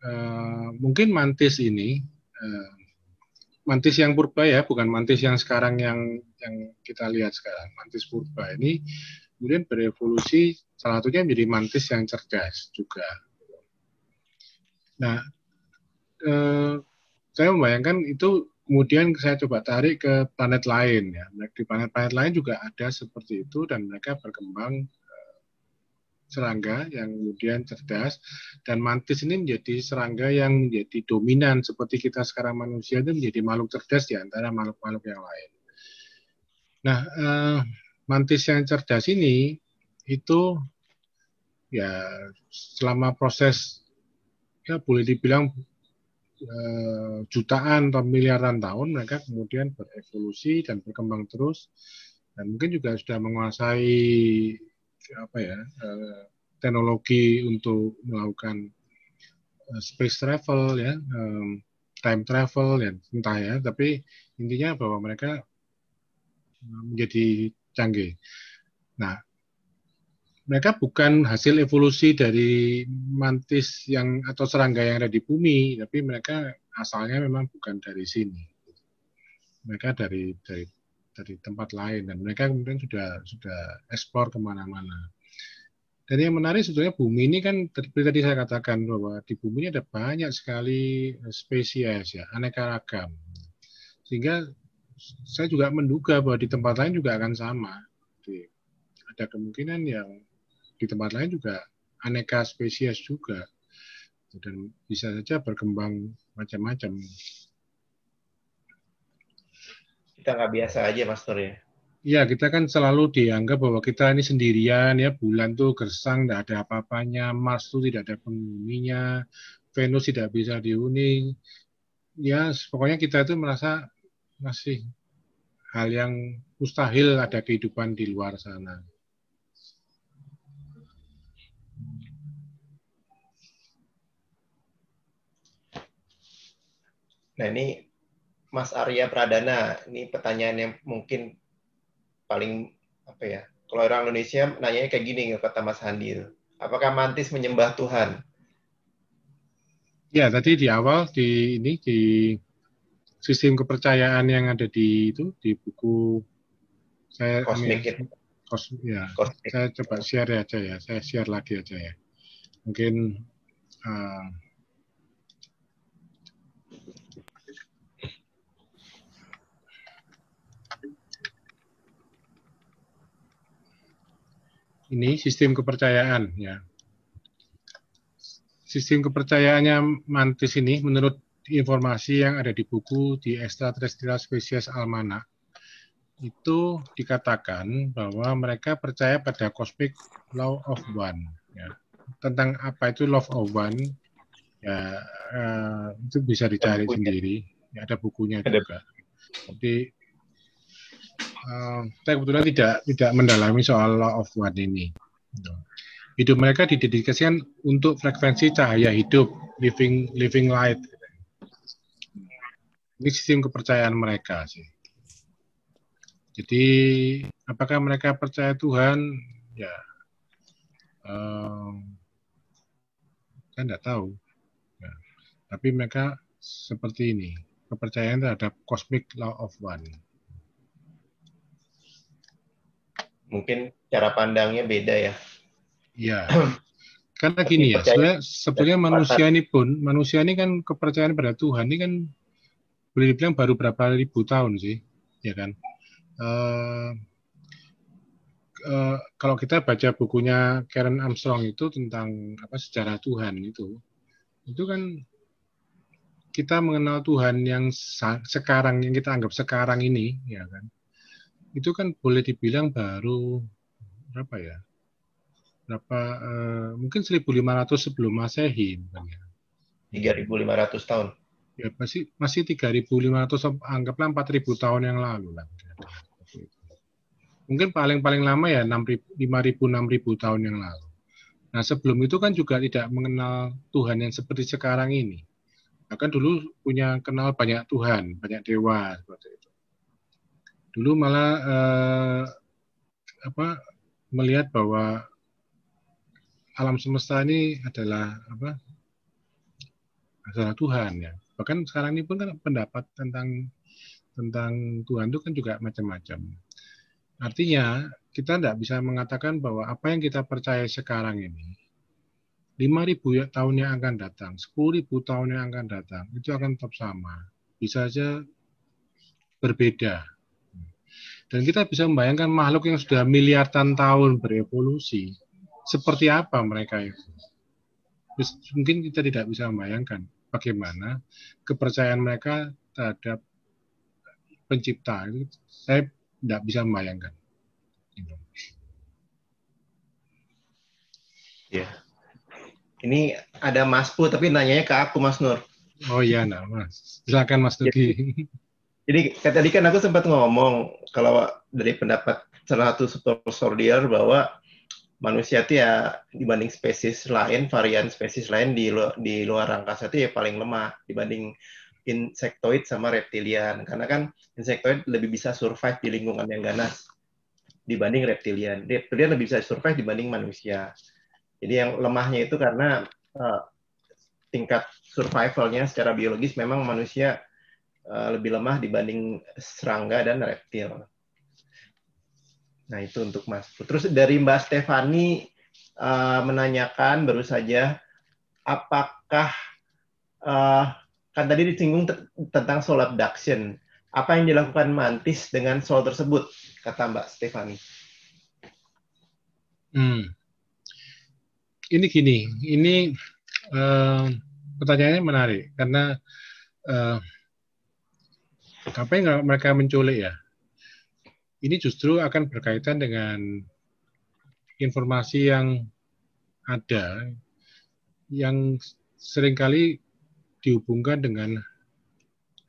uh, mungkin mantis ini uh, mantis yang purba ya, bukan mantis yang sekarang yang yang kita lihat sekarang. Mantis purba ini kemudian berevolusi salah satunya menjadi mantis yang cerdas juga. Nah, eh, saya membayangkan itu kemudian saya coba tarik ke planet lain ya. Nah, di planet-planet lain juga ada seperti itu dan mereka berkembang eh, serangga yang kemudian cerdas dan mantis ini menjadi serangga yang menjadi dominan seperti kita sekarang manusia itu menjadi makhluk cerdas di antara makhluk-makhluk yang lain. Nah, eh, mantis yang cerdas ini itu ya selama proses ya boleh dibilang eh, jutaan atau miliaran tahun mereka kemudian berevolusi dan berkembang terus dan mungkin juga sudah menguasai apa ya eh, teknologi untuk melakukan eh, space travel ya eh, time travel ya entah ya tapi intinya bahwa mereka eh, menjadi canggih. Nah mereka bukan hasil evolusi dari mantis yang atau serangga yang ada di bumi, tapi mereka asalnya memang bukan dari sini. Mereka dari dari dari tempat lain dan mereka kemudian sudah sudah ekspor kemana-mana. Dan yang menarik sebetulnya bumi ini kan seperti tadi saya katakan bahwa di bumi ini ada banyak sekali eh, spesies ya, aneka ragam. Sehingga saya juga menduga bahwa di tempat lain juga akan sama. Jadi, ada kemungkinan yang di tempat lain juga aneka spesies juga dan bisa saja berkembang macam-macam. Kita nggak biasa aja, Mas Nur ya. Iya, kita kan selalu dianggap bahwa kita ini sendirian ya, bulan tuh gersang, tidak ada apa-apanya, Mars tuh tidak ada penghuninya, Venus tidak bisa dihuni. Ya, pokoknya kita itu merasa masih hal yang mustahil ada kehidupan di luar sana. Nah ini Mas Arya Pradana, ini pertanyaan yang mungkin paling apa ya? Kalau orang Indonesia nanya kayak gini kata Mas Handi Apakah mantis menyembah Tuhan? Ya, tadi di awal di ini di sistem kepercayaan yang ada di itu di buku saya Cosmic kos, ya, ya saya coba share aja ya, saya share lagi aja ya. Mungkin uh, ini sistem kepercayaan ya. Sistem kepercayaannya mantis ini menurut informasi yang ada di buku di Extraterrestrial Species Almanac itu dikatakan bahwa mereka percaya pada cosmic law of one ya. Tentang apa itu law of one ya uh, itu bisa dicari ada sendiri. Ya, ada bukunya ada. juga. Jadi saya kebetulan tidak tidak mendalami soal law of one ini. Gitu. Hidup mereka didedikasikan untuk frekuensi cahaya hidup, living living light. Ini sistem kepercayaan mereka sih. Jadi apakah mereka percaya Tuhan? Ya, um, saya tidak tahu. Ya. Tapi mereka seperti ini kepercayaan terhadap cosmic law of one. mungkin cara pandangnya beda ya. Iya. Karena gini ya, sebenarnya, sebetulnya manusia ini pun, manusia ini kan kepercayaan pada Tuhan ini kan boleh dibilang baru berapa ribu tahun sih, ya kan? Uh, uh, kalau kita baca bukunya Karen Armstrong itu tentang apa sejarah Tuhan itu, itu kan kita mengenal Tuhan yang sekarang yang kita anggap sekarang ini, ya kan? itu kan boleh dibilang baru berapa ya? Berapa uh, mungkin 1500 sebelum Masehi bukan ya? 3500 tahun. Ya masih masih 3500 anggaplah 4000 tahun yang lalu lah. Mungkin paling-paling lama ya 6000 5000 6000 tahun yang lalu. Nah, sebelum itu kan juga tidak mengenal Tuhan yang seperti sekarang ini. Bahkan dulu punya kenal banyak Tuhan, banyak dewa seperti dulu malah eh, apa melihat bahwa alam semesta ini adalah apa adalah Tuhan ya bahkan sekarang ini pun kan pendapat tentang tentang Tuhan itu kan juga macam-macam artinya kita tidak bisa mengatakan bahwa apa yang kita percaya sekarang ini 5.000 ya, tahun yang akan datang, 10.000 tahun yang akan datang, itu akan tetap sama. Bisa saja berbeda dan kita bisa membayangkan makhluk yang sudah miliaran tahun berevolusi, seperti apa mereka itu. Mungkin kita tidak bisa membayangkan bagaimana kepercayaan mereka terhadap pencipta. Saya tidak bisa membayangkan. Ya. Ini ada Mas Pu, tapi nanyanya ke aku, Mas Nur. Oh iya, nah, Mas. Silakan Mas Tuki. Jadi tadi kan aku sempat ngomong kalau dari pendapat salah satu dia bahwa manusia itu ya dibanding spesies lain, varian spesies lain di luar, di luar angkasa itu ya paling lemah dibanding insektoid sama reptilian. Karena kan insektoid lebih bisa survive di lingkungan yang ganas dibanding reptilian. Reptilian lebih bisa survive dibanding manusia. Jadi yang lemahnya itu karena uh, tingkat survivalnya secara biologis memang manusia Eh, lebih lemah dibanding serangga dan reptil. Nah, itu untuk Mas. Terus dari Mbak Stefani uh, menanyakan baru saja apakah uh, kan tadi disinggung tentang soul abduction. Apa yang dilakukan mantis dengan soul tersebut? Kata Mbak Stefani. Hmm. Ini gini, ini uh, pertanyaannya menarik karena uh, apa yang mereka menculik ya? Ini justru akan berkaitan dengan informasi yang ada yang seringkali dihubungkan dengan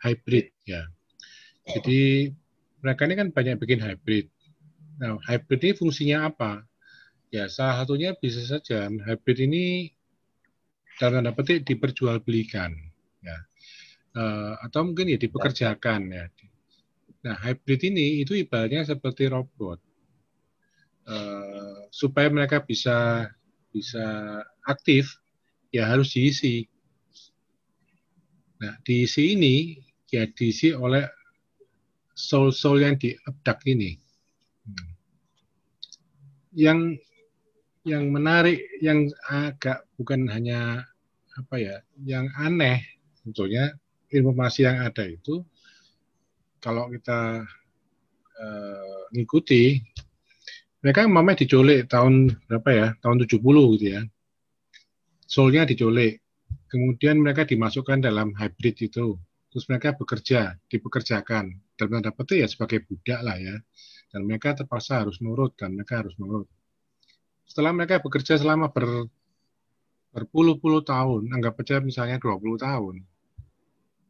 hybrid ya. Jadi mereka ini kan banyak bikin hybrid. Nah, hybrid ini fungsinya apa? Ya, salah satunya bisa saja hybrid ini dalam tanda petik diperjualbelikan. Ya. Eh, atau mungkin ya, ya dipekerjakan ya. Nah hybrid ini itu ibaratnya seperti robot uh, supaya mereka bisa bisa aktif ya harus diisi. Nah diisi ini ya diisi oleh soul-soul yang diabdak ini. Hmm. Yang yang menarik, yang agak bukan hanya apa ya, yang aneh tentunya informasi yang ada itu kalau kita uh, ngikuti mereka memang diculik tahun berapa ya tahun 70 gitu ya soalnya diculik kemudian mereka dimasukkan dalam hybrid itu terus mereka bekerja dipekerjakan dalam tanda petik ya sebagai budak lah ya dan mereka terpaksa harus nurut dan mereka harus nurut setelah mereka bekerja selama ber, berpuluh-puluh tahun anggap saja misalnya 20 tahun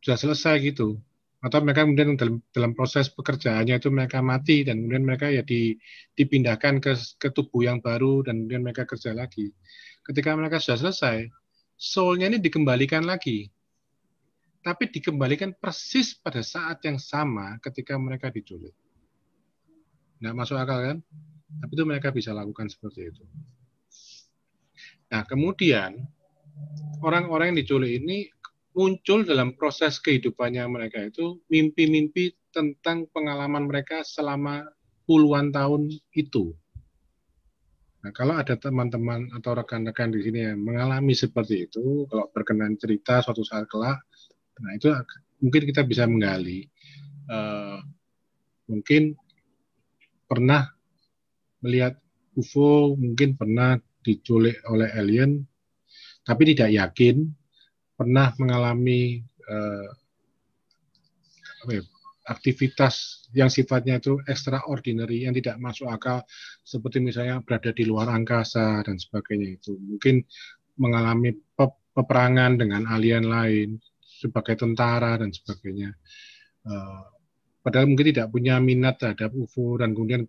sudah selesai gitu atau mereka kemudian dalam, dalam proses pekerjaannya itu mereka mati dan kemudian mereka ya di, dipindahkan ke, ke tubuh yang baru dan kemudian mereka kerja lagi. Ketika mereka sudah selesai, soulnya ini dikembalikan lagi. Tapi dikembalikan persis pada saat yang sama ketika mereka diculik. Nggak masuk akal kan? Tapi itu mereka bisa lakukan seperti itu. Nah, kemudian orang-orang yang diculik ini muncul dalam proses kehidupannya mereka itu mimpi-mimpi tentang pengalaman mereka selama puluhan tahun itu. Nah, kalau ada teman-teman atau rekan-rekan di sini yang mengalami seperti itu, kalau berkenan cerita suatu saat kelak, nah itu mungkin kita bisa menggali. Uh, mungkin pernah melihat UFO, mungkin pernah diculik oleh alien, tapi tidak yakin, pernah mengalami eh, ya, aktivitas yang sifatnya itu extraordinary yang tidak masuk akal seperti misalnya berada di luar angkasa dan sebagainya itu mungkin mengalami pe peperangan dengan alien lain sebagai tentara dan sebagainya eh, padahal mungkin tidak punya minat terhadap UFO dan kemudian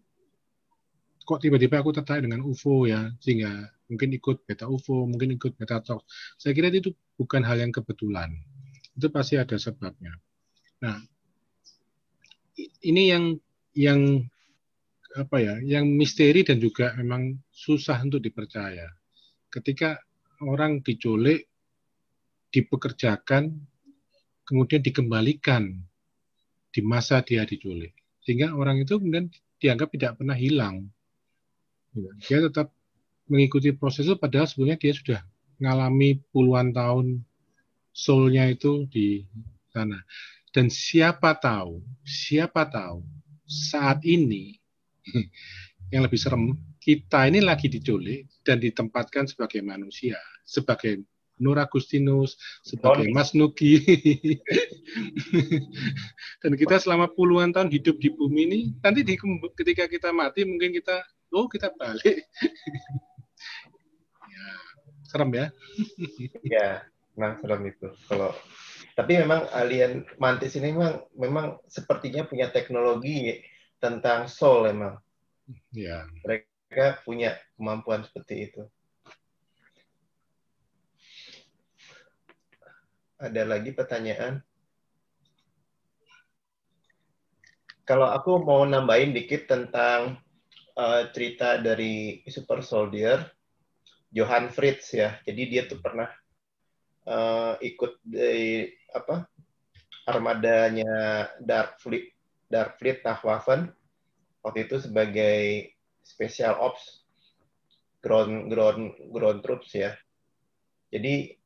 kok tiba-tiba aku tertarik dengan UFO ya sehingga mungkin ikut beta UFO, mungkin ikut beta talk. Saya kira itu bukan hal yang kebetulan. Itu pasti ada sebabnya. Nah, ini yang yang apa ya, yang misteri dan juga memang susah untuk dipercaya. Ketika orang diculik, dipekerjakan, kemudian dikembalikan di masa dia diculik. Sehingga orang itu kemudian dianggap tidak pernah hilang. Dia tetap mengikuti proses itu padahal sebenarnya dia sudah mengalami puluhan tahun soulnya itu di sana. Dan siapa tahu, siapa tahu saat ini yang lebih serem, kita ini lagi diculik dan ditempatkan sebagai manusia, sebagai Nur Agustinus, sebagai Mas Nugi. Dan kita selama puluhan tahun hidup di bumi ini, nanti di, ketika kita mati mungkin kita, oh kita balik. serem ya. Iya, memang serem itu. Kalau tapi memang alien mantis ini memang memang sepertinya punya teknologi tentang soul emang. Iya. Mereka punya kemampuan seperti itu. Ada lagi pertanyaan? Kalau aku mau nambahin dikit tentang uh, cerita dari Super Soldier, Johan Fritz ya. Jadi dia tuh pernah uh, ikut di apa armadanya Dark Fleet Dark Fleet Nahwaffen waktu itu sebagai special ops ground ground ground troops ya. Jadi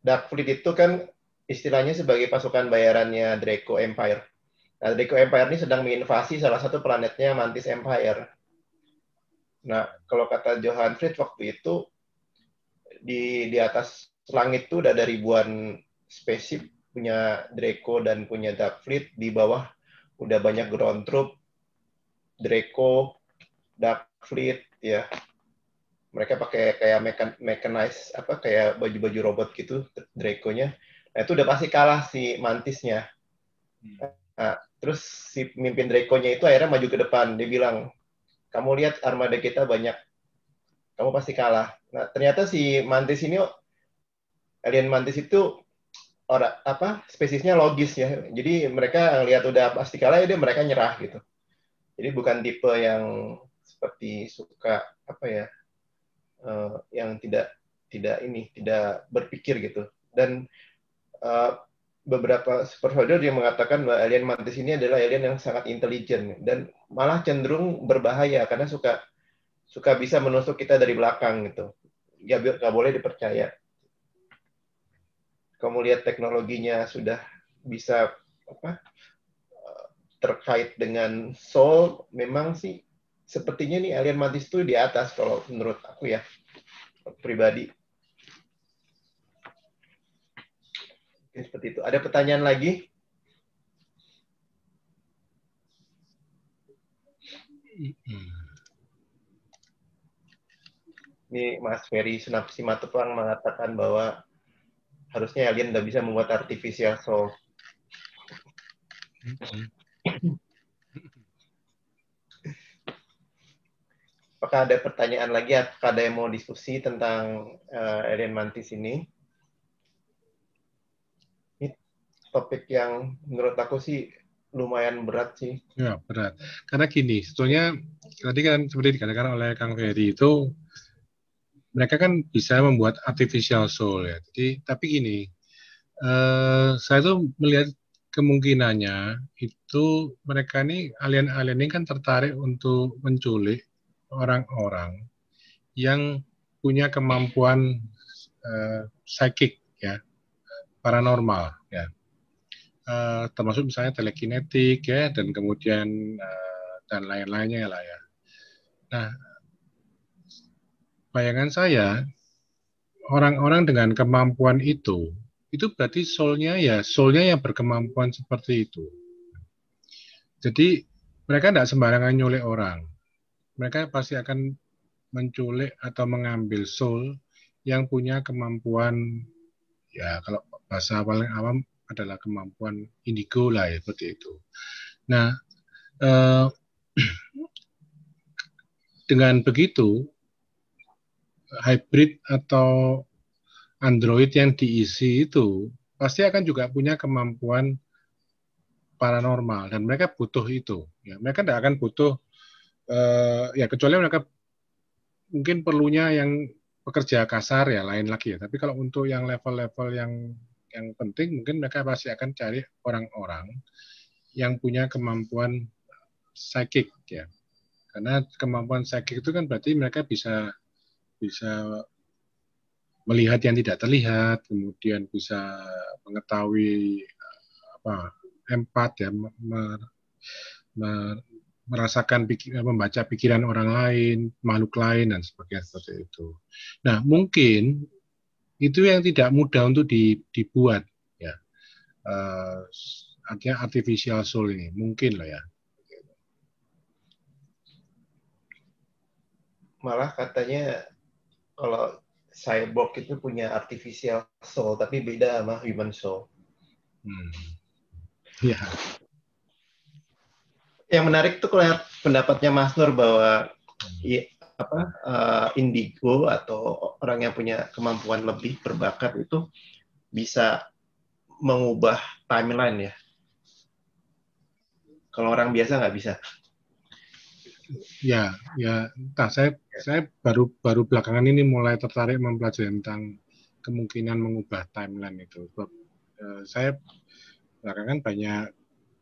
Dark Fleet itu kan istilahnya sebagai pasukan bayarannya Draco Empire. Nah, Draco Empire ini sedang menginvasi salah satu planetnya Mantis Empire. Nah, kalau kata Johan Fried waktu itu di di atas langit itu udah ada ribuan spesies punya Draco dan punya Dark Fleet di bawah udah banyak ground troop Draco, Dark Fleet ya. Mereka pakai kayak mekan mechanized apa kayak baju-baju robot gitu Draco-nya. Nah, itu udah pasti kalah si Mantisnya. Hmm. Nah, terus si pemimpin Draco-nya itu akhirnya maju ke depan, dia bilang, kamu lihat armada kita banyak, kamu pasti kalah. Nah, ternyata si mantis ini alien mantis itu orang apa spesiesnya logis ya. Jadi mereka lihat udah pasti kalah ya dia mereka nyerah gitu. Jadi bukan tipe yang seperti suka apa ya uh, yang tidak tidak ini tidak berpikir gitu dan uh, beberapa soldier yang mengatakan bahwa alien mantis ini adalah alien yang sangat intelijen dan malah cenderung berbahaya karena suka suka bisa menusuk kita dari belakang gitu. Ya biar nggak boleh dipercaya. Kamu lihat teknologinya sudah bisa apa eh, terkait dengan soul, memang sih sepertinya nih alien mantis itu di atas kalau menurut aku ya pribadi. seperti itu. Ada pertanyaan lagi? Ini Mas Ferry Sunapsi Matupang mengatakan bahwa harusnya alien udah bisa membuat artificial soul. Apakah ada pertanyaan lagi? Apakah ada yang mau diskusi tentang uh, alien mantis ini? topik yang menurut aku sih lumayan berat sih. Ya, berat. Karena gini, sebetulnya tadi kan seperti dikatakan oleh Kang Ferry itu mereka kan bisa membuat artificial soul ya. Jadi tapi gini, eh, saya tuh melihat kemungkinannya itu mereka ini alien-alien ini kan tertarik untuk menculik orang-orang yang punya kemampuan eh, psychic ya, paranormal uh, termasuk misalnya telekinetik ya dan kemudian uh, dan lain-lainnya lah ya. Nah, bayangan saya orang-orang dengan kemampuan itu itu berarti soulnya ya soulnya yang berkemampuan seperti itu. Jadi mereka tidak sembarangan nyulik orang. Mereka pasti akan menculik atau mengambil soul yang punya kemampuan ya kalau bahasa paling awam adalah kemampuan indigo lah ya, seperti itu. Nah, eh, dengan begitu hybrid atau android yang diisi itu pasti akan juga punya kemampuan paranormal dan mereka butuh itu. Ya, mereka tidak akan butuh eh, ya kecuali mereka mungkin perlunya yang pekerja kasar ya lain lagi ya. Tapi kalau untuk yang level-level yang yang penting mungkin mereka pasti akan cari orang-orang yang punya kemampuan psychic ya karena kemampuan psychic itu kan berarti mereka bisa bisa melihat yang tidak terlihat kemudian bisa mengetahui eh, apa empat ya mer, mer, merasakan pikir, eh, membaca pikiran orang lain, makhluk lain dan sebagainya seperti itu. Nah, mungkin itu yang tidak mudah untuk dibuat ya eh, artinya artificial soul ini mungkin lah ya malah katanya kalau cyborg itu punya artificial soul tapi beda sama human soul hmm. ya yang menarik tuh kalau pendapatnya Mas Nur bahwa hmm. ya, apa uh, indigo atau orang yang punya kemampuan lebih berbakat itu bisa mengubah timeline ya. Kalau orang biasa nggak bisa. Ya, ya. Nah, saya saya baru baru belakangan ini mulai tertarik mempelajari tentang kemungkinan mengubah timeline itu. Eh, saya belakangan banyak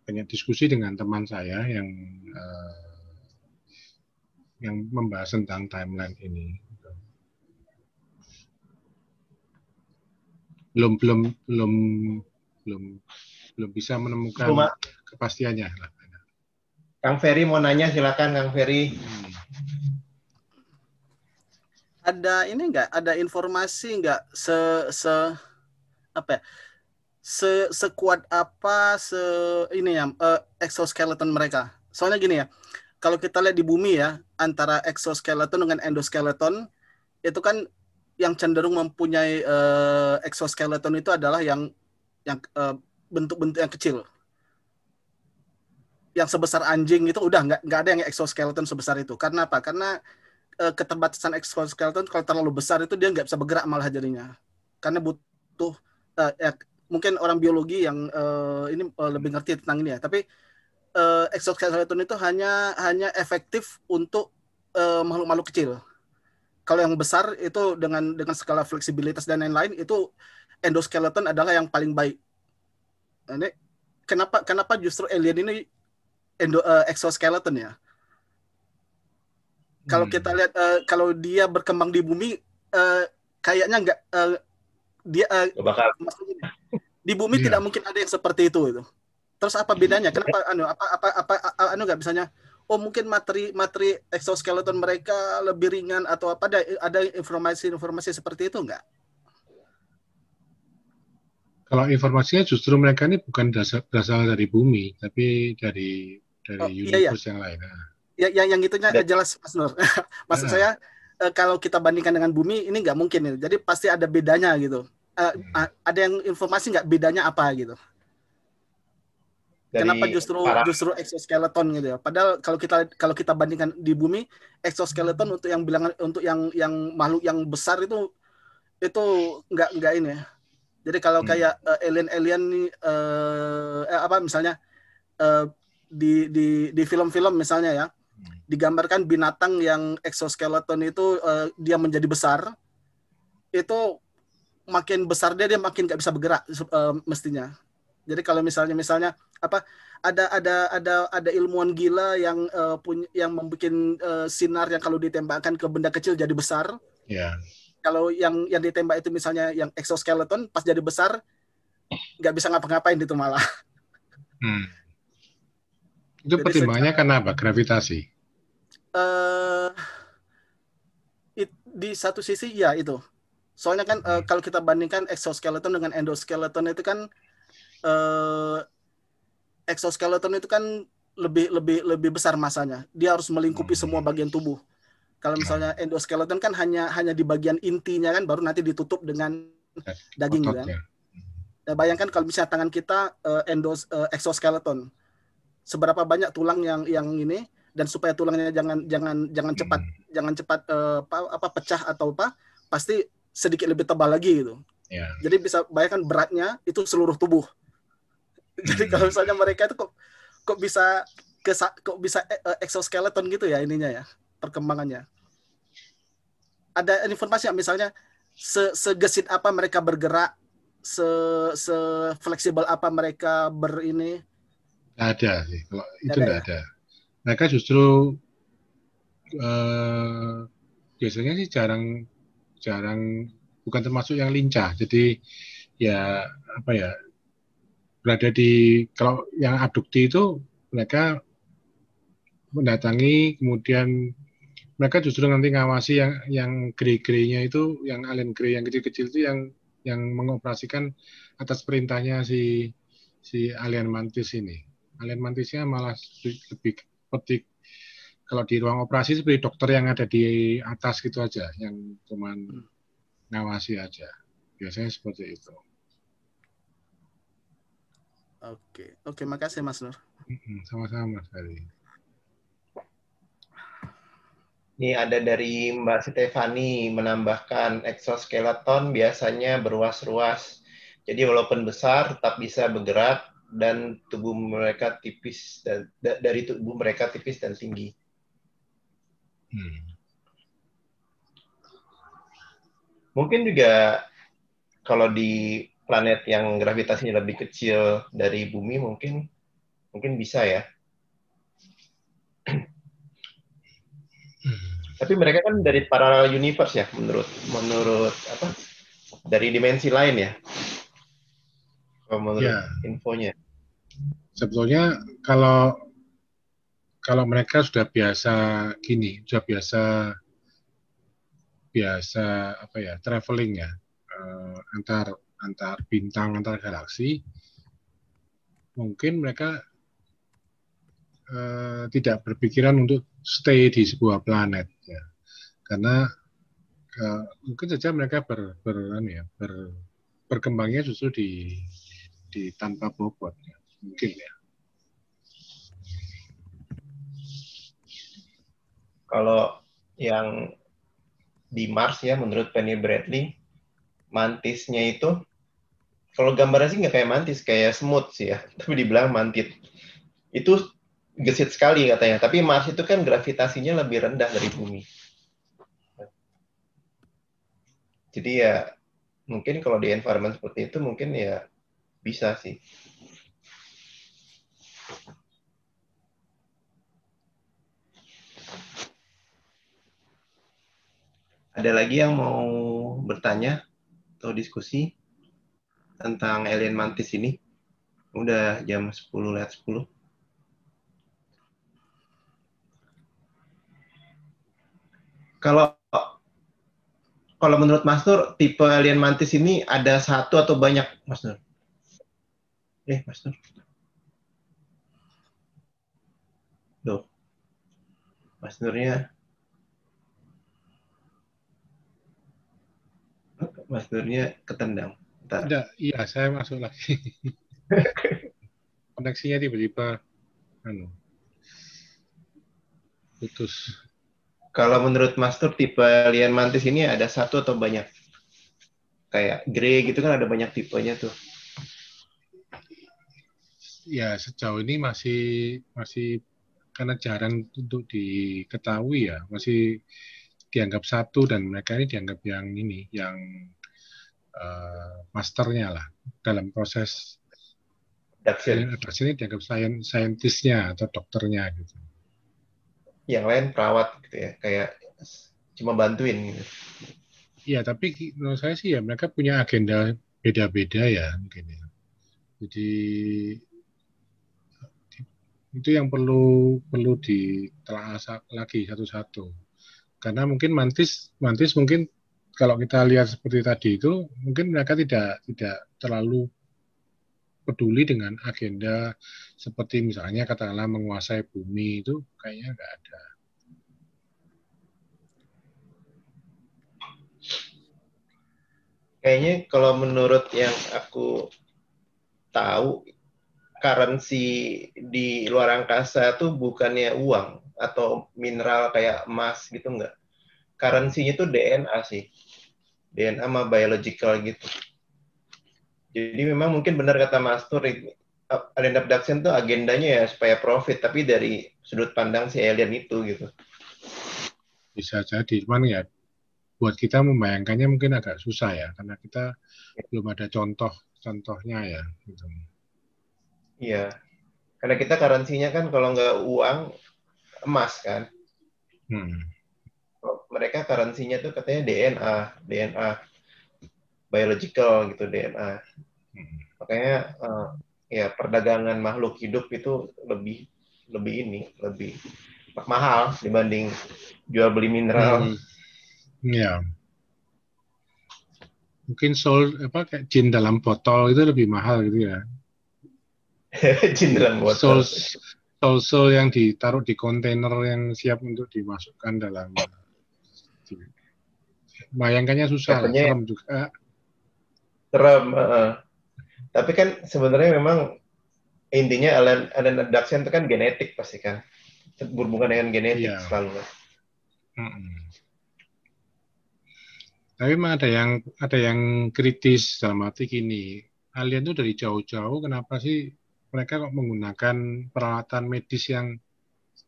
banyak diskusi dengan teman saya yang uh, yang membahas tentang timeline ini. Belum belum belum belum belum bisa menemukan Cuma, kepastiannya. Kang Ferry mau nanya silakan Kang Ferry. Ada ini enggak? Ada informasi enggak se se apa ya? Se, sekuat apa se ini ya uh, exoskeleton mereka? Soalnya gini ya, kalau kita lihat di bumi ya antara exoskeleton dengan endoskeleton itu kan yang cenderung mempunyai uh, exoskeleton itu adalah yang yang bentuk eh, bentuk-bentuk yang kecil yang sebesar anjing itu udah nggak nggak ada yang exoskeleton sebesar itu karena apa karena uh, keterbatasan exoskeleton kalau terlalu besar itu dia nggak bisa bergerak malah jadinya karena butuh uh, ya, mungkin orang biologi yang uh, ini uh, lebih ngerti tentang ini ya tapi uh, exoskeleton itu hanya hanya efektif untuk uh, makhluk-makhluk kecil. Kalau yang besar itu dengan dengan skala fleksibilitas dan lain-lain itu endoskeleton adalah yang paling baik. Nah, ini kenapa kenapa justru alien ini endo, uh, exoskeleton ya? Kalau kita hmm. lihat uh, kalau dia berkembang di bumi uh, kayaknya nggak uh, dia uh, di bumi yeah. tidak mungkin ada yang seperti itu itu. Terus apa bedanya? Kenapa anu apa apa apa, apa anu nggak misalnya oh mungkin materi materi exoskeleton mereka lebih ringan atau apa ada ada informasi-informasi seperti itu nggak? Kalau informasinya justru mereka ini bukan dasar, dasar dari bumi, tapi dari dari oh, universe iya, iya. yang lain. Ah. Ya, ya, yang yang itunya ya. jelas Mas Nur. Maksud ya. saya eh, kalau kita bandingkan dengan bumi ini nggak mungkin. Ya. Jadi pasti ada bedanya gitu. Eh, hmm. Ada yang informasi nggak bedanya apa gitu? dari kenapa justru para... justru exoskeleton gitu ya padahal kalau kita kalau kita bandingkan di bumi exoskeleton untuk yang bilangan untuk yang yang makhluk yang besar itu itu nggak nggak ini ya jadi kalau hmm. kayak uh, alien alien uh, eh, apa misalnya uh, di di di film-film misalnya ya hmm. digambarkan binatang yang exoskeleton itu uh, dia menjadi besar itu makin besar dia dia makin nggak bisa bergerak uh, mestinya jadi kalau misalnya misalnya apa ada ada ada ada ilmuwan gila yang uh, eh, punya yang membuat uh, sinar yang kalau ditembakkan ke benda kecil jadi besar. Yeah. Kalau yang yang ditembak itu misalnya yang exoskeleton pas jadi besar nggak bisa ngapa-ngapain itu malah. Hmm. Itu pertimbangannya karena apa? Gravitasi. Uh, di satu sisi ya itu. Soalnya kan hmm. uh, kalau kita bandingkan exoskeleton dengan endoskeleton itu kan uh, exoskeleton itu kan lebih lebih lebih besar masanya. Dia harus melingkupi hmm. semua bagian tubuh. Kalau misalnya endoskeleton kan hanya hanya di bagian intinya kan baru nanti ditutup dengan ya, daging Ototnya. kan. Ya. Nah, bayangkan kalau misalnya tangan kita uh, endos uh, exoskeleton. Seberapa banyak tulang yang yang ini dan supaya tulangnya jangan jangan jangan cepat hmm. jangan cepat uh, apa, pecah atau apa pasti sedikit lebih tebal lagi gitu. Yeah. Jadi bisa bayangkan beratnya itu seluruh tubuh. jadi kalau misalnya mereka itu kok kok bisa ke, kok bisa eh, eh, exoskeleton gitu ya ininya ya perkembangannya ada informasi yang misalnya se segesit apa mereka bergerak se se fleksibel apa mereka ber ini ada sih kalau itu nggak ada, ya? ada. mereka justru uh, biasanya sih jarang jarang bukan termasuk yang lincah jadi ya apa ya berada di kalau yang abdukti itu mereka mendatangi kemudian mereka justru nanti ngawasi yang yang grey-greynya itu yang alien grey yang kecil-kecil itu yang yang mengoperasikan atas perintahnya si si alien mantis ini alien mantisnya malah lebih petik kalau di ruang operasi seperti dokter yang ada di atas gitu aja yang cuman hmm. ngawasi aja biasanya seperti itu Oke, oke, makasih Mas Nur. Sama-sama Mas Ferry. Ini ada dari Mbak Stefani menambahkan exoskeleton biasanya beruas ruas Jadi walaupun besar tetap bisa bergerak dan tubuh mereka tipis dan dari tubuh mereka tipis dan tinggi. Hmm. Mungkin juga kalau di planet yang gravitasinya lebih kecil dari bumi mungkin mungkin bisa ya. Hmm. Tapi mereka kan dari paralel universe ya menurut menurut apa? Dari dimensi lain ya. Kalau menurut ya. infonya. Sebetulnya kalau kalau mereka sudah biasa gini, sudah biasa biasa apa ya traveling ya eh, antar antar bintang antar galaksi mungkin mereka uh, tidak berpikiran untuk stay di sebuah planet ya karena uh, mungkin saja mereka ber, ber, anu ya, ber berkembangnya justru di di tanpa bobot ya mungkin ya kalau yang di Mars ya menurut Penny Bradley mantisnya itu kalau gambarnya sih nggak kayak mantis kayak smooth sih ya tapi dibilang mantis itu gesit sekali katanya tapi Mars itu kan gravitasinya lebih rendah dari bumi jadi ya mungkin kalau di environment seperti itu mungkin ya bisa sih ada lagi yang mau bertanya atau diskusi tentang alien mantis ini. Udah jam 10 lewat 10. Kalau kalau menurut Mas Nur, tipe alien mantis ini ada satu atau banyak, Mas Nur? Eh, Mas Nur. Loh. Mas Nurnya Mas Nurnya ketendang. Tidak, iya saya masuk lagi. Koneksinya tiba-tiba anu, putus. Kalau menurut Mas Nur, tipe lian mantis ini ada satu atau banyak? Kayak grey gitu kan ada banyak tipenya tuh. Ya sejauh ini masih masih karena jarang untuk diketahui ya masih dianggap satu dan mereka ini dianggap yang ini yang uh, masternya lah dalam proses Adaption. ini dianggap saintisnya atau dokternya gitu. Yang lain perawat gitu ya, kayak cuma bantuin gitu. Iya, tapi menurut saya sih ya mereka punya agenda beda-beda ya mungkin ya. Jadi itu yang perlu perlu ditelaah lagi satu-satu. Karena mungkin mantis mantis mungkin kalau kita lihat seperti tadi itu mungkin mereka tidak tidak terlalu peduli dengan agenda seperti misalnya katakanlah menguasai bumi itu kayaknya nggak ada. Kayaknya kalau menurut yang aku tahu currency di luar angkasa itu bukannya uang atau mineral kayak emas gitu enggak. Currency-nya tuh DNA sih DNA sama biological gitu. Jadi memang mungkin benar kata Mas Tur, uh, alien abduction tuh agendanya ya supaya profit, tapi dari sudut pandang si alien itu gitu. Bisa jadi, cuman ya buat kita membayangkannya mungkin agak susah ya, karena kita belum ada contoh-contohnya ya. Gitu. Iya, karena kita karansinya kan kalau nggak uang emas kan. Hmm mereka karansinya tuh katanya DNA, DNA biological gitu DNA. Hmm. Makanya uh, ya perdagangan makhluk hidup itu lebih lebih ini lebih mahal dibanding jual beli mineral. Hmm. Ya. Mungkin soul apa kayak jin dalam botol itu lebih mahal gitu ya. jin dalam botol. Soul, soul yang ditaruh di kontainer yang siap untuk dimasukkan dalam bayangkannya susah Katanya, serem juga eh. serem uh, tapi kan sebenarnya memang intinya alien, alien abduction itu kan genetik pasti kan berhubungan dengan genetik iya. selalu kan hmm. tapi memang ada yang ada yang kritis dalam arti gini alien itu dari jauh-jauh kenapa sih mereka kok menggunakan peralatan medis yang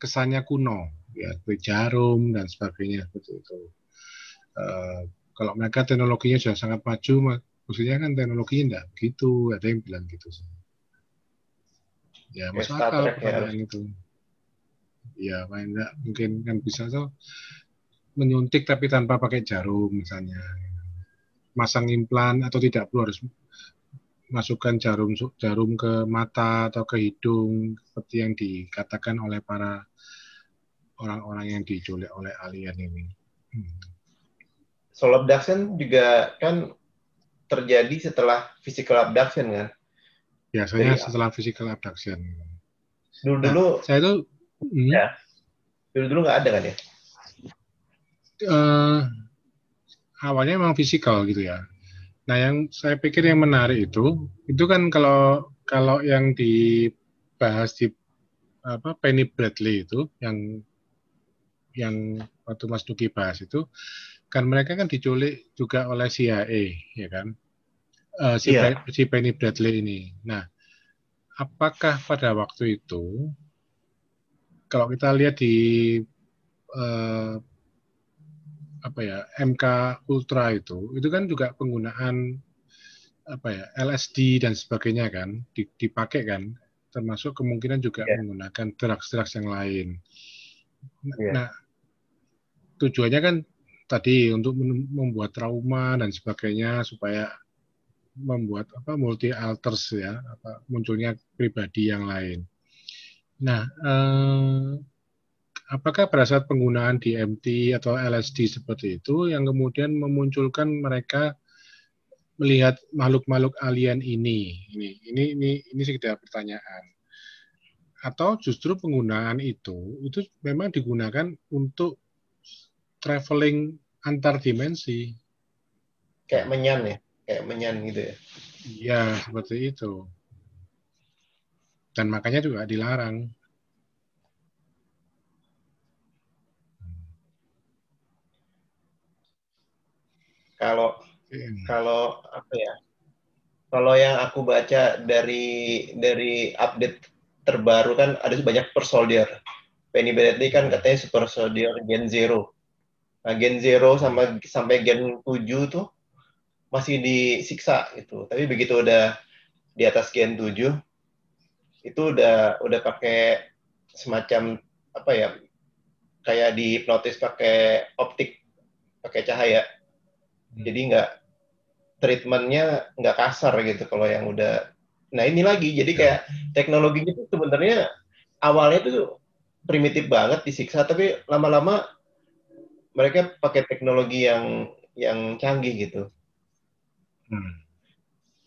kesannya kuno ya jarum dan sebagainya seperti itu Eh, kalau mereka teknologinya sudah sangat maju, maksudnya kan teknologinya tidak begitu, ada yang bilang gitu sih. Ya, ya masuk ya, akal ya. itu. Ya, main enggak mungkin kan bisa so menyuntik tapi tanpa pakai jarum misalnya. Masang implan atau tidak perlu harus masukkan jarum jarum ke mata atau ke hidung seperti yang dikatakan oleh para orang-orang yang diculik oleh alien ini. Hmm soul abduction juga kan terjadi setelah physical abduction kan? Biasanya Jadi, setelah physical abduction. Dulu dulu. Nah, saya itu. Hmm, ya. Dulu dulu nggak ada kan ya? Uh, awalnya memang physical gitu ya. Nah yang saya pikir yang menarik itu, itu kan kalau kalau yang dibahas di apa Penny Bradley itu yang yang waktu Mas Duki bahas itu kan mereka kan diculik juga oleh CIA, ya kan? Uh, si, yeah. Pe, si Penny Bradley ini. Nah, apakah pada waktu itu, kalau kita lihat di uh, apa ya MK Ultra itu, itu kan juga penggunaan apa ya LSD dan sebagainya kan dipakai kan, termasuk kemungkinan juga yeah. menggunakan drugs-drugs yang lain. yeah. Iya. Nah, tujuannya kan tadi untuk membuat trauma dan sebagainya supaya membuat apa multi alters ya apa, munculnya pribadi yang lain. Nah, eh, apakah pada saat penggunaan DMT atau LSD seperti itu yang kemudian memunculkan mereka melihat makhluk-makhluk alien ini? Ini ini ini ini sekedar pertanyaan. Atau justru penggunaan itu itu memang digunakan untuk traveling antar dimensi. Kayak menyan ya, kayak menyan gitu ya. Iya, seperti itu. Dan makanya juga dilarang. Kalau hmm. kalau apa ya? Kalau yang aku baca dari dari update terbaru kan ada banyak persoldier. Penny Bradley kan katanya super soldier Gen Zero Nah, gen 0 sama sampai gen 7 tuh masih disiksa gitu. Tapi begitu udah di atas gen 7 itu udah udah pakai semacam apa ya kayak dihipnotis pakai optik pakai cahaya hmm. jadi nggak treatmentnya nggak kasar gitu kalau yang udah nah ini lagi jadi ya. kayak teknologinya itu sebenarnya awalnya itu primitif banget disiksa tapi lama-lama mereka pakai teknologi yang yang canggih gitu. Hmm.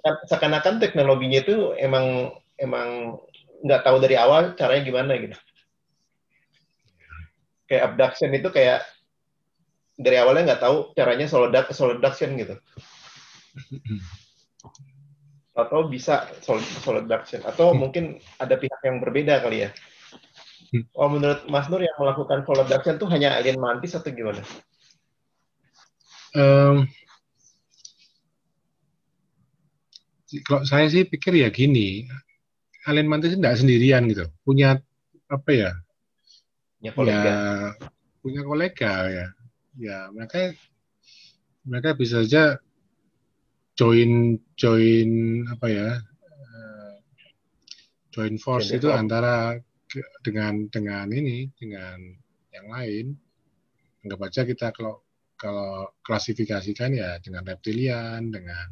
Nah, seakan-akan teknologinya itu emang emang nggak tahu dari awal caranya gimana gitu. Kayak abduction itu kayak dari awalnya nggak tahu caranya solodak soloduction gitu. Atau bisa solid, atau mungkin ada pihak yang berbeda kali ya. oh, menurut Mas Nur yang melakukan production itu hanya alien mantis atau gimana? Um, kalau saya sih pikir ya gini, alien mantis tidak sendirian gitu, punya apa ya? Punya ya, kolega. Ya, punya kolega ya. Ya mereka mereka bisa saja join join apa ya? Eh, join force itu antara dengan dengan ini dengan yang lain anggap aja kita kalau kalau klasifikasikan ya dengan reptilian dengan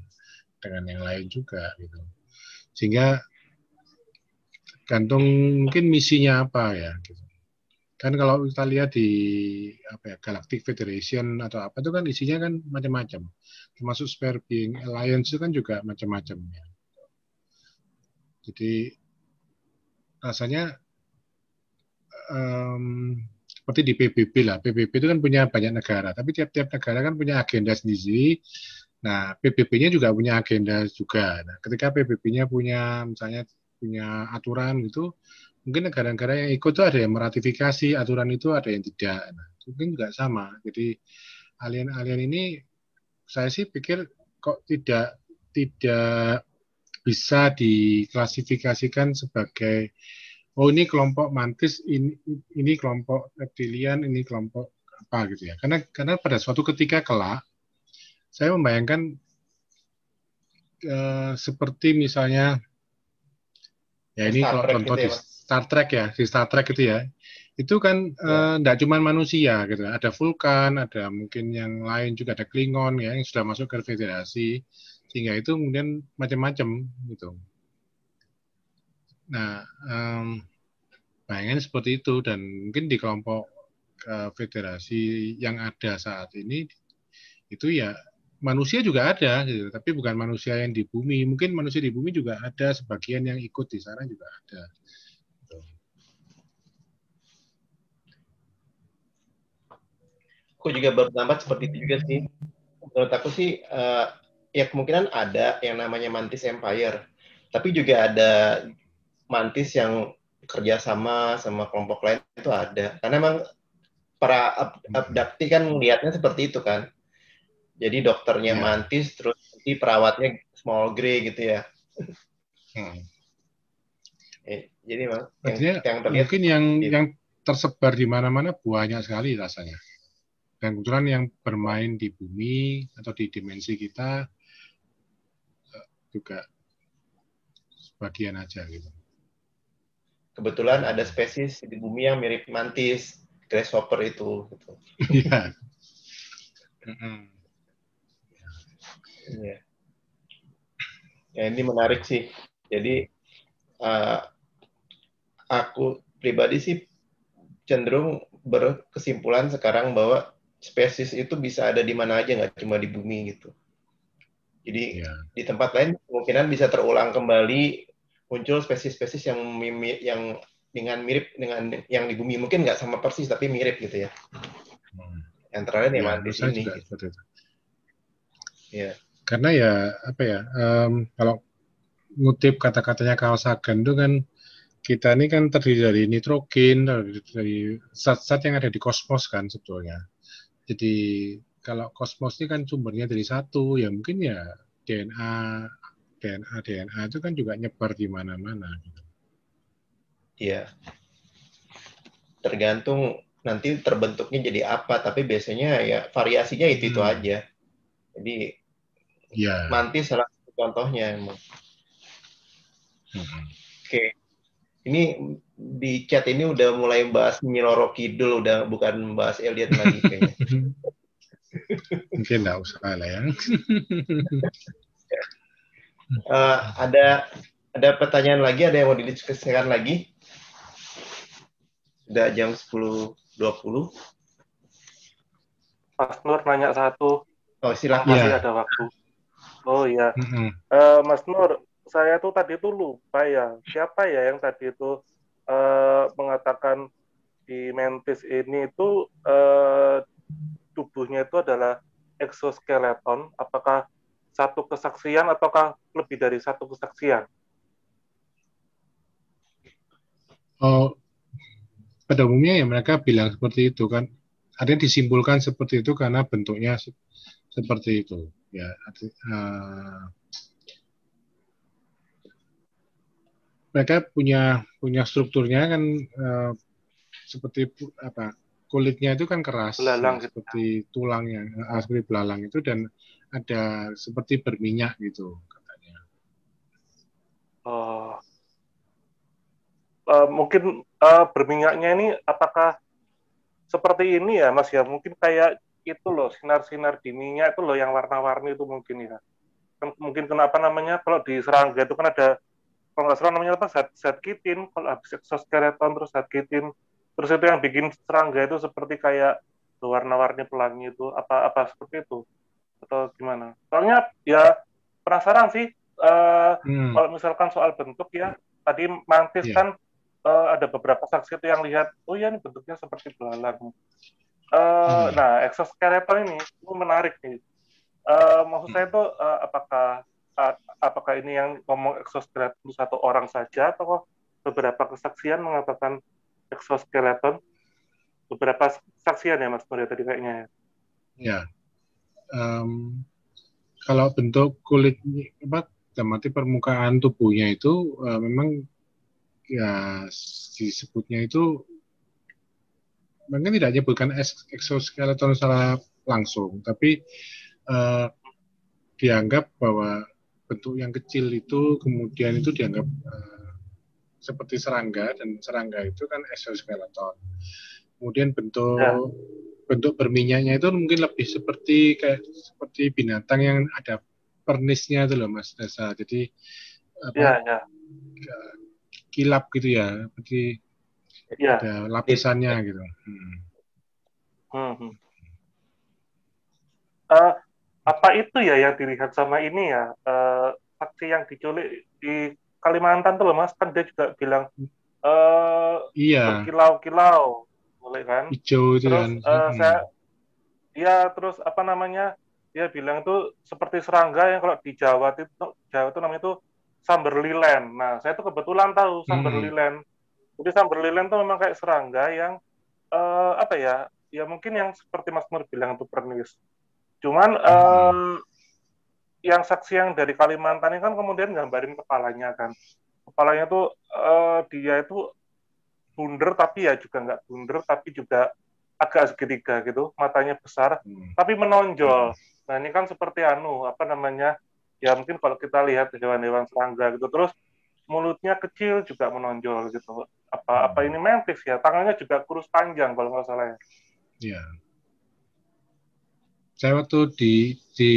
dengan yang lain juga gitu sehingga gantung mungkin misinya apa ya gitu kan kalau kita lihat di apa ya Galactic Federation atau apa itu kan isinya kan macam-macam termasuk spare being alliance itu kan juga macam-macam ya jadi rasanya um, seperti di PBB lah. PBB itu kan punya banyak negara, tapi tiap-tiap negara kan punya agenda sendiri. Nah, PBB-nya juga punya agenda juga. Nah, ketika PBB-nya punya misalnya punya aturan gitu, mungkin negara-negara yang ikut itu ada yang meratifikasi aturan itu, ada yang tidak. Nah, mungkin juga sama. Jadi alien-alien ini saya sih pikir kok tidak tidak bisa diklasifikasikan sebagai oh ini kelompok mantis, ini ini kelompok reptilian, ini kelompok apa gitu ya. Karena karena pada suatu ketika kelak saya membayangkan uh, seperti misalnya ya ini Star kalau contoh gitu di ya, Star Trek ya, di Star Trek gitu ya. Itu kan tidak ya. uh, cuma manusia gitu. Ya. Ada vulkan, ada mungkin yang lain juga ada Klingon ya yang sudah masuk ke federasi sehingga itu kemudian macam-macam gitu. Nah, um, bayangannya nah, seperti itu dan mungkin di kelompok eh, federasi yang ada saat ini itu ya manusia juga ada gitu tapi bukan manusia yang di bumi mungkin manusia di bumi juga ada sebagian yang ikut di sana juga ada gitu. aku juga berpendapat seperti itu juga sih menurut aku sih uh, ya kemungkinan ada yang namanya mantis empire tapi juga ada mantis yang kerja sama sama kelompok lain itu ada karena memang para ab hmm. abdakti kan melihatnya seperti itu kan jadi dokternya yeah. mantis terus nanti perawatnya small grey gitu ya hmm. Eh, jadi memang yang, yang terlihat, mungkin yang yang tersebar di mana-mana banyak sekali rasanya dan kebetulan yang bermain di bumi atau di dimensi kita eh, juga sebagian aja gitu kebetulan ada spesies di bumi yang mirip mantis grasshopper itu gitu. Iya. iya. Ya ini menarik sih. Jadi uh, aku pribadi sih cenderung berkesimpulan sekarang bahwa spesies itu bisa ada di mana aja nggak cuma di bumi gitu. Jadi ya. di tempat lain kemungkinan bisa terulang kembali muncul spesies-spesies yang yang dengan mirip dengan yang di bumi mungkin nggak sama persis tapi mirip gitu ya. Hmm. Yang terakhir ya, di sini. Gitu. Ya. Karena ya apa ya um, kalau ngutip kata-katanya Carl Sagan itu kan kita ini kan terdiri dari nitrogen dari zat-zat yang ada di kosmos kan sebetulnya. Jadi kalau kosmos ini kan sumbernya dari satu ya mungkin ya DNA DNA DNA itu kan juga nyebar di mana-mana gitu. Iya. Tergantung nanti terbentuknya jadi apa, tapi biasanya ya variasinya itu itu hmm. aja. Jadi ya. mantis salah satu contohnya Hmm. Oke, ini di chat ini udah mulai bahas Miloro Kidul, udah bukan bahas Elliot lagi kayaknya. Mungkin nggak usah lah ya. uh, ada ada pertanyaan lagi, ada yang mau didiskusikan lagi? Sudah jam 10.20. Mas Nur nanya satu. Oh, silakan. Masih ya. ada waktu. Oh iya. Mm -hmm. uh, Mas Nur, saya tuh tadi tuh lupa ya. Siapa ya yang tadi itu uh, eh, mengatakan di mentis ini itu uh, tubuhnya itu adalah exoskeleton? Apakah satu kesaksian ataukah lebih dari satu kesaksian? Oh, pada umumnya ya mereka bilang seperti itu kan. Artinya disimpulkan seperti itu karena bentuknya seperti itu. Ya, arti, uh, mereka punya punya strukturnya kan uh, seperti apa kulitnya itu kan keras belalang. seperti tulangnya asli eh, seperti belalang itu dan ada seperti berminyak gitu katanya. Uh, uh, mungkin uh, berminyaknya ini apakah seperti ini ya Mas ya? Mungkin kayak itu loh sinar-sinar di minyak itu loh yang warna-warni itu mungkin ya. Kan mungkin kenapa namanya kalau di serangga itu kan ada kalau nggak salah namanya apa zat, zat kitin kalau habis eksoskeleton terus zat kitin terus itu yang bikin serangga itu seperti kayak warna-warni pelangi itu apa apa seperti itu atau gimana? Soalnya ya penasaran sih uh, hmm. kalau misalkan soal bentuk ya tadi mantis yeah. kan uh, ada beberapa saksi itu yang lihat oh ya ini bentuknya seperti belalang. Uh, hmm. Nah exoskeleton ini itu menarik nih. Uh, maksud hmm. saya itu uh, apakah uh, apakah ini yang ngomong exoskeleton satu orang saja atau beberapa kesaksian mengatakan exoskeleton beberapa saksian ya Mas Maria tadi kayaknya ya. Ya, um, kalau bentuk kulit apa mati permukaan tubuhnya itu uh, memang ya disebutnya itu mungkin tidak menyebutkan exoskeleton secara langsung, tapi uh, dianggap bahwa bentuk yang kecil itu kemudian itu dianggap uh, seperti serangga dan serangga itu kan exoskeleton. Kemudian bentuk ya bentuk berminyaknya itu mungkin lebih seperti kayak seperti binatang yang ada pernisnya itu loh Mas Desa. Jadi apa, ya, ya. kilap gitu ya, seperti ya. ada lapisannya ya. gitu. Hmm. Hmm. Uh, apa itu ya yang dilihat sama ini ya uh, yang diculik di Kalimantan tuh loh mas kan dia juga bilang uh, iya kilau kilau boleh kan hijau itu terus kan. Uh, hmm. saya ya terus apa namanya dia bilang itu seperti serangga yang kalau di Jawa itu Jawa itu namanya itu samberlilen nah saya itu kebetulan tahu samberlilen hmm. jadi samberlilen itu memang kayak serangga yang uh, apa ya ya mungkin yang seperti Mas Nur bilang itu pernis cuman hmm. um, yang saksi yang dari Kalimantan ini kan kemudian gambarin kepalanya kan kepalanya tuh uh, dia itu blunder tapi ya juga nggak blunder tapi juga agak segitiga gitu matanya besar hmm. tapi menonjol hmm. nah ini kan seperti anu apa namanya ya mungkin kalau kita lihat hewan-hewan serangga gitu terus mulutnya kecil juga menonjol gitu apa hmm. apa ini mantis ya tangannya juga kurus panjang kalau nggak salah ya iya saya waktu di di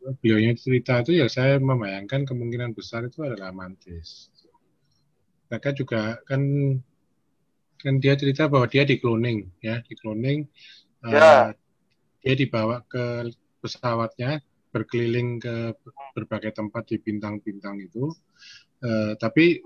beliaunya cerita itu ya saya membayangkan kemungkinan besar itu adalah mantis mereka juga kan kan dia cerita bahwa dia di cloning ya, di cloning. Eh, ya. Uh, dia dibawa ke pesawatnya berkeliling ke berbagai tempat di bintang-bintang itu. Uh, tapi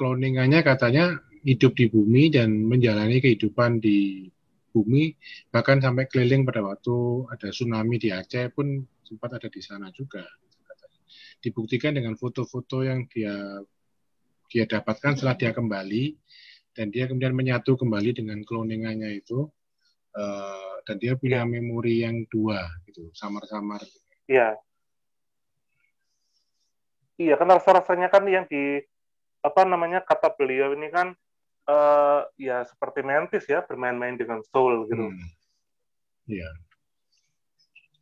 cloningannya katanya hidup di bumi dan menjalani kehidupan di bumi bahkan sampai keliling pada waktu ada tsunami di Aceh pun sempat ada di sana juga gitu dibuktikan dengan foto-foto yang dia dia dapatkan setelah dia kembali dan dia kemudian menyatu kembali dengan cloningannya itu uh, dan dia punya iya. memori yang dua gitu samar-samar iya iya karena rasa rasanya kan yang di apa namanya kata beliau ini kan uh, ya seperti mentis ya bermain-main dengan soul gitu hmm. iya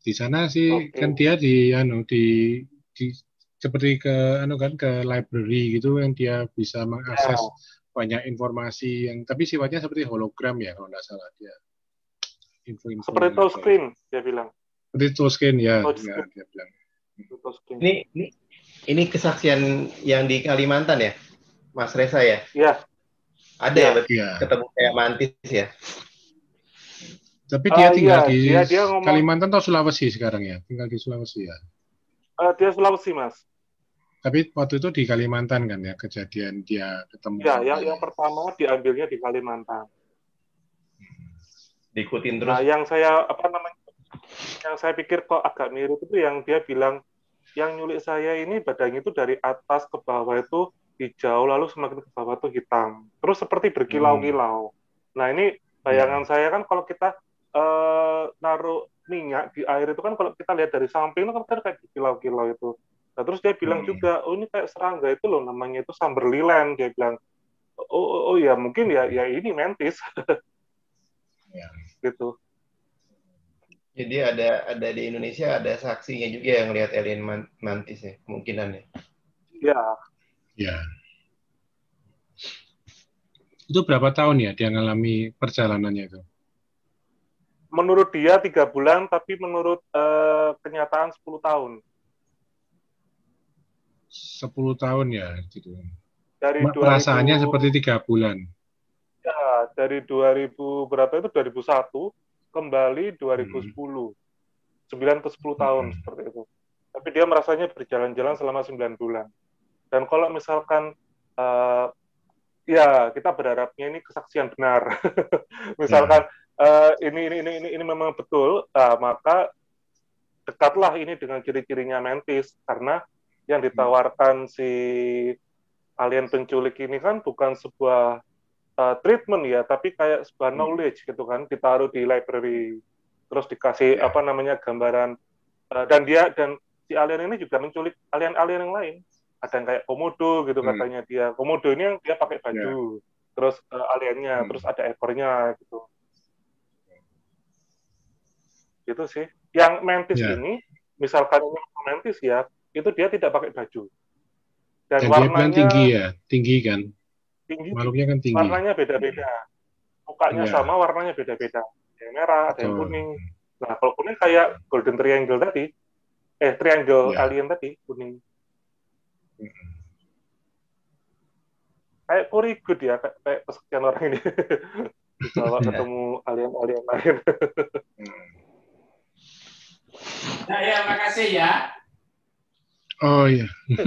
di sana sih okay. kan dia di anu di, di seperti ke anu kan ke library gitu yang dia bisa mengakses yeah banyak informasi yang tapi sifatnya seperti hologram ya kalau nggak salah dia. Ya. Info-info seperti touch ya. screen dia bilang. Seperti touch screen ya, ya dia bilang. Ini ini ini kesaksian yang di Kalimantan ya, Mas Reza ya? Iya. Ada ya, ya, ya. ketemu kayak mantis ya. Tapi dia uh, tinggal iya, di dia, dia ngomong... Kalimantan atau Sulawesi sekarang ya? Tinggal di Sulawesi ya? Uh, dia Sulawesi mas. Tapi waktu itu di Kalimantan kan ya kejadian dia ketemu. Ya, yang, yang pertama diambilnya di Kalimantan. Hmm. Diikutin nah, terus. Nah, yang saya apa namanya? Yang saya pikir kok agak mirip itu yang dia bilang yang nyulik saya ini badannya itu dari atas ke bawah itu hijau lalu semakin ke bawah itu hitam. Terus seperti berkilau-kilau. Hmm. Nah, ini bayangan hmm. saya kan kalau kita eh, naruh minyak di air itu kan kalau kita lihat dari samping itu kan kayak kilau-kilau itu. Nah, terus dia bilang hmm. juga, oh ini kayak serangga itu loh, namanya itu samberlilan. Dia bilang, oh, oh, oh ya mungkin ya ya ini mantis. ya. Gitu. Jadi ada ada di Indonesia ada saksinya juga yang lihat alien mantis ya, kemungkinan ya. Ya. Ya. Itu berapa tahun ya dia ngalami perjalanannya itu? Menurut dia tiga bulan, tapi menurut uh, kenyataan sepuluh tahun. 10 tahun ya gitu. Dari perasaannya 2000, seperti tiga bulan. Ya, dari ribu berapa itu dua ribu satu kembali 2010. Hmm. 9 ke 10 hmm. tahun seperti itu. Tapi dia merasanya berjalan-jalan selama sembilan bulan. Dan kalau misalkan uh, ya kita berharapnya ini kesaksian benar. misalkan uh, ini, ini ini ini ini memang betul, uh, maka dekatlah ini dengan ciri-cirinya mentis karena yang hmm. ditawarkan si alien penculik ini kan bukan sebuah uh, treatment ya, tapi kayak sebuah hmm. knowledge gitu kan, ditaruh di library, terus dikasih yeah. apa namanya gambaran uh, dan dia dan si alien ini juga menculik alien-alien yang lain. Ada yang kayak komodo gitu hmm. katanya dia. Komodo ini yang dia pakai baju, yeah. terus uh, aliennya, hmm. terus ada ekornya gitu. Gitu sih. Yang mantis yeah. ini, misalkan ini mantis ya, itu dia tidak pakai baju. Dan, Dan warnanya tinggi ya, tinggi kan. Tinggi. Makhluknya kan tinggi. Warnanya beda-beda. Mukanya ya. sama, warnanya beda-beda. Ada yang merah, ada yang kuning. Nah, kalau kuning kayak golden triangle tadi, eh triangle ya. alien tadi kuning. kayak kuri Good ya kayak pesekian orang ini kalau iya. ketemu alien-alien lain. Mm. Nah, ya, makasih ya. Oh iya.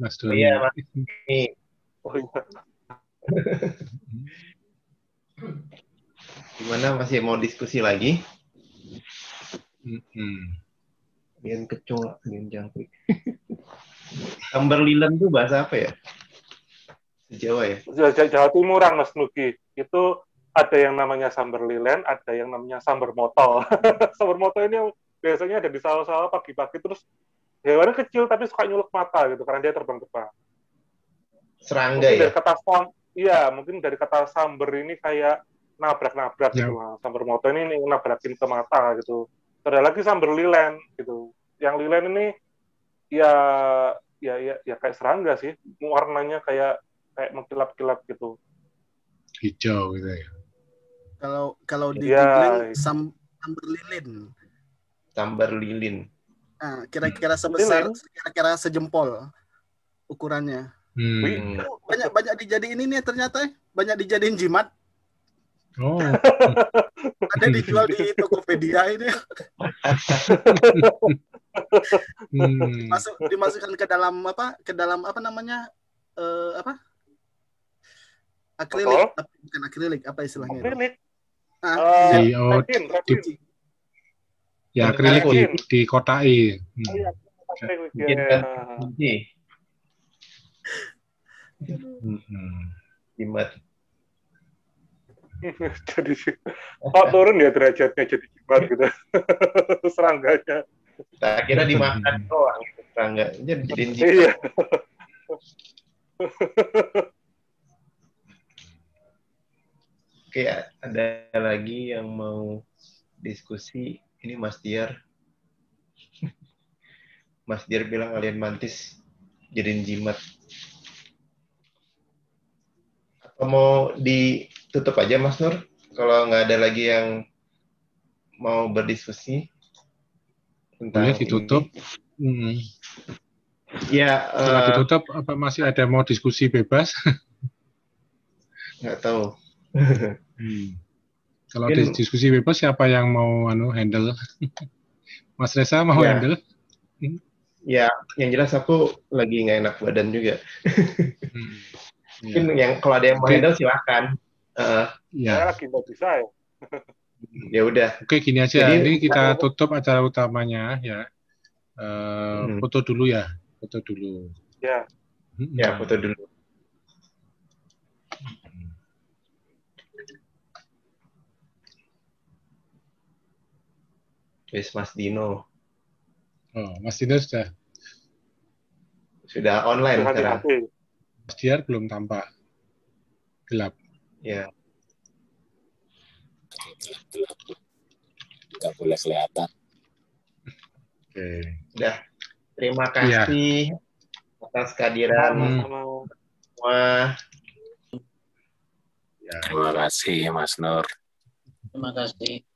Mas Doni. Iya, Mas Doni. Oh iya. Gimana masih mau diskusi lagi? Mm -hmm. Bian kecoa, bian jangkrik. Cumberland itu bahasa apa ya? ya? Jawa ya? Jawa, Jawa Timuran, Mas Nugi. Itu ada yang namanya sambar lilen, ada yang namanya sambar motol. sambar motol ini biasanya ada di sawah-sawah pagi-pagi terus hewannya kecil tapi suka nyulek mata gitu karena dia terbang-terbang. Serangga mungkin ya. Dari kata sam, iya mungkin dari kata samber ini kayak nabrak-nabrak ya. gitu. Samber motor ini, ini nabrakin ke mata gitu. Ada lagi samber lilin gitu. Yang lilin ini ya ya ya, ya kayak serangga sih. Warnanya kayak kayak mengkilap-kilap gitu. Hijau gitu ya. Kalau kalau di ya. sam, samber lilin. Samber lilin. Ah, kira-kira sebesar kira-kira sejempol ukurannya. Hmm. Banyak banyak dijadiin ini nih ternyata ya. banyak dijadiin jimat. Oh. Ada dijual di Tokopedia ini. Hmm. Masuk dimasukkan ke dalam apa? Ke dalam apa namanya? Uh, apa? Akrilik, oh. bukan akrilik, apa istilahnya? Akrilik. Ah, eh, ya akrilik di, di kotai hmm. ya. hmm. jimat iya, jadi oh, turun ya derajatnya jadi jimat gitu serangganya tak kira dimakan hmm. doang serangga jadi jadi Iya. Oke, ada lagi yang mau diskusi ini Mas Tiar. Mas Tiar bilang kalian mantis jadi jimat. Apa mau ditutup aja Mas Nur? Kalau nggak ada lagi yang mau berdiskusi tentang Boleh ditutup. Ini. Hmm. Ya, setelah uh, ditutup apa masih ada mau diskusi bebas? Nggak tahu. hmm. Kalau Mungkin, diskusi bebas siapa yang mau anu handle? Mas Reza mau ya. handle? Ya, yang jelas aku lagi nggak enak badan juga. hmm. Mungkin ya. yang kalau ada yang mau okay. handle silakan. Uh-huh. Ya. Ya, lagi nggak bisa ya. ya. udah. Oke, gini aja. Jadi, Ini kita nah, tutup acara utamanya ya. Uh, hmm. Foto dulu ya, foto dulu. Ya. Ya, foto dulu. Yes, Mas Dino. Oh, Mas Dino sudah sudah online sudah sekarang. Mas Diar belum tampak gelap. Ya. Gelap, Gak boleh kelihatan. Oke. Okay. Terima kasih ya. atas kehadiran semua. Ya. Terima kasih Mas Nur. Terima kasih.